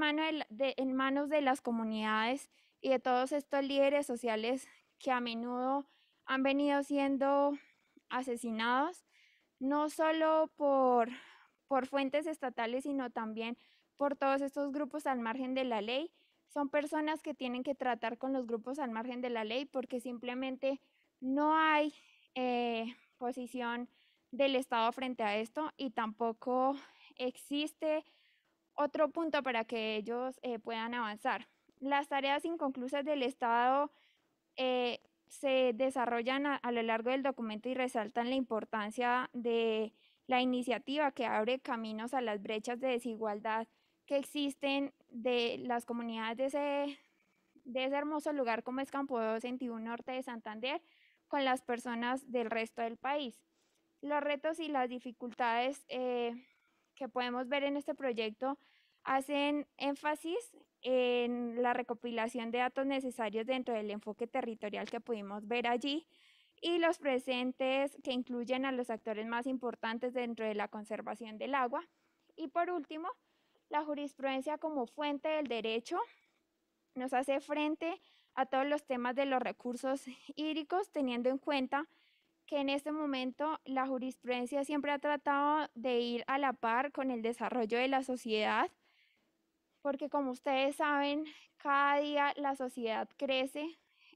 manos de las comunidades y de todos estos líderes sociales que a menudo han venido siendo asesinados, no solo por, por fuentes estatales, sino también por todos estos grupos al margen de la ley. Son personas que tienen que tratar con los grupos al margen de la ley porque simplemente no hay eh, posición del Estado frente a esto y tampoco existe otro punto para que ellos eh, puedan avanzar. Las tareas inconclusas del Estado eh, se desarrollan a, lo largo del documento y resaltan la importancia de la iniciativa que abre caminos a las brechas de desigualdad que existen de las comunidades de ese, hermoso lugar como es Campo 2, 21 Norte de Santander con las personas del resto del país los retos y las dificultades eh, que podemos ver en este proyecto hacen énfasis en la recopilación de datos necesarios dentro del enfoque territorial que pudimos ver allí y los presentes que incluyen a los actores más importantes dentro de la conservación del agua. Y por último, la jurisprudencia como fuente del derecho nos hace frente a todos los temas de los recursos hídricos teniendo en cuenta que en este momento la jurisprudencia siempre ha tratado de ir a la par con el desarrollo de la sociedad, porque como ustedes saben, cada día la sociedad crece,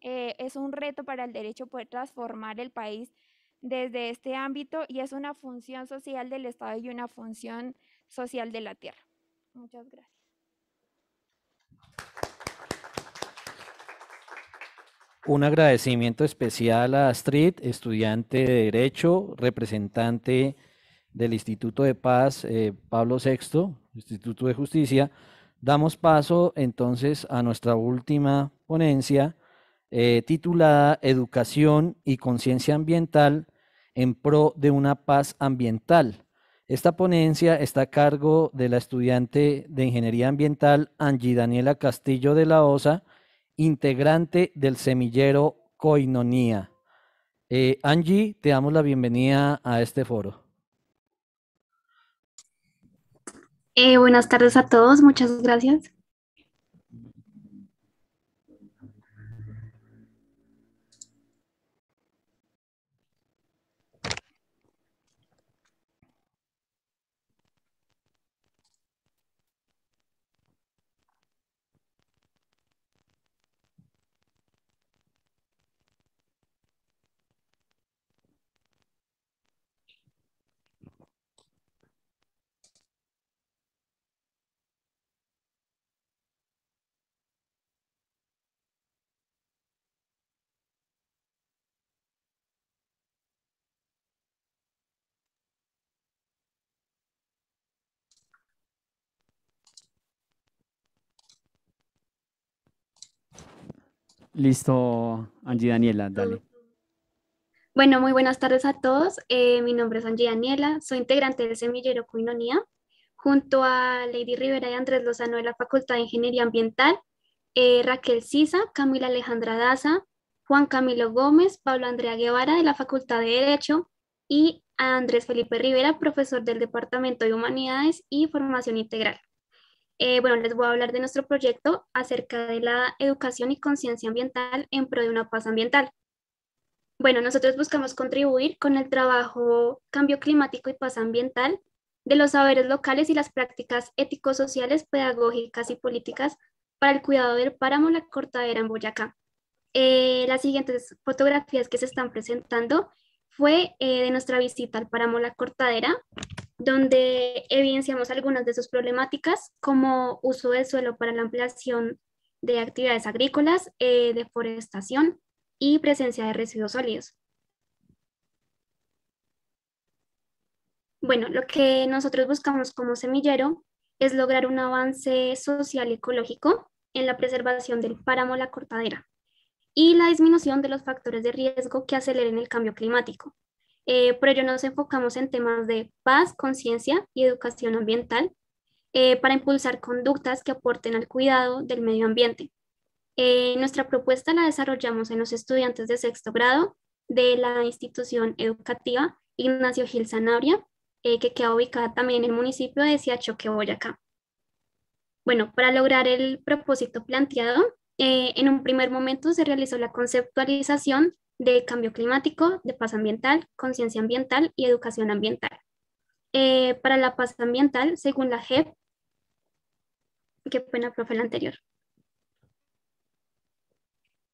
eh, es un reto para el derecho poder transformar el país desde este ámbito y es una función social del Estado y una función social de la tierra. Muchas gracias. Un agradecimiento especial a Astrid, estudiante de Derecho, representante del Instituto de Paz eh, Pablo VI, Instituto de Justicia. Damos paso entonces a nuestra última ponencia eh, titulada Educación y Conciencia Ambiental en pro de una paz ambiental. Esta ponencia está a cargo de la estudiante de Ingeniería Ambiental Angie Daniela Castillo de la OSA integrante del semillero Coinonía. Eh, Angie, te damos la bienvenida a este foro. Eh, buenas tardes a todos, muchas gracias. Listo, Angie Daniela, dale. Bueno, muy buenas tardes a todos. Eh, mi nombre es Angie Daniela, soy integrante del semillero Cuinonía. Junto a Lady Rivera y Andrés Lozano de la Facultad de Ingeniería Ambiental, eh, Raquel Sisa, Camila Alejandra Daza, Juan Camilo Gómez, Pablo Andrea Guevara de la Facultad de Derecho y Andrés Felipe Rivera, profesor del Departamento de Humanidades y Formación Integral. Eh, bueno, les voy a hablar de nuestro proyecto acerca de la educación y conciencia ambiental en pro de una paz ambiental. Bueno, nosotros buscamos contribuir con el trabajo Cambio Climático y Paz Ambiental de los saberes locales y las prácticas ético-sociales, pedagógicas y políticas para el cuidado del páramo La Cortadera en Boyacá. Eh, las siguientes fotografías que se están presentando fue eh, de nuestra visita al páramo La Cortadera, donde evidenciamos algunas de sus problemáticas como uso del suelo para la ampliación de actividades agrícolas, eh, deforestación y presencia de residuos sólidos. Bueno, lo que nosotros buscamos como semillero es lograr un avance social y ecológico en la preservación del páramo La Cortadera y la disminución de los factores de riesgo que aceleren el cambio climático, eh, por ello nos enfocamos en temas de paz, conciencia y educación ambiental eh, para impulsar conductas que aporten al cuidado del medio ambiente. Eh, nuestra propuesta la desarrollamos en los estudiantes de sexto grado de la institución educativa Ignacio Gil Sanabria, que queda ubicada también en el municipio de Siachoque, Boyacá. Bueno, para lograr el propósito planteado, en un primer momento se realizó la conceptualización de cambio climático, de paz ambiental, conciencia ambiental y educación ambiental. Eh, para la paz ambiental, según la JEP, qué pena, profe, la anterior.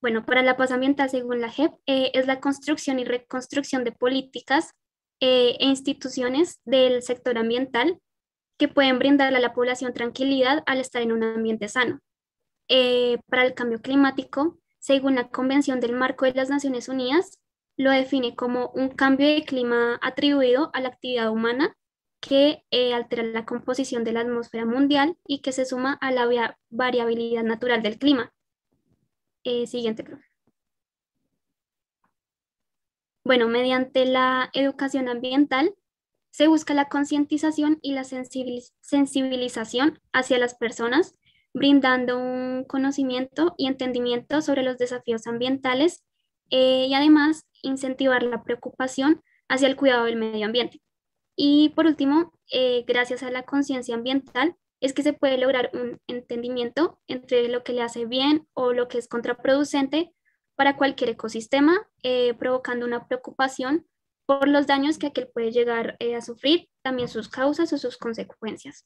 Bueno, para la paz ambiental, según la JEP, eh, es la construcción y reconstrucción de políticas eh, e instituciones del sector ambiental que pueden brindarle a la población tranquilidad al estar en un ambiente sano. para el cambio climático, según la Convención del Marco de las Naciones Unidas, lo define como un cambio de clima atribuido a la actividad humana que eh, altera la composición de la atmósfera mundial y que se suma a la variabilidad natural del clima. Eh, siguiente, Bueno, mediante la educación ambiental se busca la concientización y la sensibilización hacia las personas brindando un conocimiento y entendimiento sobre los desafíos ambientales eh, y además incentivar la preocupación hacia el cuidado del medio ambiente. Y por último, eh, gracias a la conciencia ambiental es que se puede lograr un entendimiento entre lo que le hace bien o lo que es contraproducente para cualquier ecosistema, eh, provocando una preocupación por los daños que aquel puede llegar a sufrir, también sus causas o sus consecuencias.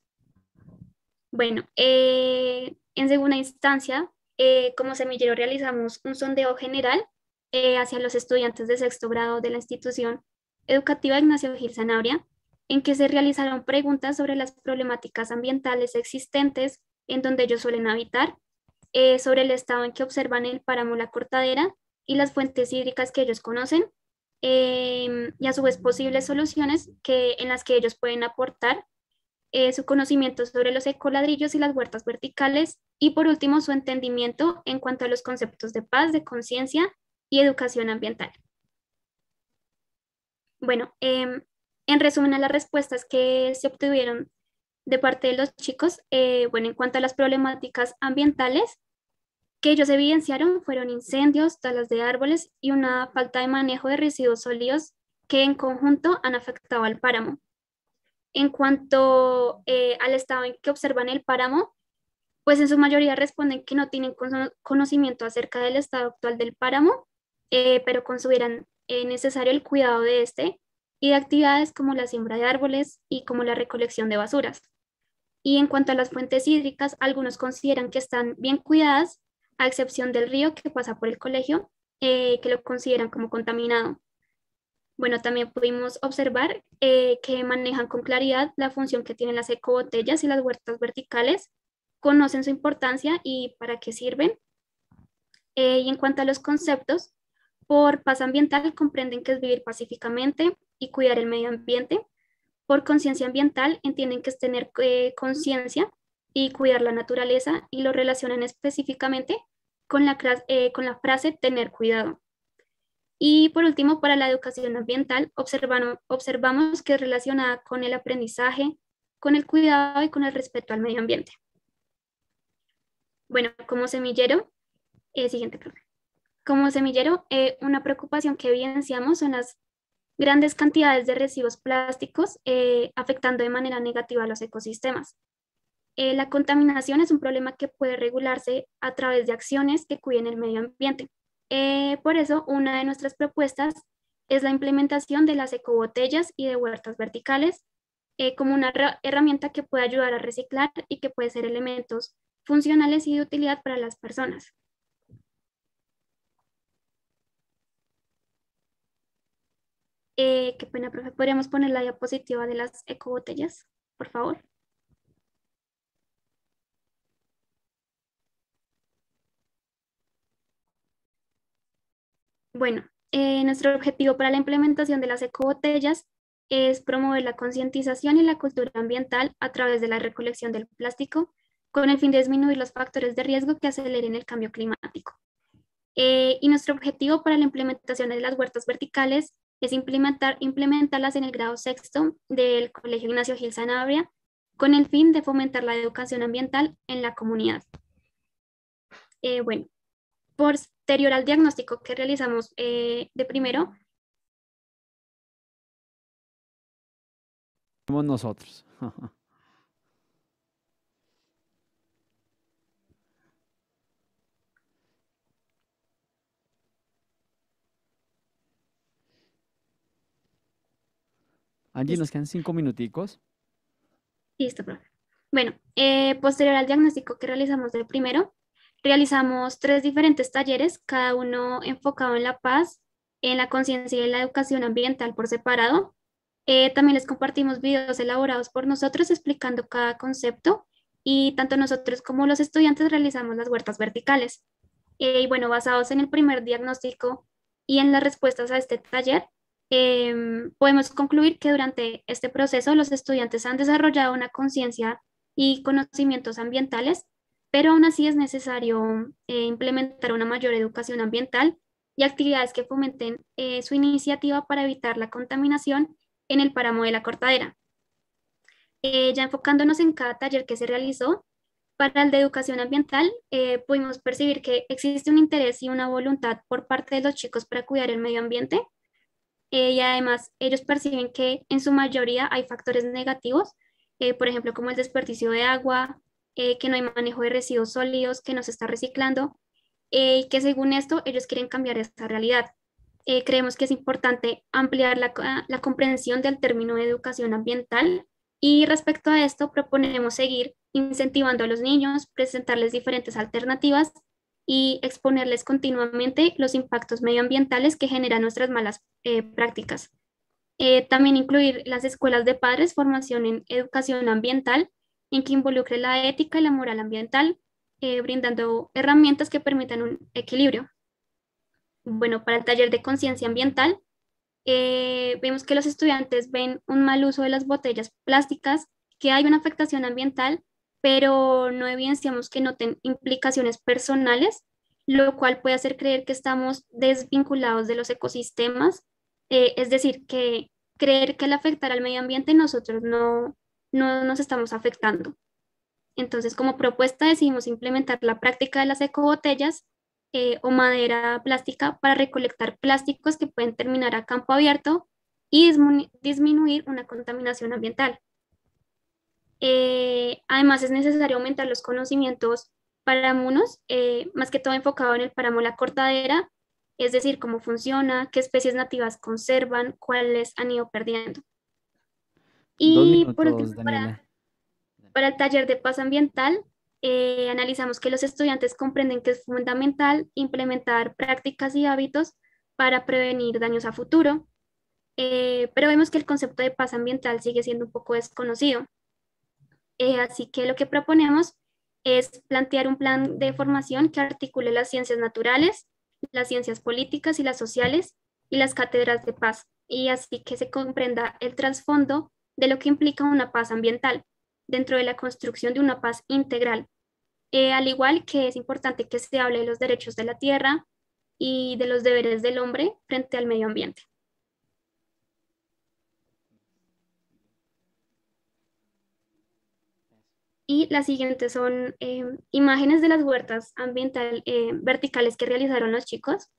Bueno, eh, en segunda instancia, eh, como semillero realizamos un sondeo general eh, hacia los estudiantes de sexto grado de la institución educativa Ignacio Gil Sanabria, en que se realizaron preguntas sobre las problemáticas ambientales existentes en donde ellos suelen habitar, sobre el estado en que observan el páramo La Cortadera y las fuentes hídricas que ellos conocen, y a su vez posibles soluciones que, en las que ellos pueden aportar eh, su conocimiento sobre los ecoladrillos y las huertas verticales y por último su entendimiento en cuanto a los conceptos de paz, de conciencia y educación ambiental. Bueno, em, en resumen a las respuestas que se obtuvieron de parte de los chicos, eh, bueno, en cuanto a las problemáticas ambientales que ellos evidenciaron fueron incendios, talas de árboles y una falta de manejo de residuos sólidos que en conjunto han afectado al páramo. En cuanto eh, al estado en que observan el páramo, pues en su mayoría responden que no tienen conocimiento acerca del estado actual del páramo, eh, pero consideran eh, necesario el cuidado de este y de actividades como la siembra de árboles y como la recolección de basuras. Y en cuanto a las fuentes hídricas, algunos consideran que están bien cuidadas, a excepción del río que pasa por el colegio, que lo consideran como contaminado. Bueno, también pudimos observar eh, que manejan con claridad la función que tienen las ecobotellas y las huertas verticales, conocen su importancia y para qué sirven. Eh, y en cuanto a los conceptos, por paz ambiental comprenden que es vivir pacíficamente y cuidar el medio ambiente. Por conciencia ambiental entienden que es tener eh, conciencia y cuidar la naturaleza y lo relacionan específicamente con la, con la frase tener cuidado. Y por último, para la educación ambiental, observamos que es relacionada con el aprendizaje, con el cuidado y con el respeto al medio ambiente. Bueno, como semillero, eh, siguiente, Como semillero, eh, una preocupación que evidenciamos son las grandes cantidades de residuos plásticos eh, afectando de manera negativa a los ecosistemas. Eh, la contaminación es un problema que puede regularse a través de acciones que cuiden el medio ambiente eh, por eso, una de nuestras propuestas es la implementación de las ecobotellas y de huertas verticales eh, como una herramienta que puede ayudar a reciclar y que puede ser elementos funcionales y de utilidad para las personas. Eh, qué pena, profe. ¿Podríamos poner la diapositiva de las ecobotellas, por favor? Bueno, eh, nuestro objetivo para la implementación de las ecobotellas es promover la concientización y la cultura ambiental a través de la recolección del plástico con el fin de disminuir los factores de riesgo que aceleren el cambio climático. Eh, y nuestro objetivo para la implementación de las huertas verticales es implementar, implementarlas en el grado sexto del Colegio Ignacio Gil Sanabria con el fin de fomentar la educación ambiental en la comunidad. Eh, bueno, por, posterior al diagnóstico que realizamos de primero. somos Nosotros. Allí nos quedan cinco minuticos. Listo, profe. Bueno, posterior al diagnóstico que realizamos de primero, Realizamos tres diferentes talleres, cada uno enfocado en la paz, en la conciencia y en la educación ambiental por separado. Eh, también les compartimos videos elaborados por nosotros explicando cada concepto y tanto nosotros como los estudiantes realizamos las huertas verticales. Eh, y bueno, basados en el primer diagnóstico y en las respuestas a este taller, em, podemos concluir que durante este proceso los estudiantes han desarrollado una conciencia y conocimientos ambientales pero aún así es necesario eh, implementar una mayor educación ambiental y actividades que fomenten eh, su iniciativa para evitar la contaminación en el páramo de la cortadera. Eh, ya enfocándonos en cada taller que se realizó, para el de educación ambiental pudimos percibir que existe un interés y una voluntad por parte de los chicos para cuidar el medio ambiente y además ellos perciben que en su mayoría hay factores negativos, por ejemplo como el desperdicio de agua, eh, que no hay manejo de residuos sólidos, que no se está reciclando y eh, que según esto ellos quieren cambiar esta realidad. Eh, creemos que es importante ampliar ah, la, comprensión del término de educación ambiental y respecto a esto proponemos seguir incentivando a los niños, presentarles diferentes alternativas y exponerles continuamente los impactos medioambientales que generan nuestras malas prácticas. también incluir las escuelas de padres, formación en educación ambiental en que involucre la ética y la moral ambiental, eh, brindando herramientas que permitan un equilibrio. Bueno, para el taller de conciencia ambiental, eh, vemos que los estudiantes ven un mal uso de las botellas plásticas, que hay una afectación ambiental, pero no evidenciamos que noten implicaciones personales, lo cual puede hacer creer que estamos desvinculados de los ecosistemas, eh, es decir, que creer que al afectar al medio ambiente nosotros no no nos estamos afectando. Entonces, como propuesta decidimos implementar la práctica de las ecobotellas eh, o madera plástica para recolectar plásticos que pueden terminar a campo abierto y disminuir una contaminación ambiental. Eh, además, es necesario aumentar los conocimientos para eh, más que todo enfocado en el páramo La Cortadera, es decir, cómo funciona, qué especies nativas conservan, cuáles han ido perdiendo. Y por último, para, para, el taller de paz ambiental, eh, analizamos que los estudiantes comprenden que es fundamental implementar prácticas y hábitos para prevenir daños a futuro, eh, pero vemos que el concepto de paz ambiental sigue siendo un poco desconocido. Eh, así que lo que proponemos es plantear un plan de formación que articule las ciencias naturales, las ciencias políticas y las sociales y las cátedras de paz, y así que se comprenda el trasfondo de lo que implica una paz ambiental dentro de la construcción de una paz integral. Eh, al igual que es importante que se hable de los derechos de la tierra y de los deberes del hombre frente al medio ambiente. Y las siguientes son eh, imágenes de las huertas ambiental, eh, verticales que realizaron los chicos.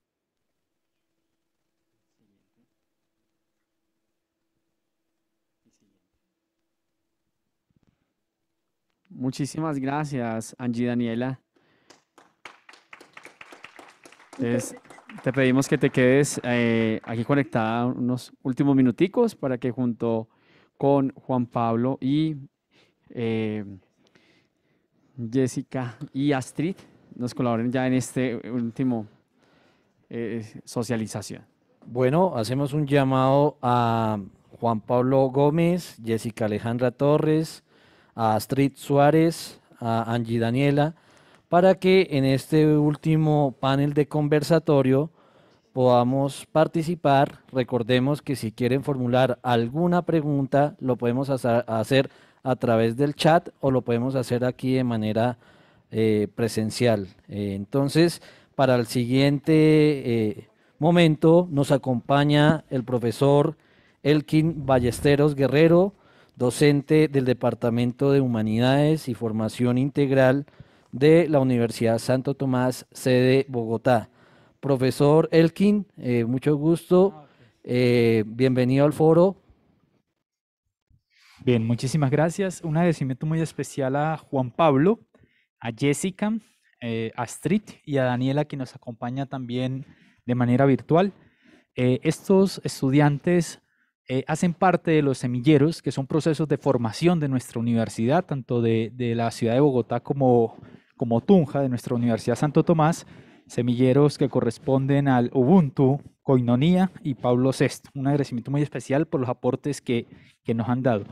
Muchísimas gracias, Angie Daniela. te pedimos que te quedes eh, aquí conectada unos últimos minuticos para que junto con Juan Pablo y eh, Jessica y Astrid nos colaboren ya en este último eh, socialización. Bueno, hacemos un llamado a Juan Pablo Gómez, Jessica Alejandra Torres, a Astrid Suárez, a Angie Daniela, para que en este último panel de conversatorio podamos participar. Recordemos que si quieren formular alguna pregunta, lo podemos hacer a través del chat o lo podemos hacer aquí de manera eh, presencial. Eh, entonces, para el siguiente eh, momento nos acompaña el profesor Elkin Ballesteros Guerrero, docente del Departamento de Humanidades y Formación Integral de la Universidad Santo Tomás, sede Bogotá. Profesor Elkin, eh, mucho gusto. Ah, eh, bienvenido al foro. Bien, muchísimas gracias. Un agradecimiento muy especial a Juan Pablo, a Jessica, eh, a Astrid y a Daniela que nos acompaña también de manera virtual. estos estudiantes eh, hacen parte de los semilleros, que son procesos de formación de nuestra universidad, tanto de, la ciudad de Bogotá como, como Tunja, de nuestra Universidad Santo Tomás, semilleros que corresponden al Ubuntu, Coinonía y Pablo VI. Un agradecimiento muy especial por los aportes que, nos han dado.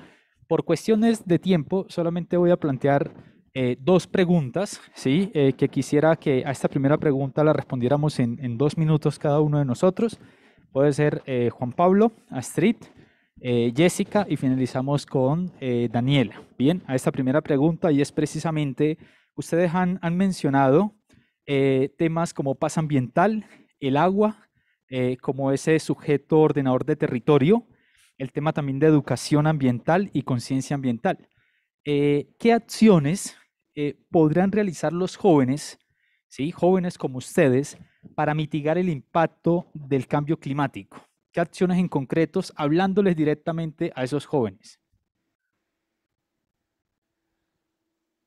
Por cuestiones de tiempo, solamente voy a plantear eh, dos preguntas, ¿sí? Eh, que quisiera que a esta primera pregunta la respondiéramos en dos minutos cada uno de nosotros. Puede ser eh, Juan Pablo, Astrid, eh, Jessica y finalizamos con eh, Daniela. Bien, a esta primera pregunta y es precisamente, ustedes han, han mencionado temas como paz ambiental, el agua, como ese sujeto ordenador de territorio, el tema también de educación ambiental y conciencia ambiental. ¿Qué acciones podrán realizar los jóvenes, ¿sí? jóvenes como ustedes, para mitigar el impacto del cambio climático? ¿Qué acciones en concretos hablándoles directamente a esos jóvenes?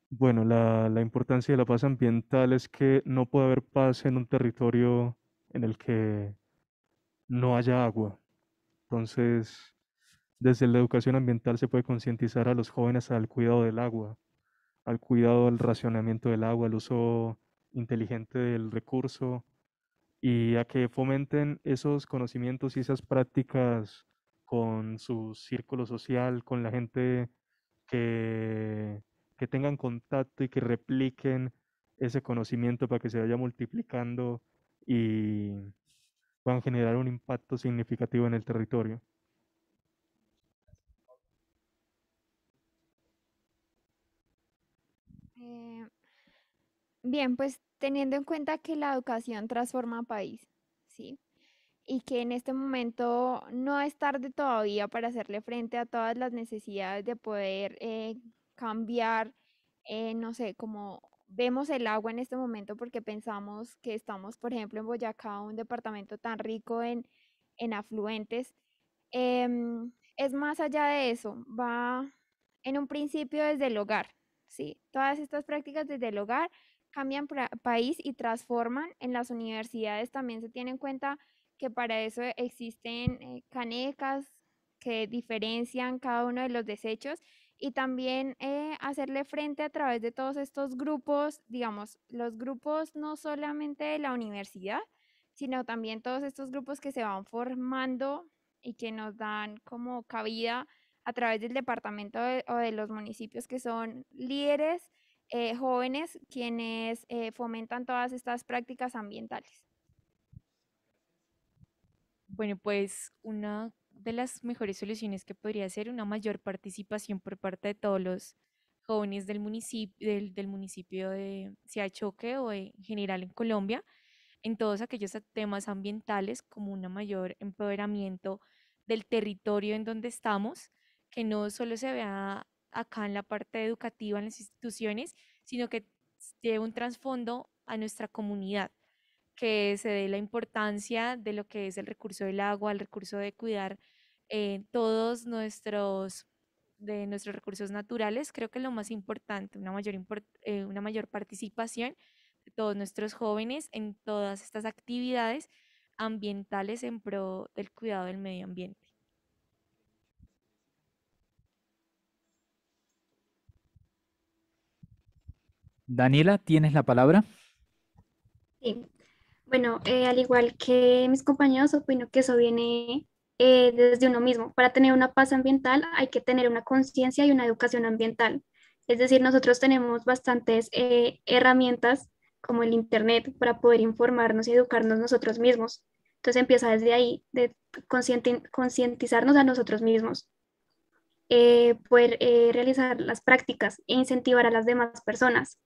Bueno, la, la, importancia de la paz ambiental es que no puede haber paz en un territorio en el que no haya agua. Entonces, desde la educación ambiental se puede concientizar a los jóvenes al cuidado del agua, al cuidado del racionamiento del agua, al uso inteligente del recurso, y a que fomenten esos conocimientos y esas prácticas con su círculo social, con la gente que, que tengan contacto y que repliquen ese conocimiento para que se vaya multiplicando y puedan generar un impacto significativo en el territorio. Eh, bien, pues teniendo en cuenta que la educación transforma país, ¿sí? Y que en este momento no es tarde todavía para hacerle frente a todas las necesidades de poder eh, cambiar, eh, no sé, como vemos el agua en este momento porque pensamos que estamos, por ejemplo, en Boyacá, un departamento tan rico en, en afluentes. Em, es más allá de eso, va en un principio desde el hogar, ¿sí? Todas estas prácticas desde el hogar cambian país y transforman. En las universidades también se tiene en cuenta que para eso existen eh, canecas que diferencian cada uno de los desechos y también eh, hacerle frente a través de todos estos grupos, digamos, los grupos no solamente de la universidad, sino también todos estos grupos que se van formando y que nos dan como cabida a través del departamento o de los municipios que son líderes eh, jóvenes quienes eh, fomentan todas estas prácticas ambientales. Bueno, pues una de las mejores soluciones que podría ser una mayor participación por parte de todos los jóvenes del municipio, del, municipio de Siachoque o en general en Colombia, en todos aquellos temas ambientales como un mayor empoderamiento del territorio en donde estamos, que no solo se vea acá en la parte educativa, en las instituciones, sino que lleve un trasfondo a nuestra comunidad, que se dé la importancia de lo que es el recurso del agua, el recurso de cuidar eh, todos nuestros de nuestros recursos naturales, creo que lo más importante, una mayor, eh, una mayor participación de todos nuestros jóvenes en todas estas actividades ambientales en pro del cuidado del medio ambiente. Daniela, ¿tienes la palabra? Sí. Bueno, eh, al igual que mis compañeros, opino que eso viene eh, desde uno mismo. Para tener una paz ambiental hay que tener una conciencia y una educación ambiental. Es decir, nosotros tenemos bastantes eh, herramientas como el Internet para poder informarnos y educarnos nosotros mismos. Entonces empieza desde ahí, de concientizarnos a nosotros mismos, poder realizar las prácticas e incentivar a las demás personas.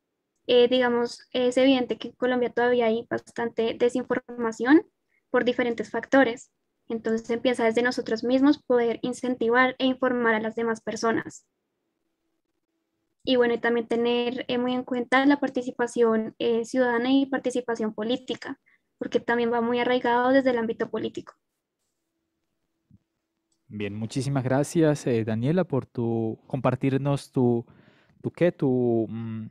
Eh, digamos, es evidente que en Colombia todavía hay bastante desinformación por diferentes factores. Entonces empieza desde nosotros mismos poder incentivar e informar a las demás personas. Y bueno, y también tener eh, muy en cuenta la participación eh, ciudadana y participación política, porque también va muy arraigado desde el ámbito político. Bien, muchísimas gracias Daniela por tu compartirnos tu, tu qué, tu, mm,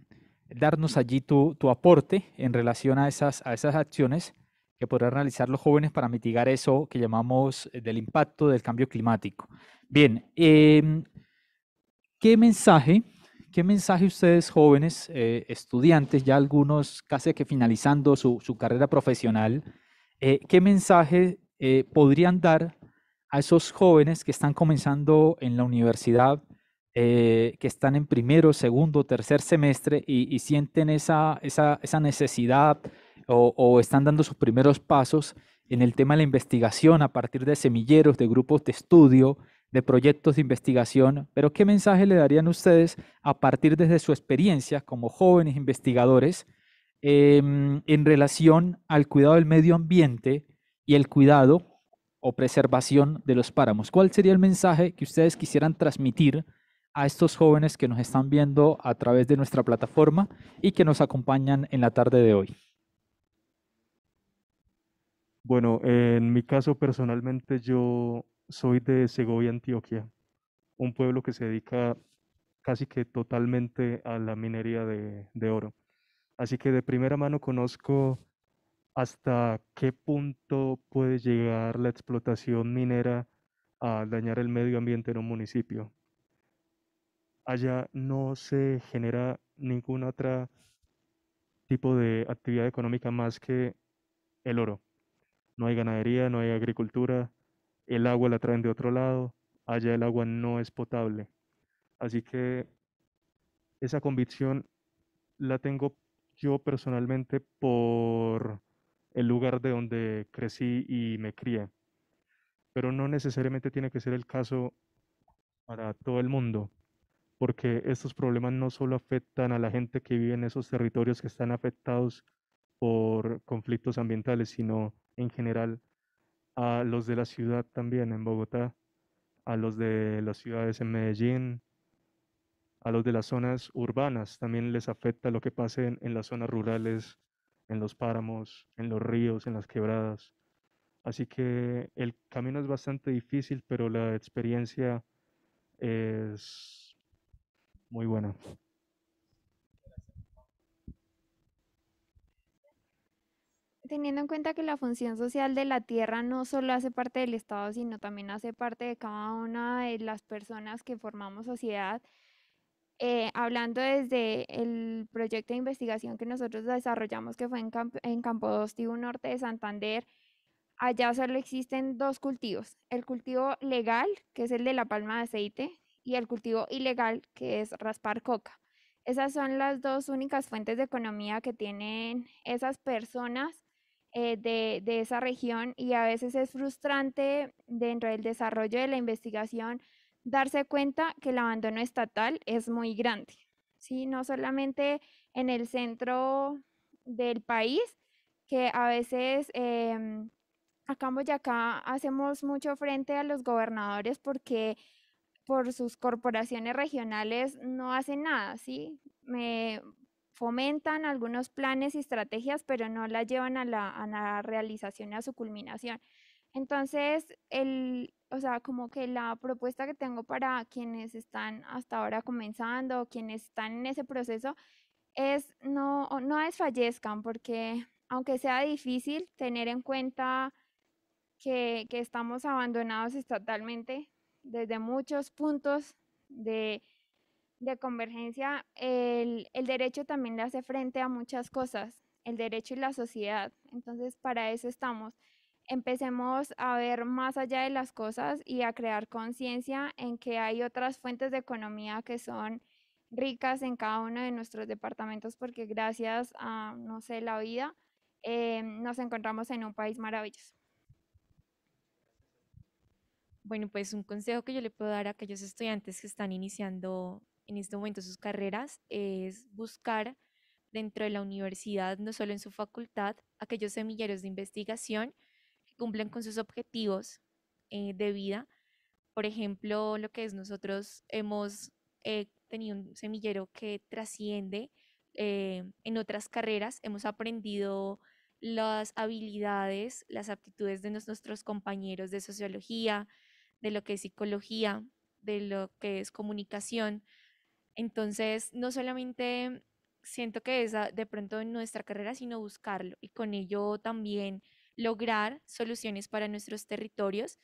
darnos allí tu, aporte en relación a esas, a esas acciones que podrán realizar los jóvenes para mitigar eso que llamamos eh, del impacto del cambio climático. Bien, em, ¿qué mensaje, qué mensaje ustedes jóvenes, eh, estudiantes, ya algunos casi que finalizando su, carrera profesional, eh, qué mensaje podrían dar a esos jóvenes que están comenzando en la universidad eh, que están en primero, segundo, tercer semestre y, sienten esa, necesidad o, están dando sus primeros pasos en el tema de la investigación a partir de semilleros, de grupos de estudio, de proyectos de investigación, pero ¿qué mensaje le darían ustedes a partir desde su experiencia como jóvenes investigadores em, en relación al cuidado del medio ambiente y el cuidado o preservación de los páramos? ¿Cuál sería el mensaje que ustedes quisieran transmitir a estos jóvenes que nos están viendo a través de nuestra plataforma y que nos acompañan en la tarde de hoy? Bueno, en mi caso personalmente yo soy de Segovia, Antioquia, un pueblo que se dedica casi que totalmente a la minería de, oro. Así que de primera mano conozco hasta qué punto puede llegar la explotación minera a dañar el medio ambiente en un municipio allá no se genera ningún otro tipo de actividad económica más que el oro. No hay ganadería, no hay agricultura, el agua la traen de otro lado, allá el agua no es potable. Así que esa convicción la tengo yo personalmente por el lugar de donde crecí y me crié. Pero no necesariamente tiene que ser el caso para todo el mundo porque estos problemas no solo afectan a la gente que vive en esos territorios que están afectados por conflictos ambientales, sino en general a los de la ciudad también en Bogotá, a los de las ciudades en Medellín, a los de las zonas urbanas, también les afecta lo que pase en, en las zonas rurales, en los páramos, en los ríos, en las quebradas. Así que el camino es bastante difícil, pero la experiencia es muy bueno. Teniendo en cuenta que la función social de la tierra no solo hace parte del Estado, sino también hace parte de cada una de las personas que formamos sociedad, eh, hablando desde el proyecto de investigación que nosotros desarrollamos, que fue en, Campo 2, Norte de Santander, allá solo existen dos cultivos. El cultivo legal, que es el de la palma de aceite, y el cultivo ilegal, que es raspar coca. Esas son las dos únicas fuentes de economía que tienen esas personas eh, de, esa región y a veces es frustrante dentro del desarrollo de la investigación darse cuenta que el abandono estatal es muy grande, ¿sí? no solamente en el centro del país, que a veces em, acá en Boyacá hacemos mucho frente a los gobernadores porque por sus corporaciones regionales no hacen nada, ¿sí? Me fomentan algunos planes y estrategias, pero no la llevan a la, realización, a su culminación. Entonces, el, o sea, como que la propuesta que tengo para quienes están hasta ahora comenzando, quienes están en ese proceso, es no, no desfallezcan, porque aunque sea difícil tener en cuenta que, que estamos abandonados estatalmente, desde muchos puntos de, convergencia, el, derecho también le hace frente a muchas cosas, el derecho y la sociedad. Entonces, para eso estamos. Empecemos a ver más allá de las cosas y a crear conciencia en que hay otras fuentes de economía que son ricas en cada uno de nuestros departamentos porque gracias a, no sé, la vida, eh, nos encontramos en un país maravilloso. Bueno, pues un consejo que yo le puedo dar a aquellos estudiantes que están iniciando en este momento sus carreras es buscar dentro de la universidad, no solo en su facultad, aquellos semilleros de investigación que cumplen con sus objetivos eh, de vida. Por ejemplo, lo que es nosotros hemos eh, tenido un semillero que trasciende eh, en otras carreras, hemos aprendido las habilidades, las aptitudes de nuestros compañeros de sociología, de lo que es psicología, de lo que es comunicación. Entonces, no solamente siento que es ah, de pronto en nuestra carrera, sino buscarlo y con ello también lograr soluciones para nuestros territorios,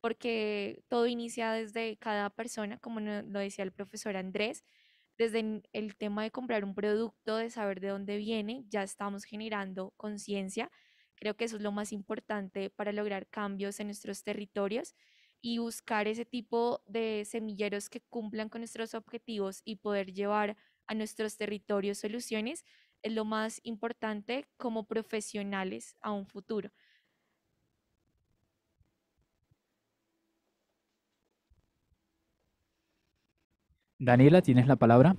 porque todo inicia desde cada persona, como lo decía el profesor Andrés, desde el tema de comprar un producto, de saber de dónde viene, ya estamos generando conciencia. Creo que eso es lo más importante para lograr cambios en nuestros territorios y buscar ese tipo de semilleros que cumplan con nuestros objetivos y poder llevar a nuestros territorios soluciones es lo más importante como profesionales a un futuro. Daniela, tienes la palabra.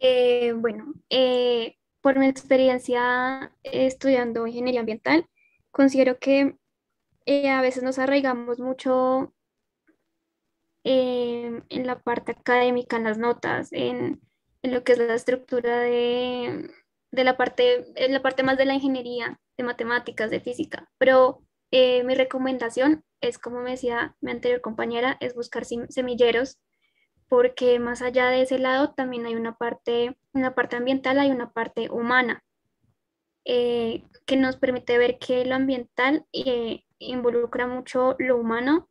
Eh, bueno, eh, por mi experiencia eh, estudiando ingeniería ambiental, considero que eh, a veces nos arraigamos mucho em, en la parte académica, en las notas, en, lo que es la estructura de, de, la, parte, la parte más de la ingeniería, de matemáticas, de física. Pero eh, mi recomendación es, como me decía mi anterior compañera, es buscar semilleros porque más allá de ese lado también hay una parte, una parte ambiental, hay una parte humana, eh, que nos permite ver que lo ambiental y involucra mucho lo humano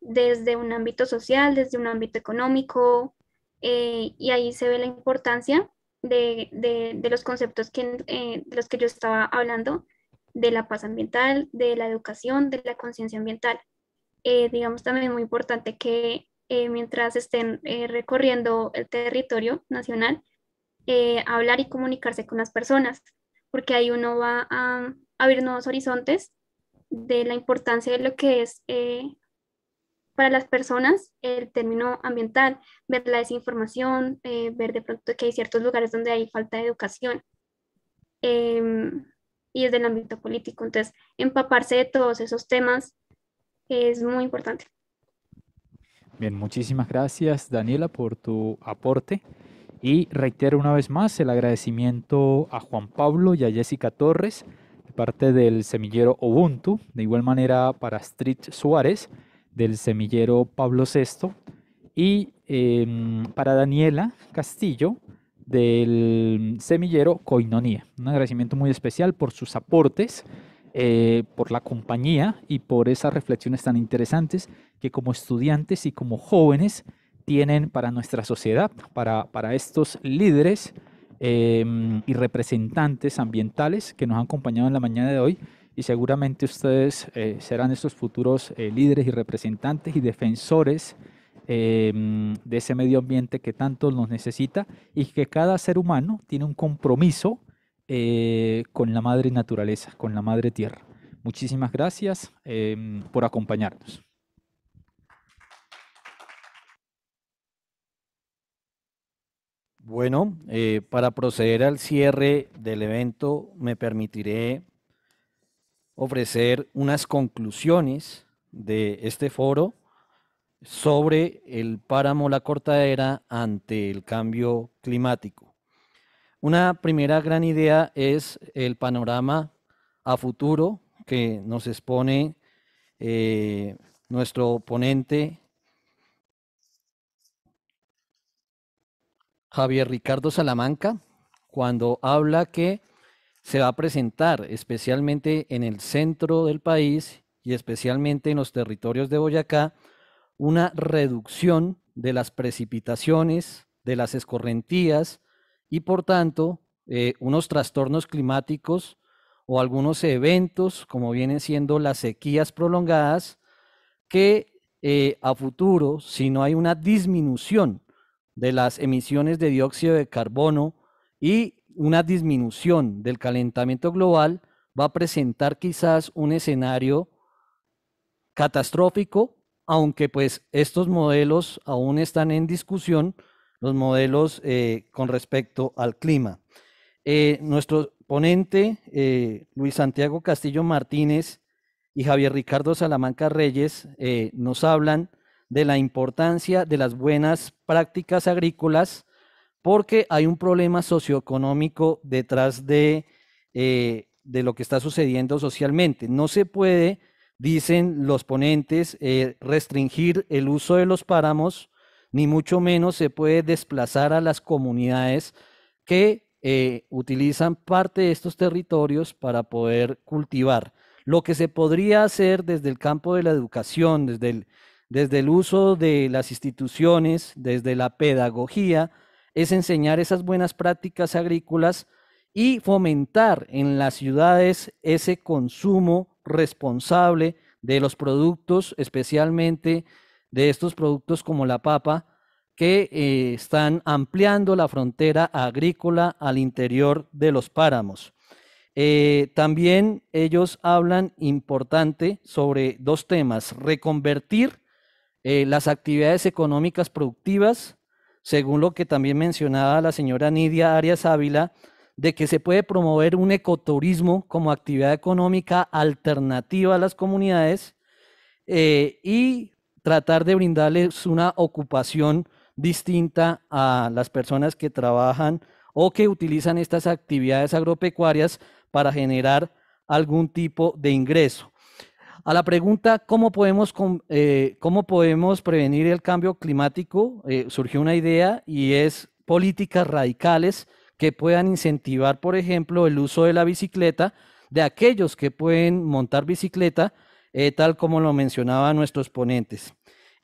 desde un ámbito social, desde un ámbito económico, eh, y ahí se ve la importancia de, los conceptos que, eh, los que yo estaba hablando, de la paz ambiental, de la educación, de la conciencia ambiental. Eh, digamos también muy importante que mientras estén recorriendo el territorio nacional, hablar y comunicarse con las personas, porque ahí uno va a abrir nuevos horizontes de la importancia de lo que es eh, para las personas el término ambiental, ver la desinformación, eh, ver de pronto que hay ciertos lugares donde hay falta de educación em, y desde el ámbito político. Entonces, empaparse de todos esos temas es muy importante. Bien, muchísimas gracias Daniela por tu aporte. Y reitero una vez más el agradecimiento a Juan Pablo y a Jessica Torres, parte del semillero Ubuntu, de igual manera para Street Suárez, del semillero Pablo VI, y em, para Daniela Castillo, del semillero Coinonía. Un agradecimiento muy especial por sus aportes, eh, por la compañía y por esas reflexiones tan interesantes que como estudiantes y como jóvenes tienen para nuestra sociedad, para, para estos líderes Em, y representantes ambientales que nos han acompañado en la mañana de hoy y seguramente ustedes eh, serán estos futuros eh, líderes y representantes y defensores em, de ese medio ambiente que tanto nos necesita y que cada ser humano tiene un compromiso eh, con la madre naturaleza, con la madre tierra. Muchísimas gracias em, por acompañarnos. Bueno, eh, para proceder al cierre del evento, me permitiré ofrecer unas conclusiones de este foro sobre el páramo La Cortadera ante el cambio climático. Una primera gran idea es el panorama a futuro que nos expone eh, nuestro ponente Javier Ricardo Salamanca cuando habla que se va a presentar especialmente en el centro del país y especialmente en los territorios de Boyacá una reducción de las precipitaciones, de las escorrentías y por tanto eh, unos trastornos climáticos o algunos eventos como vienen siendo las sequías prolongadas que eh, a futuro, si no hay una disminución de las emisiones de dióxido de carbono y una disminución del calentamiento global va a presentar quizás un escenario catastrófico, aunque pues estos modelos aún están en discusión, los modelos eh, con respecto al clima. Eh, nuestro ponente, eh, Luis Santiago Castillo Martínez y Javier Ricardo Salamanca Reyes, nos hablan de la importancia de las buenas prácticas agrícolas porque hay un problema socioeconómico detrás de, eh, de lo que está sucediendo socialmente. No se puede, dicen los ponentes, eh, restringir el uso de los páramos, ni mucho menos se puede desplazar a las comunidades que eh, utilizan parte de estos territorios para poder cultivar. Lo que se podría hacer desde el campo de la educación, desde el desde el uso de las instituciones, desde la pedagogía, es enseñar esas buenas prácticas agrícolas y fomentar en las ciudades ese consumo responsable de los productos, especialmente de estos productos como la papa, que eh, están ampliando la frontera agrícola al interior de los páramos. Eh, también ellos hablan importante sobre dos temas, reconvertir eh, las actividades económicas productivas, según lo que también mencionaba la señora Nidia Arias Ávila, de que se puede promover un ecoturismo como actividad económica alternativa a las comunidades eh, y tratar de brindarles una ocupación distinta a las personas que trabajan o que utilizan estas actividades agropecuarias para generar algún tipo de ingreso. A la pregunta, ¿cómo podemos, eh, cómo podemos prevenir el cambio climático? Eh, surgió una idea y es políticas radicales que puedan incentivar, por ejemplo, el uso de la bicicleta de aquellos que pueden montar bicicleta, eh, tal como lo mencionaban nuestros ponentes.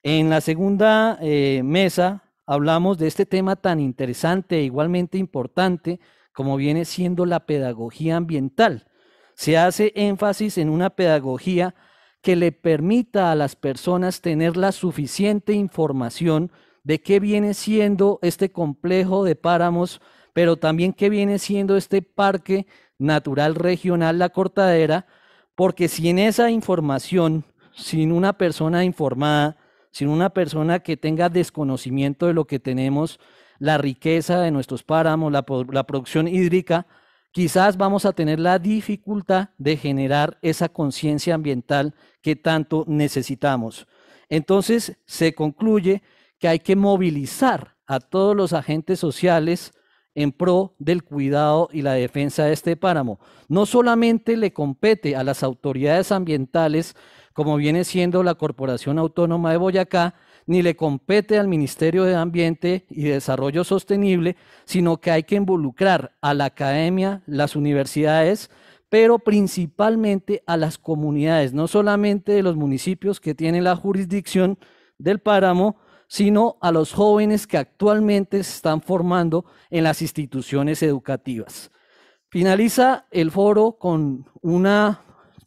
En la segunda mesa hablamos de este tema tan interesante e igualmente importante como viene siendo la pedagogía ambiental. Se hace énfasis en una pedagogía que le permita a las personas tener la suficiente información de qué viene siendo este complejo de páramos, pero también qué viene siendo este parque natural regional La Cortadera, porque sin esa información, sin una persona informada, sin una persona que tenga desconocimiento de lo que tenemos, la riqueza de nuestros páramos, la, la producción hídrica, quizás vamos a tener la dificultad de generar esa conciencia ambiental que tanto necesitamos. Entonces, se concluye que hay que movilizar a todos los agentes sociales en pro del cuidado y la defensa de este páramo. No solamente le compete a las autoridades ambientales, como viene siendo la Corporación Autónoma de Boyacá, ni le compete al Ministerio de Ambiente y Desarrollo Sostenible, sino que hay que involucrar a la academia, las universidades, pero principalmente a las comunidades, no solamente de los municipios que tienen la jurisdicción del páramo, sino a los jóvenes que actualmente se están formando en las instituciones educativas. Finaliza el foro con una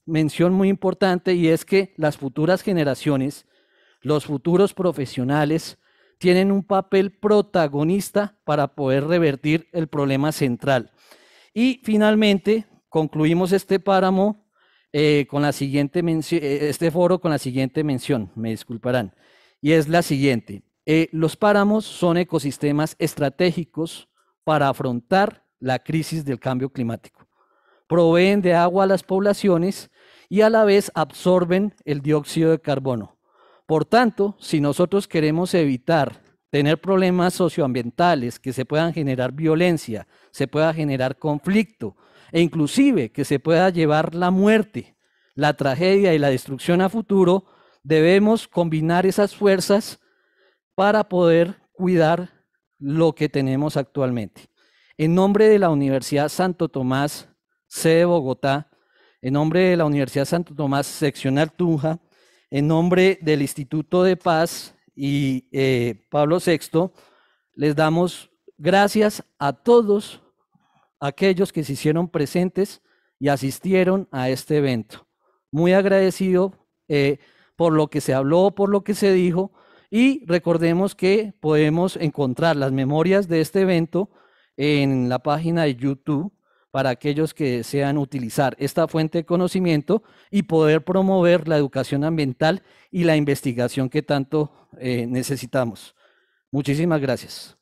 mención muy importante y es que las futuras generaciones los futuros profesionales tienen un papel protagonista para poder revertir el problema central. Y finalmente, concluimos este páramo eh, con la siguiente eh, este foro con la siguiente mención, me disculparán, y es la siguiente. Eh, los páramos son ecosistemas estratégicos para afrontar la crisis del cambio climático. Proveen de agua a las poblaciones y a la vez absorben el dióxido de carbono por tanto, si nosotros queremos evitar tener problemas socioambientales, que se puedan generar violencia, se pueda generar conflicto e inclusive que se pueda llevar la muerte, la tragedia y la destrucción a futuro, debemos combinar esas fuerzas para poder cuidar lo que tenemos actualmente. En nombre de la Universidad Santo Tomás, de Bogotá, en nombre de la Universidad Santo Tomás, seccional Tunja, en nombre del Instituto de Paz y eh, Pablo VI, les damos gracias a todos aquellos que se hicieron presentes y asistieron a este evento. Muy agradecido eh, por lo que se habló, por lo que se dijo, y recordemos que podemos encontrar las memorias de este evento en la página de YouTube para aquellos que desean utilizar esta fuente de conocimiento y poder promover la educación ambiental y la investigación que tanto eh, necesitamos. Muchísimas gracias.